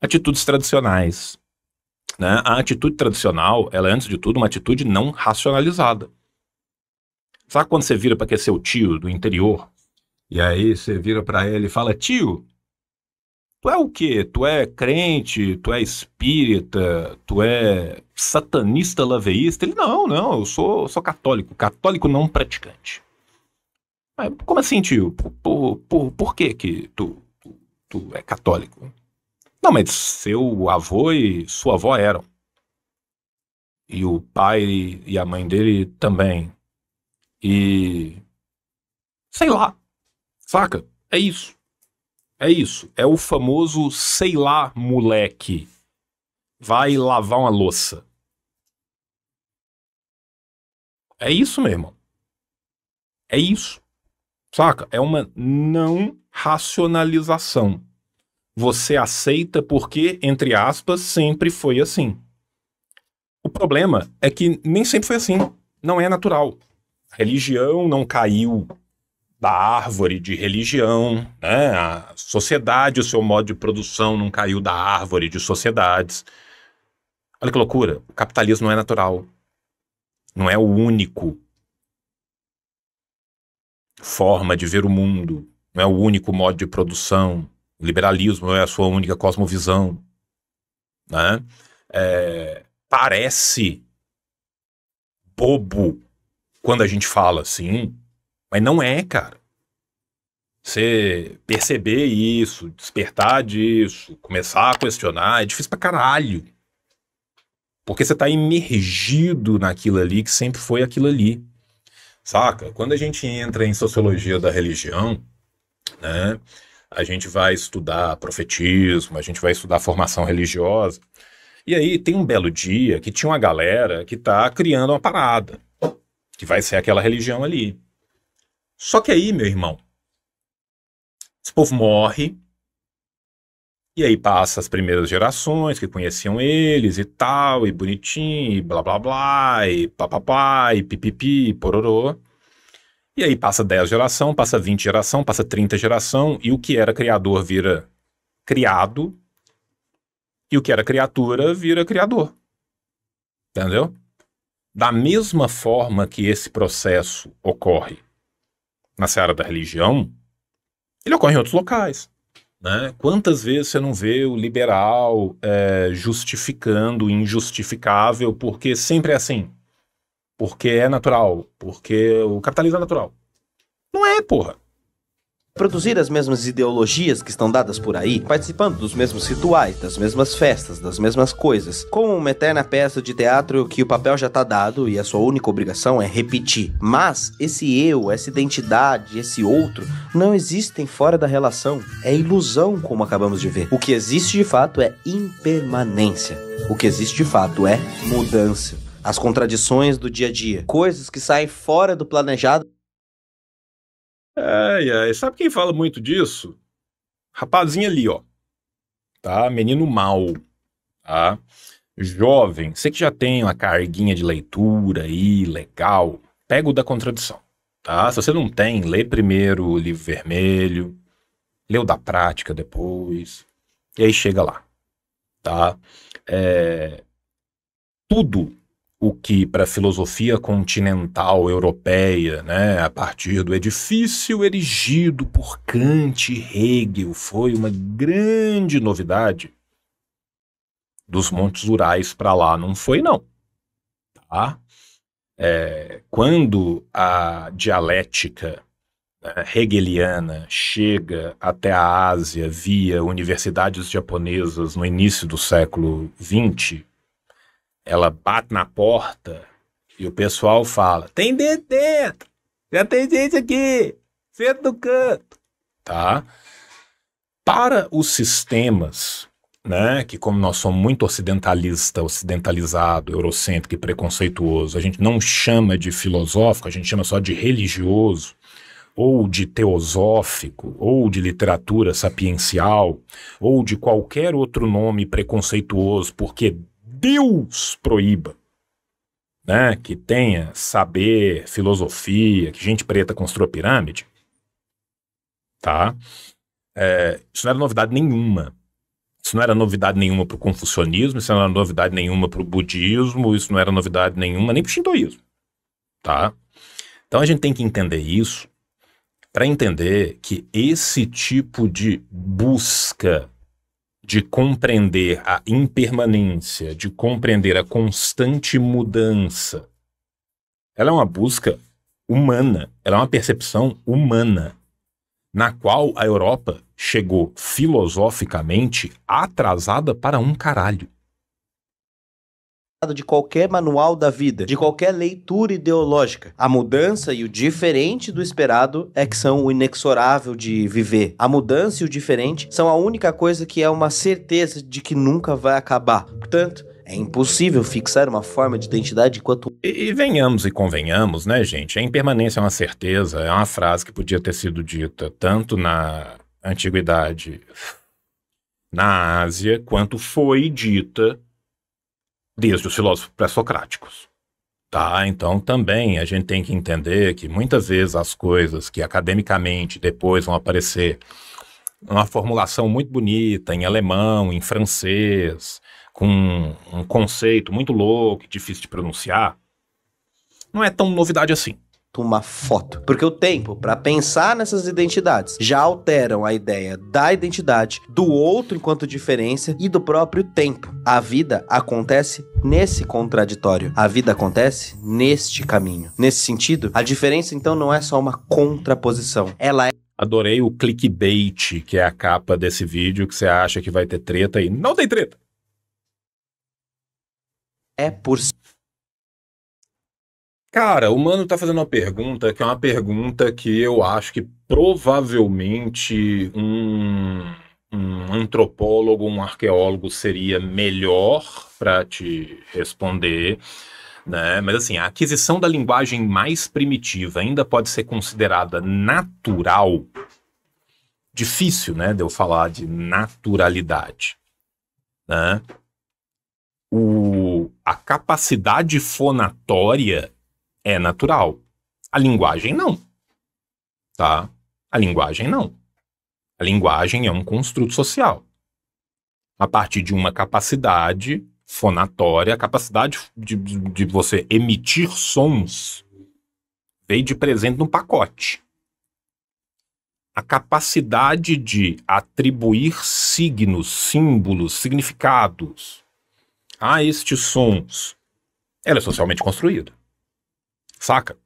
Atitudes tradicionais. Né? A atitude tradicional, ela é, antes de tudo, uma atitude não racionalizada. Sabe quando você vira para que é seu tio do interior? E aí você vira para ele e fala, tio, tu é o quê? Tu é crente, tu é espírita, tu é satanista laveísta? Ele, não, não, eu sou, sou católico, católico não praticante. Mas, como assim, tio? Por, por, por, que que tu, tu é católico? Não, mas seu avô e sua avó eram. E o pai e a mãe dele também. E. Sei lá. Saca? É isso. É isso. É o famoso sei lá, moleque. Vai lavar uma louça. É isso, mesmo, É isso. Saca? É uma não racionalização. Você aceita porque, entre aspas, sempre foi assim. O problema é que nem sempre foi assim. Não é natural. A religião não caiu da árvore de religião, né? a sociedade, o seu modo de produção não caiu da árvore de sociedades. Olha que loucura, o capitalismo não é natural, não é o único forma de ver o mundo, não é o único modo de produção, o liberalismo não é a sua única cosmovisão. Né? É, parece bobo quando a gente fala assim, mas não é, cara. Você perceber isso, despertar disso, começar a questionar, é difícil pra caralho. Porque você tá imergido naquilo ali que sempre foi aquilo ali. Saca? Quando a gente entra em sociologia da religião, né? A gente vai estudar profetismo, a gente vai estudar formação religiosa. E aí tem um belo dia que tinha uma galera que tá criando uma parada, que vai ser aquela religião ali. Só que aí, meu irmão, esse povo morre, e aí passa as primeiras gerações que conheciam eles e tal, e bonitinho, e blá blá blá, e papapá, e pipipi, e pororô. E aí passa 10 geração, passa 20 geração, passa 30 geração, e o que era criador vira criado, e o que era criatura vira criador. Entendeu? Da mesma forma que esse processo ocorre na seara da religião, ele ocorre em outros locais. Né? Quantas vezes você não vê o liberal é, justificando o injustificável, porque sempre é assim, porque é natural, porque o capitalismo é natural. Não é, porra produzir as mesmas ideologias que estão dadas por aí, participando dos mesmos rituais, das mesmas festas, das mesmas coisas, como uma eterna peça de teatro que o papel já está dado e a sua única obrigação é repetir. Mas esse eu, essa identidade, esse outro, não existem fora da relação. É ilusão, como acabamos de ver. O que existe de fato é impermanência. O que existe de fato é mudança. As contradições do dia a dia, coisas que saem fora do planejado Ai, ai. Sabe quem fala muito disso? rapazinho ali, ó. Tá? Menino mal. Tá? Jovem. Você que já tem uma carguinha de leitura aí, legal. Pega o da contradição. Tá? Se você não tem, lê primeiro o livro vermelho. Lê o da prática depois. E aí chega lá. Tá? É... Tudo o que para a filosofia continental europeia, né, a partir do edifício erigido por Kant e Hegel, foi uma grande novidade, dos Montes Urais para lá não foi não. Tá? É, quando a dialética né, hegeliana chega até a Ásia via universidades japonesas no início do século XX, ela bate na porta e o pessoal fala: tem gente dentro, já tem gente aqui, senta no canto. Tá? Para os sistemas, né, que como nós somos muito ocidentalista, ocidentalizado, eurocêntrico e preconceituoso, a gente não chama de filosófico, a gente chama só de religioso, ou de teosófico, ou de literatura sapiencial, ou de qualquer outro nome preconceituoso, porque Deus proíba né, que tenha saber, filosofia, que gente preta construa pirâmide, tá? É, isso não era novidade nenhuma. Isso não era novidade nenhuma para o confucionismo, isso não era novidade nenhuma para o budismo, isso não era novidade nenhuma nem para o shintoísmo, tá? Então a gente tem que entender isso para entender que esse tipo de busca de compreender a impermanência, de compreender a constante mudança, ela é uma busca humana, ela é uma percepção humana, na qual a Europa chegou filosoficamente atrasada para um caralho de qualquer manual da vida, de qualquer leitura ideológica. A mudança e o diferente do esperado é que são o inexorável de viver. A mudança e o diferente são a única coisa que é uma certeza de que nunca vai acabar. Portanto, é impossível fixar uma forma de identidade enquanto. E, e, venhamos e convenhamos, né, gente? A impermanência é uma certeza, é uma frase que podia ter sido dita tanto na antiguidade na Ásia, quanto foi dita desde os filósofos pré-socráticos. Tá, então também a gente tem que entender que muitas vezes as coisas que academicamente depois vão aparecer uma formulação muito bonita em alemão, em francês, com um conceito muito louco e difícil de pronunciar, não é tão novidade assim uma foto. Porque o tempo para pensar nessas identidades já alteram a ideia da identidade, do outro enquanto diferença e do próprio tempo. A vida acontece nesse contraditório. A vida acontece neste caminho. Nesse sentido, a diferença então não é só uma contraposição, ela é Adorei o clickbait, que é a capa desse vídeo, que você acha que vai ter treta e não tem treta. É por Cara, o Mano tá fazendo uma pergunta que é uma pergunta que eu acho que provavelmente um, um antropólogo, um arqueólogo seria melhor para te responder. Né? Mas assim, a aquisição da linguagem mais primitiva ainda pode ser considerada natural. Difícil, né, de eu falar de naturalidade, né? O, a capacidade fonatória é natural. A linguagem não. Tá? A linguagem não. A linguagem é um construto social. A partir de uma capacidade fonatória, a capacidade de, de você emitir sons veio de presente no pacote. A capacidade de atribuir signos, símbolos, significados a estes sons, ela é socialmente construída. Saca?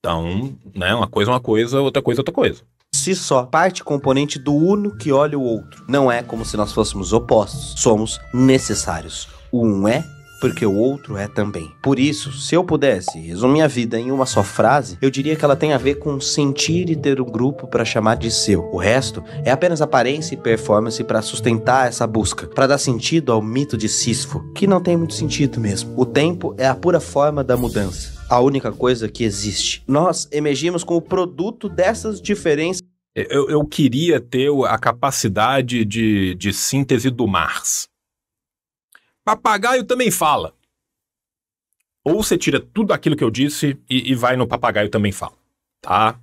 Então, né, uma coisa é uma coisa, outra coisa é outra coisa. Se só parte componente do uno que olha o outro. Não é como se nós fôssemos opostos, somos necessários. O um é porque o outro é também. Por isso, se eu pudesse resumir a vida em uma só frase, eu diria que ela tem a ver com sentir e ter um grupo para chamar de seu. O resto é apenas aparência e performance para sustentar essa busca, para dar sentido ao mito de Sísifo, que não tem muito sentido mesmo. O tempo é a pura forma da mudança a única coisa que existe. Nós emergimos como produto dessas diferenças. Eu, eu queria ter a capacidade de, de síntese do mars Papagaio também fala. Ou você tira tudo aquilo que eu disse e, e vai no papagaio também fala, tá?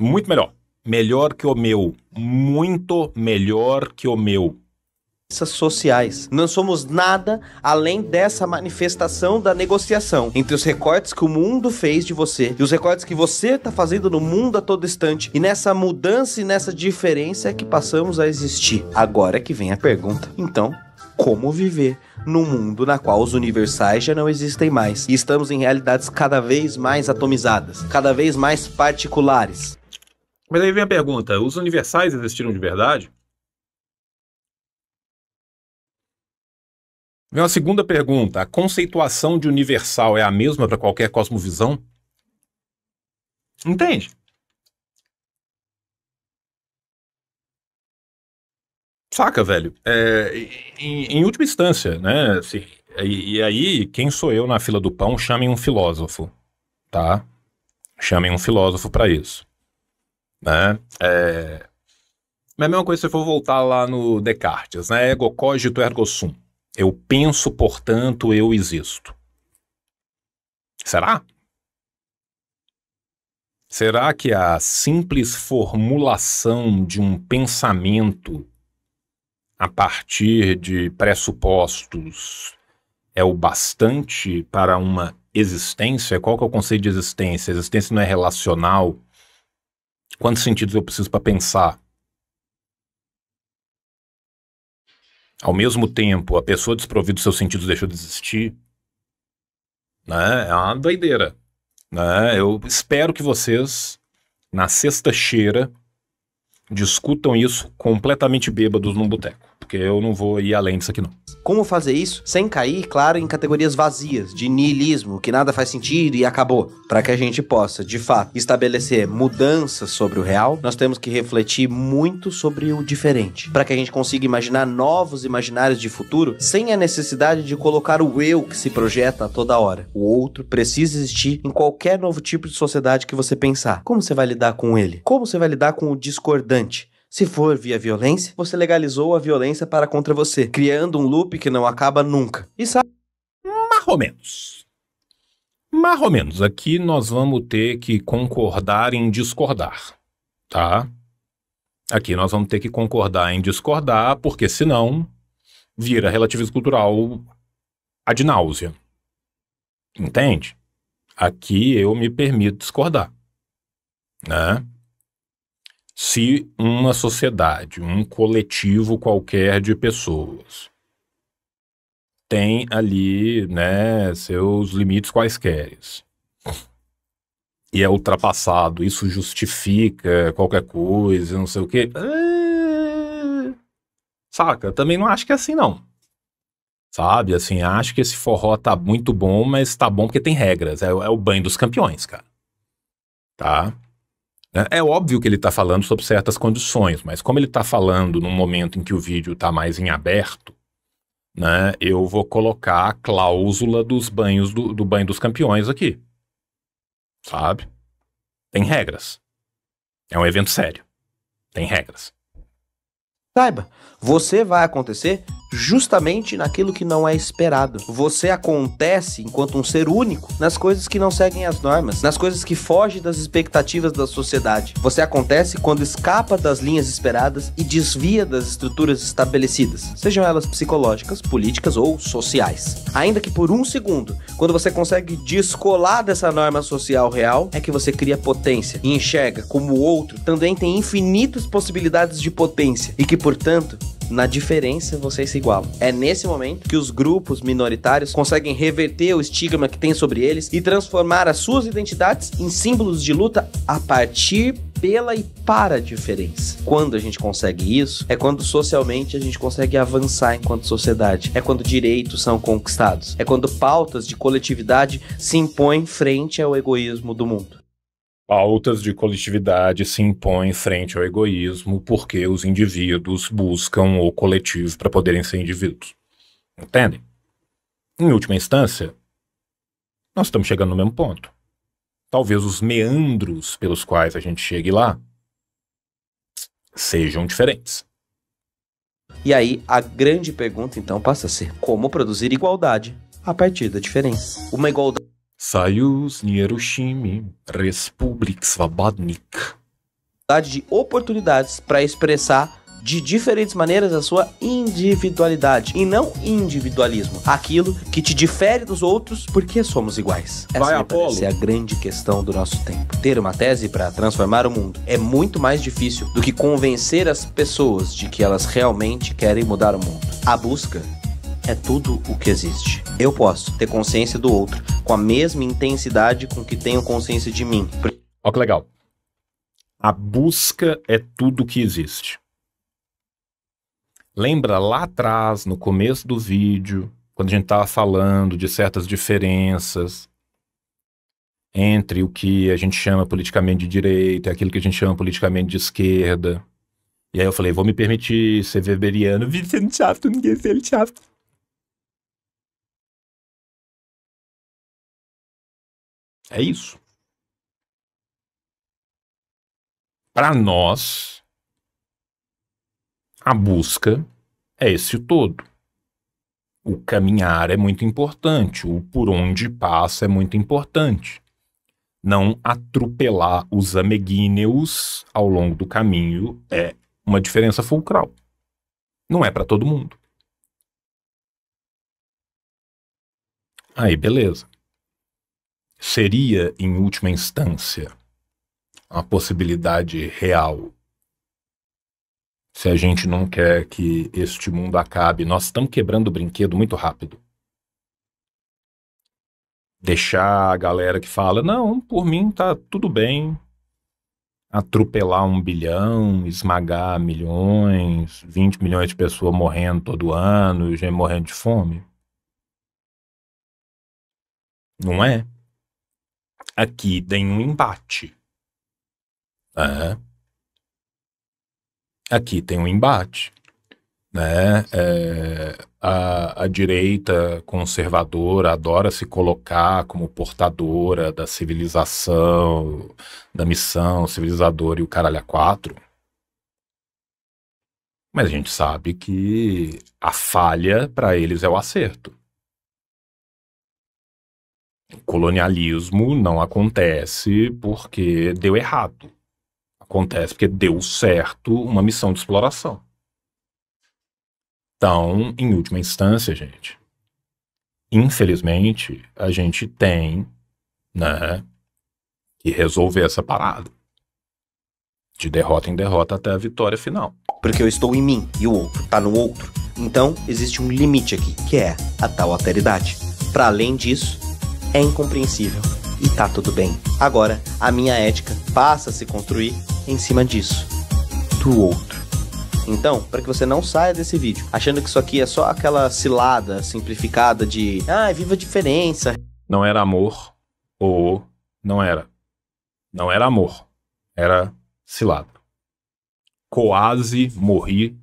Muito melhor. Melhor que o meu. Muito melhor que o meu sociais. Não somos nada além dessa manifestação da negociação entre os recortes que o mundo fez de você e os recortes que você está fazendo no mundo a todo instante. E nessa mudança e nessa diferença é que passamos a existir. Agora que vem a pergunta. Então, como viver num mundo na qual os universais já não existem mais e estamos em realidades cada vez mais atomizadas, cada vez mais particulares. Mas aí vem a pergunta: os universais existiram de verdade? uma segunda pergunta: a conceituação de universal é a mesma para qualquer cosmovisão? Entende? Saca, velho? É, em, em, última instância, né? Se, e, e, aí, quem sou eu na fila do pão? Chamem um filósofo, tá? Chamem um filósofo para isso. Né? É, é, a mesma coisa se for voltar lá no Descartes, né? Ego cogito ergo sum. Eu penso, portanto, eu existo. Será? Será que a simples formulação de um pensamento a partir de pressupostos é o bastante para uma existência? Qual que é o conceito de existência? Existência não é relacional? Quantos sentidos eu preciso para pensar? ao mesmo tempo a pessoa desprovida dos seus sentidos deixou de existir, né? É uma doideira. Né? Eu espero que vocês, na sexta cheira discutam isso completamente bêbados num boteco porque eu não vou ir além disso aqui não. Como fazer isso sem cair, claro, em categorias vazias, de niilismo, que nada faz sentido e acabou? Para que a gente possa, de fato, estabelecer mudanças sobre o real, nós temos que refletir muito sobre o diferente, para que a gente consiga imaginar novos imaginários de futuro sem a necessidade de colocar o eu que se projeta a toda hora. O outro precisa existir em qualquer novo tipo de sociedade que você pensar. Como você vai lidar com ele? Como você vai lidar com o discordante? Se for via violência, você legalizou a violência para contra você, criando um loop que não acaba nunca. E sabe? Marromenos. Marromenos. Aqui nós vamos ter que concordar em discordar, tá? Aqui nós vamos ter que concordar em discordar, porque senão vira relativismo cultural ad náusea. Entende? Aqui eu me permito discordar. Né? se uma sociedade, um coletivo qualquer de pessoas tem ali, né, seus limites quaisquer e é ultrapassado, isso justifica qualquer coisa, não sei o quê. É, saca? Também não acho que é assim não. Sabe? Assim, acho que esse forró tá muito bom, mas tá bom porque tem regras. É, é o banho dos campeões, cara. Tá? Né? É óbvio que ele está falando sob certas condições, mas como ele está falando num momento em que o vídeo está mais em aberto, né, eu vou colocar a cláusula dos banhos do, do banho dos campeões aqui. Sabe? Tem regras. É um evento sério. Tem regras. Saiba, você vai acontecer justamente naquilo que não é esperado. Você acontece enquanto um ser único nas coisas que não seguem as normas, nas coisas que fogem das expectativas da sociedade. Você acontece quando escapa das linhas esperadas e desvia das estruturas estabelecidas, sejam elas psicológicas, políticas ou sociais. Ainda que por um segundo, quando você consegue descolar dessa norma social real, é que você cria potência e enxerga como o outro também tem infinitas possibilidades de potência e que, portanto, na diferença, vocês se igualam. É nesse momento que os grupos minoritários conseguem reverter o estigma que tem sobre eles e transformar as suas identidades em símbolos de luta a partir pela e para a diferença. Quando a gente consegue isso, é quando socialmente a gente consegue avançar enquanto sociedade. É quando direitos são conquistados. É quando pautas de coletividade se impõem frente ao egoísmo do mundo pautas de coletividade se impõem frente ao egoísmo porque os indivíduos buscam o coletivo para poderem ser indivíduos. Entendem? Em última instância, nós estamos chegando no mesmo ponto. Talvez os meandros pelos quais a gente chegue lá sejam diferentes. E aí, a grande pergunta então passa a ser como produzir igualdade a partir da diferença. Uma igualdade Союз Нерушими, Республик Свободник. De oportunidades para expressar de diferentes maneiras a sua individualidade e não individualismo, aquilo que te difere dos outros porque somos iguais. Essa Vai, Apolo. é a grande questão do nosso tempo. Ter uma tese para transformar o mundo é muito mais difícil do que convencer as pessoas de que elas realmente querem mudar o mundo. A busca é tudo o que existe. Eu posso ter consciência do outro com a mesma intensidade com que tenho consciência de mim. Olha que legal. A busca é tudo o que existe. Lembra lá atrás, no começo do vídeo, quando a gente estava falando de certas diferenças entre o que a gente chama politicamente de direita e aquilo que a gente chama politicamente de esquerda. E aí eu falei, vou me permitir ser weberiano, Vicente Chato, ninguém ser chato. É isso. Para nós, a busca é esse todo. O caminhar é muito importante, o por onde passa é muito importante. Não atropelar os ameguíneos ao longo do caminho é uma diferença fulcral. Não é para todo mundo. Aí, beleza seria, em última instância, a possibilidade real. Se a gente não quer que este mundo acabe, nós estamos quebrando o brinquedo muito rápido. Deixar a galera que fala, não, por mim tá tudo bem, atropelar um bilhão, esmagar milhões, 20 milhões de pessoas morrendo todo ano, gente morrendo de fome? Não é? aqui tem um embate. Né? Aqui tem um embate. Né? É, a, a direita conservadora adora se colocar como portadora da civilização, da missão civilizadora e o caralho a quatro. Mas a gente sabe que a falha para eles é o acerto colonialismo não acontece porque deu errado. Acontece porque deu certo uma missão de exploração. Então, em última instância, gente, infelizmente, a gente tem né, que resolver essa parada. De derrota em derrota até a vitória final. Porque eu estou em mim e o outro está no outro. Então, existe um limite aqui, que é a tal alteridade. Para além disso, é incompreensível. E tá tudo bem. Agora, a minha ética passa a se construir em cima disso do outro. Então, para que você não saia desse vídeo achando que isso aqui é só aquela cilada simplificada de ah, viva a diferença. Não era amor ou não era. Não era amor. Era cilada. Quase morri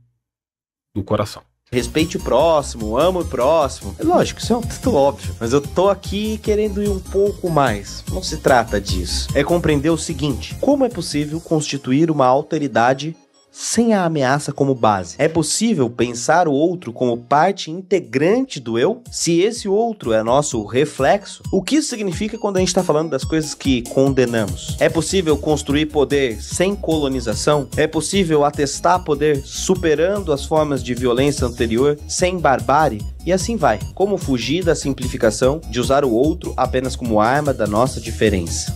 do coração respeite o próximo, amo o próximo. É lógico, isso é um título óbvio, mas eu tô aqui querendo ir um pouco mais. Não se trata disso. É compreender o seguinte: como é possível constituir uma alteridade sem a ameaça como base. É possível pensar o outro como parte integrante do eu? Se esse outro é nosso reflexo, o que isso significa quando a gente está falando das coisas que condenamos? É possível construir poder sem colonização? É possível atestar poder superando as formas de violência anterior sem barbárie? E assim vai. Como fugir da simplificação de usar o outro apenas como arma da nossa diferença?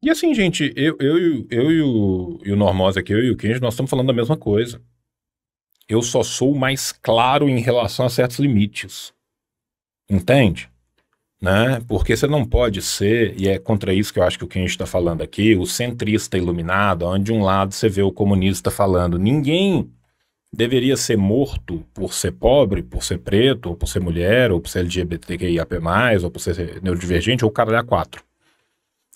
E assim, gente, eu, eu, eu e, o, e o Normosa aqui, eu e o Kenji, nós estamos falando da mesma coisa. Eu só sou mais claro em relação a certos limites. Entende? Né? Porque você não pode ser, e é contra isso que eu acho que o Kenji está falando aqui, o centrista iluminado, onde de um lado você vê o comunista falando, ninguém deveria ser morto por ser pobre, por ser preto, ou por ser mulher, ou por ser LGBTQIAP+, ou por ser neurodivergente, ou caralho a quatro.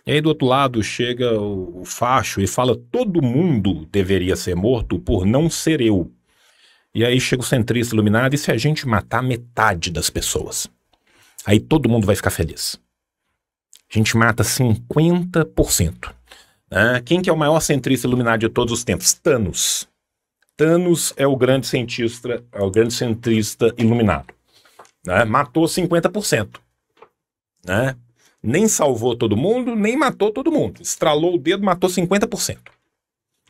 E aí do outro lado chega o, o facho e fala: todo mundo deveria ser morto por não ser eu. E aí chega o centrista iluminado e se a gente matar metade das pessoas, aí todo mundo vai ficar feliz. A gente mata 50%. Né? Ah, quem que é o maior centrista iluminado de todos os tempos? Thanos. Thanos é o grande cientista, é o grande centrista iluminado. Né? Matou 50%. Né? nem salvou todo mundo, nem matou todo mundo. Estralou o dedo, matou 50%.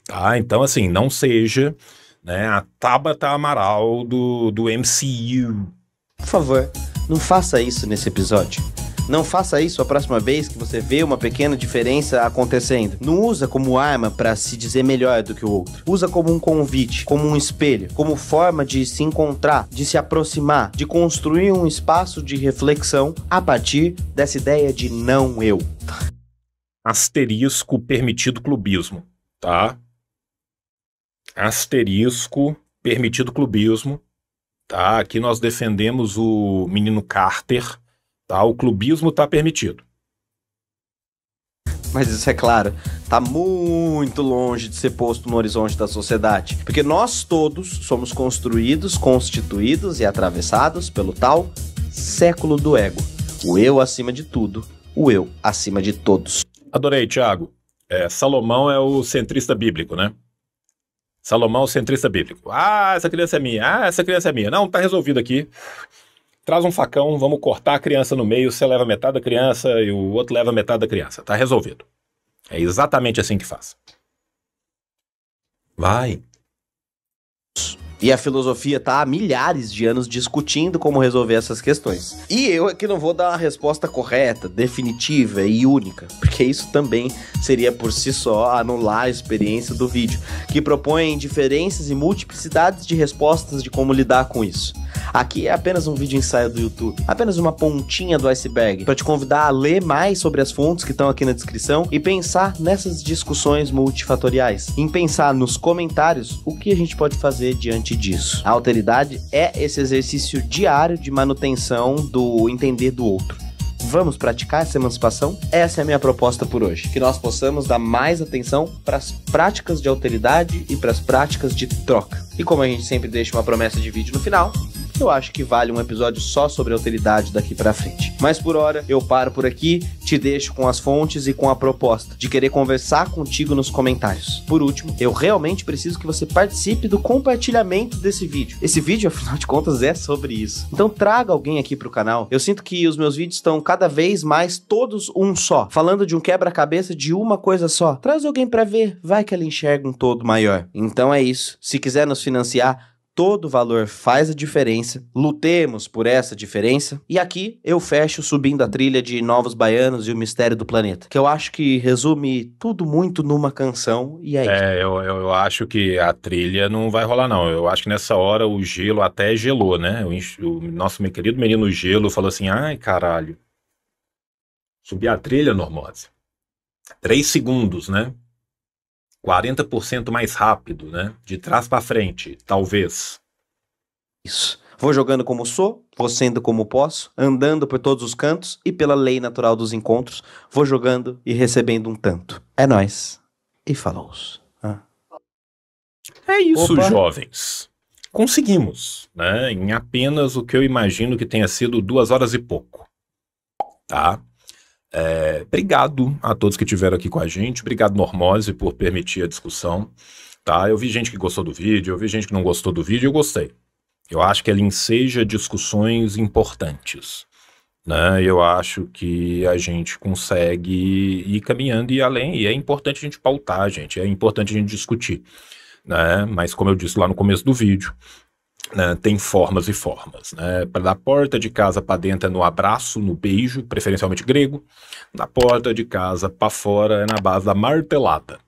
Tá? Então, assim, não seja né, a Tabata Amaral do, do MCU. Por favor, não faça isso nesse episódio. Não faça isso a próxima vez que você vê uma pequena diferença acontecendo. Não usa como arma para se dizer melhor do que o outro. Usa como um convite, como um espelho, como forma de se encontrar, de se aproximar, de construir um espaço de reflexão a partir dessa ideia de não eu. Asterisco permitido clubismo, tá? Asterisco permitido clubismo, tá? Aqui nós defendemos o menino Carter Tá? O clubismo está permitido. Mas isso é claro, está muito longe de ser posto no horizonte da sociedade, porque nós todos somos construídos, constituídos e atravessados pelo tal século do ego. O eu acima de tudo, o eu acima de todos. Adorei, Tiago. É, Salomão é o centrista bíblico, né? Salomão, centrista bíblico. Ah, essa criança é minha. Ah, essa criança é minha. Não, tá resolvido aqui traz um facão, vamos cortar a criança no meio, você leva metade da criança e o outro leva metade da criança. Tá resolvido. É exatamente assim que faz. Vai. E a filosofia está há milhares de anos discutindo como resolver essas questões. E eu aqui é não vou dar a resposta correta, definitiva e única, porque isso também seria por si só anular a experiência do vídeo, que propõe diferenças e multiplicidades de respostas de como lidar com isso. Aqui é apenas um vídeo ensaio do YouTube, apenas uma pontinha do iceberg, para te convidar a ler mais sobre as fontes que estão aqui na descrição e pensar nessas discussões multifatoriais, em pensar nos comentários o que a gente pode fazer diante disso. A alteridade é esse exercício diário de manutenção do entender do outro. Vamos praticar essa emancipação? Essa é a minha proposta por hoje. Que nós possamos dar mais atenção para as práticas de alteridade e para as práticas de troca. E como a gente sempre deixa uma promessa de vídeo no final, eu acho que vale um episódio só sobre a utilidade daqui para frente. Mas por hora, eu paro por aqui, te deixo com as fontes e com a proposta de querer conversar contigo nos comentários. Por último, eu realmente preciso que você participe do compartilhamento desse vídeo. Esse vídeo, afinal de contas, é sobre isso. Então traga alguém aqui pro canal. Eu sinto que os meus vídeos estão cada vez mais todos um só, falando de um quebra-cabeça de uma coisa só. Traz alguém para ver, vai que ela enxerga um todo maior. Então é isso. Se quiser nos financiar, Todo valor faz a diferença. Lutemos por essa diferença. E aqui eu fecho subindo a trilha de Novos Baianos e o Mistério do Planeta, que eu acho que resume tudo muito numa canção. E é, é Eu, eu acho que a trilha não vai rolar, não. Eu acho que nessa hora o gelo até gelou, né? O, o nosso meu querido menino gelo falou assim: ai caralho, subir a trilha, Normose. Três segundos, né? 40% mais rápido, né? De trás para frente, talvez. Isso. Vou jogando como sou, vou sendo como posso, andando por todos os cantos e pela lei natural dos encontros, vou jogando e recebendo um tanto. É nós. E falou. Ah. É isso, Opa. jovens. Conseguimos, né? Em apenas o que eu imagino que tenha sido duas horas e pouco. Tá? É, obrigado a todos que estiveram aqui com a gente. Obrigado, Normose, por permitir a discussão. Tá? Eu vi gente que gostou do vídeo, eu vi gente que não gostou do vídeo, eu gostei. Eu acho que ele enseja discussões importantes. Né? Eu acho que a gente consegue ir caminhando e além. E é importante a gente pautar, gente. É importante a gente discutir. Né? Mas como eu disse lá no começo do vídeo, né, tem formas e formas. Né? Da porta de casa para dentro é no abraço, no beijo, preferencialmente grego. Da porta de casa para fora é na base da martelada.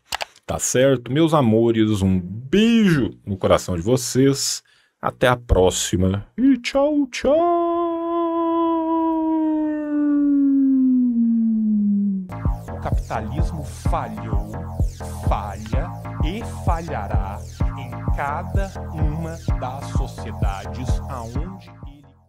Tá certo? Meus amores, um beijo no coração de vocês. Até a próxima. E tchau, tchau. O capitalismo falhou, falha e falhará cada uma das sociedades aonde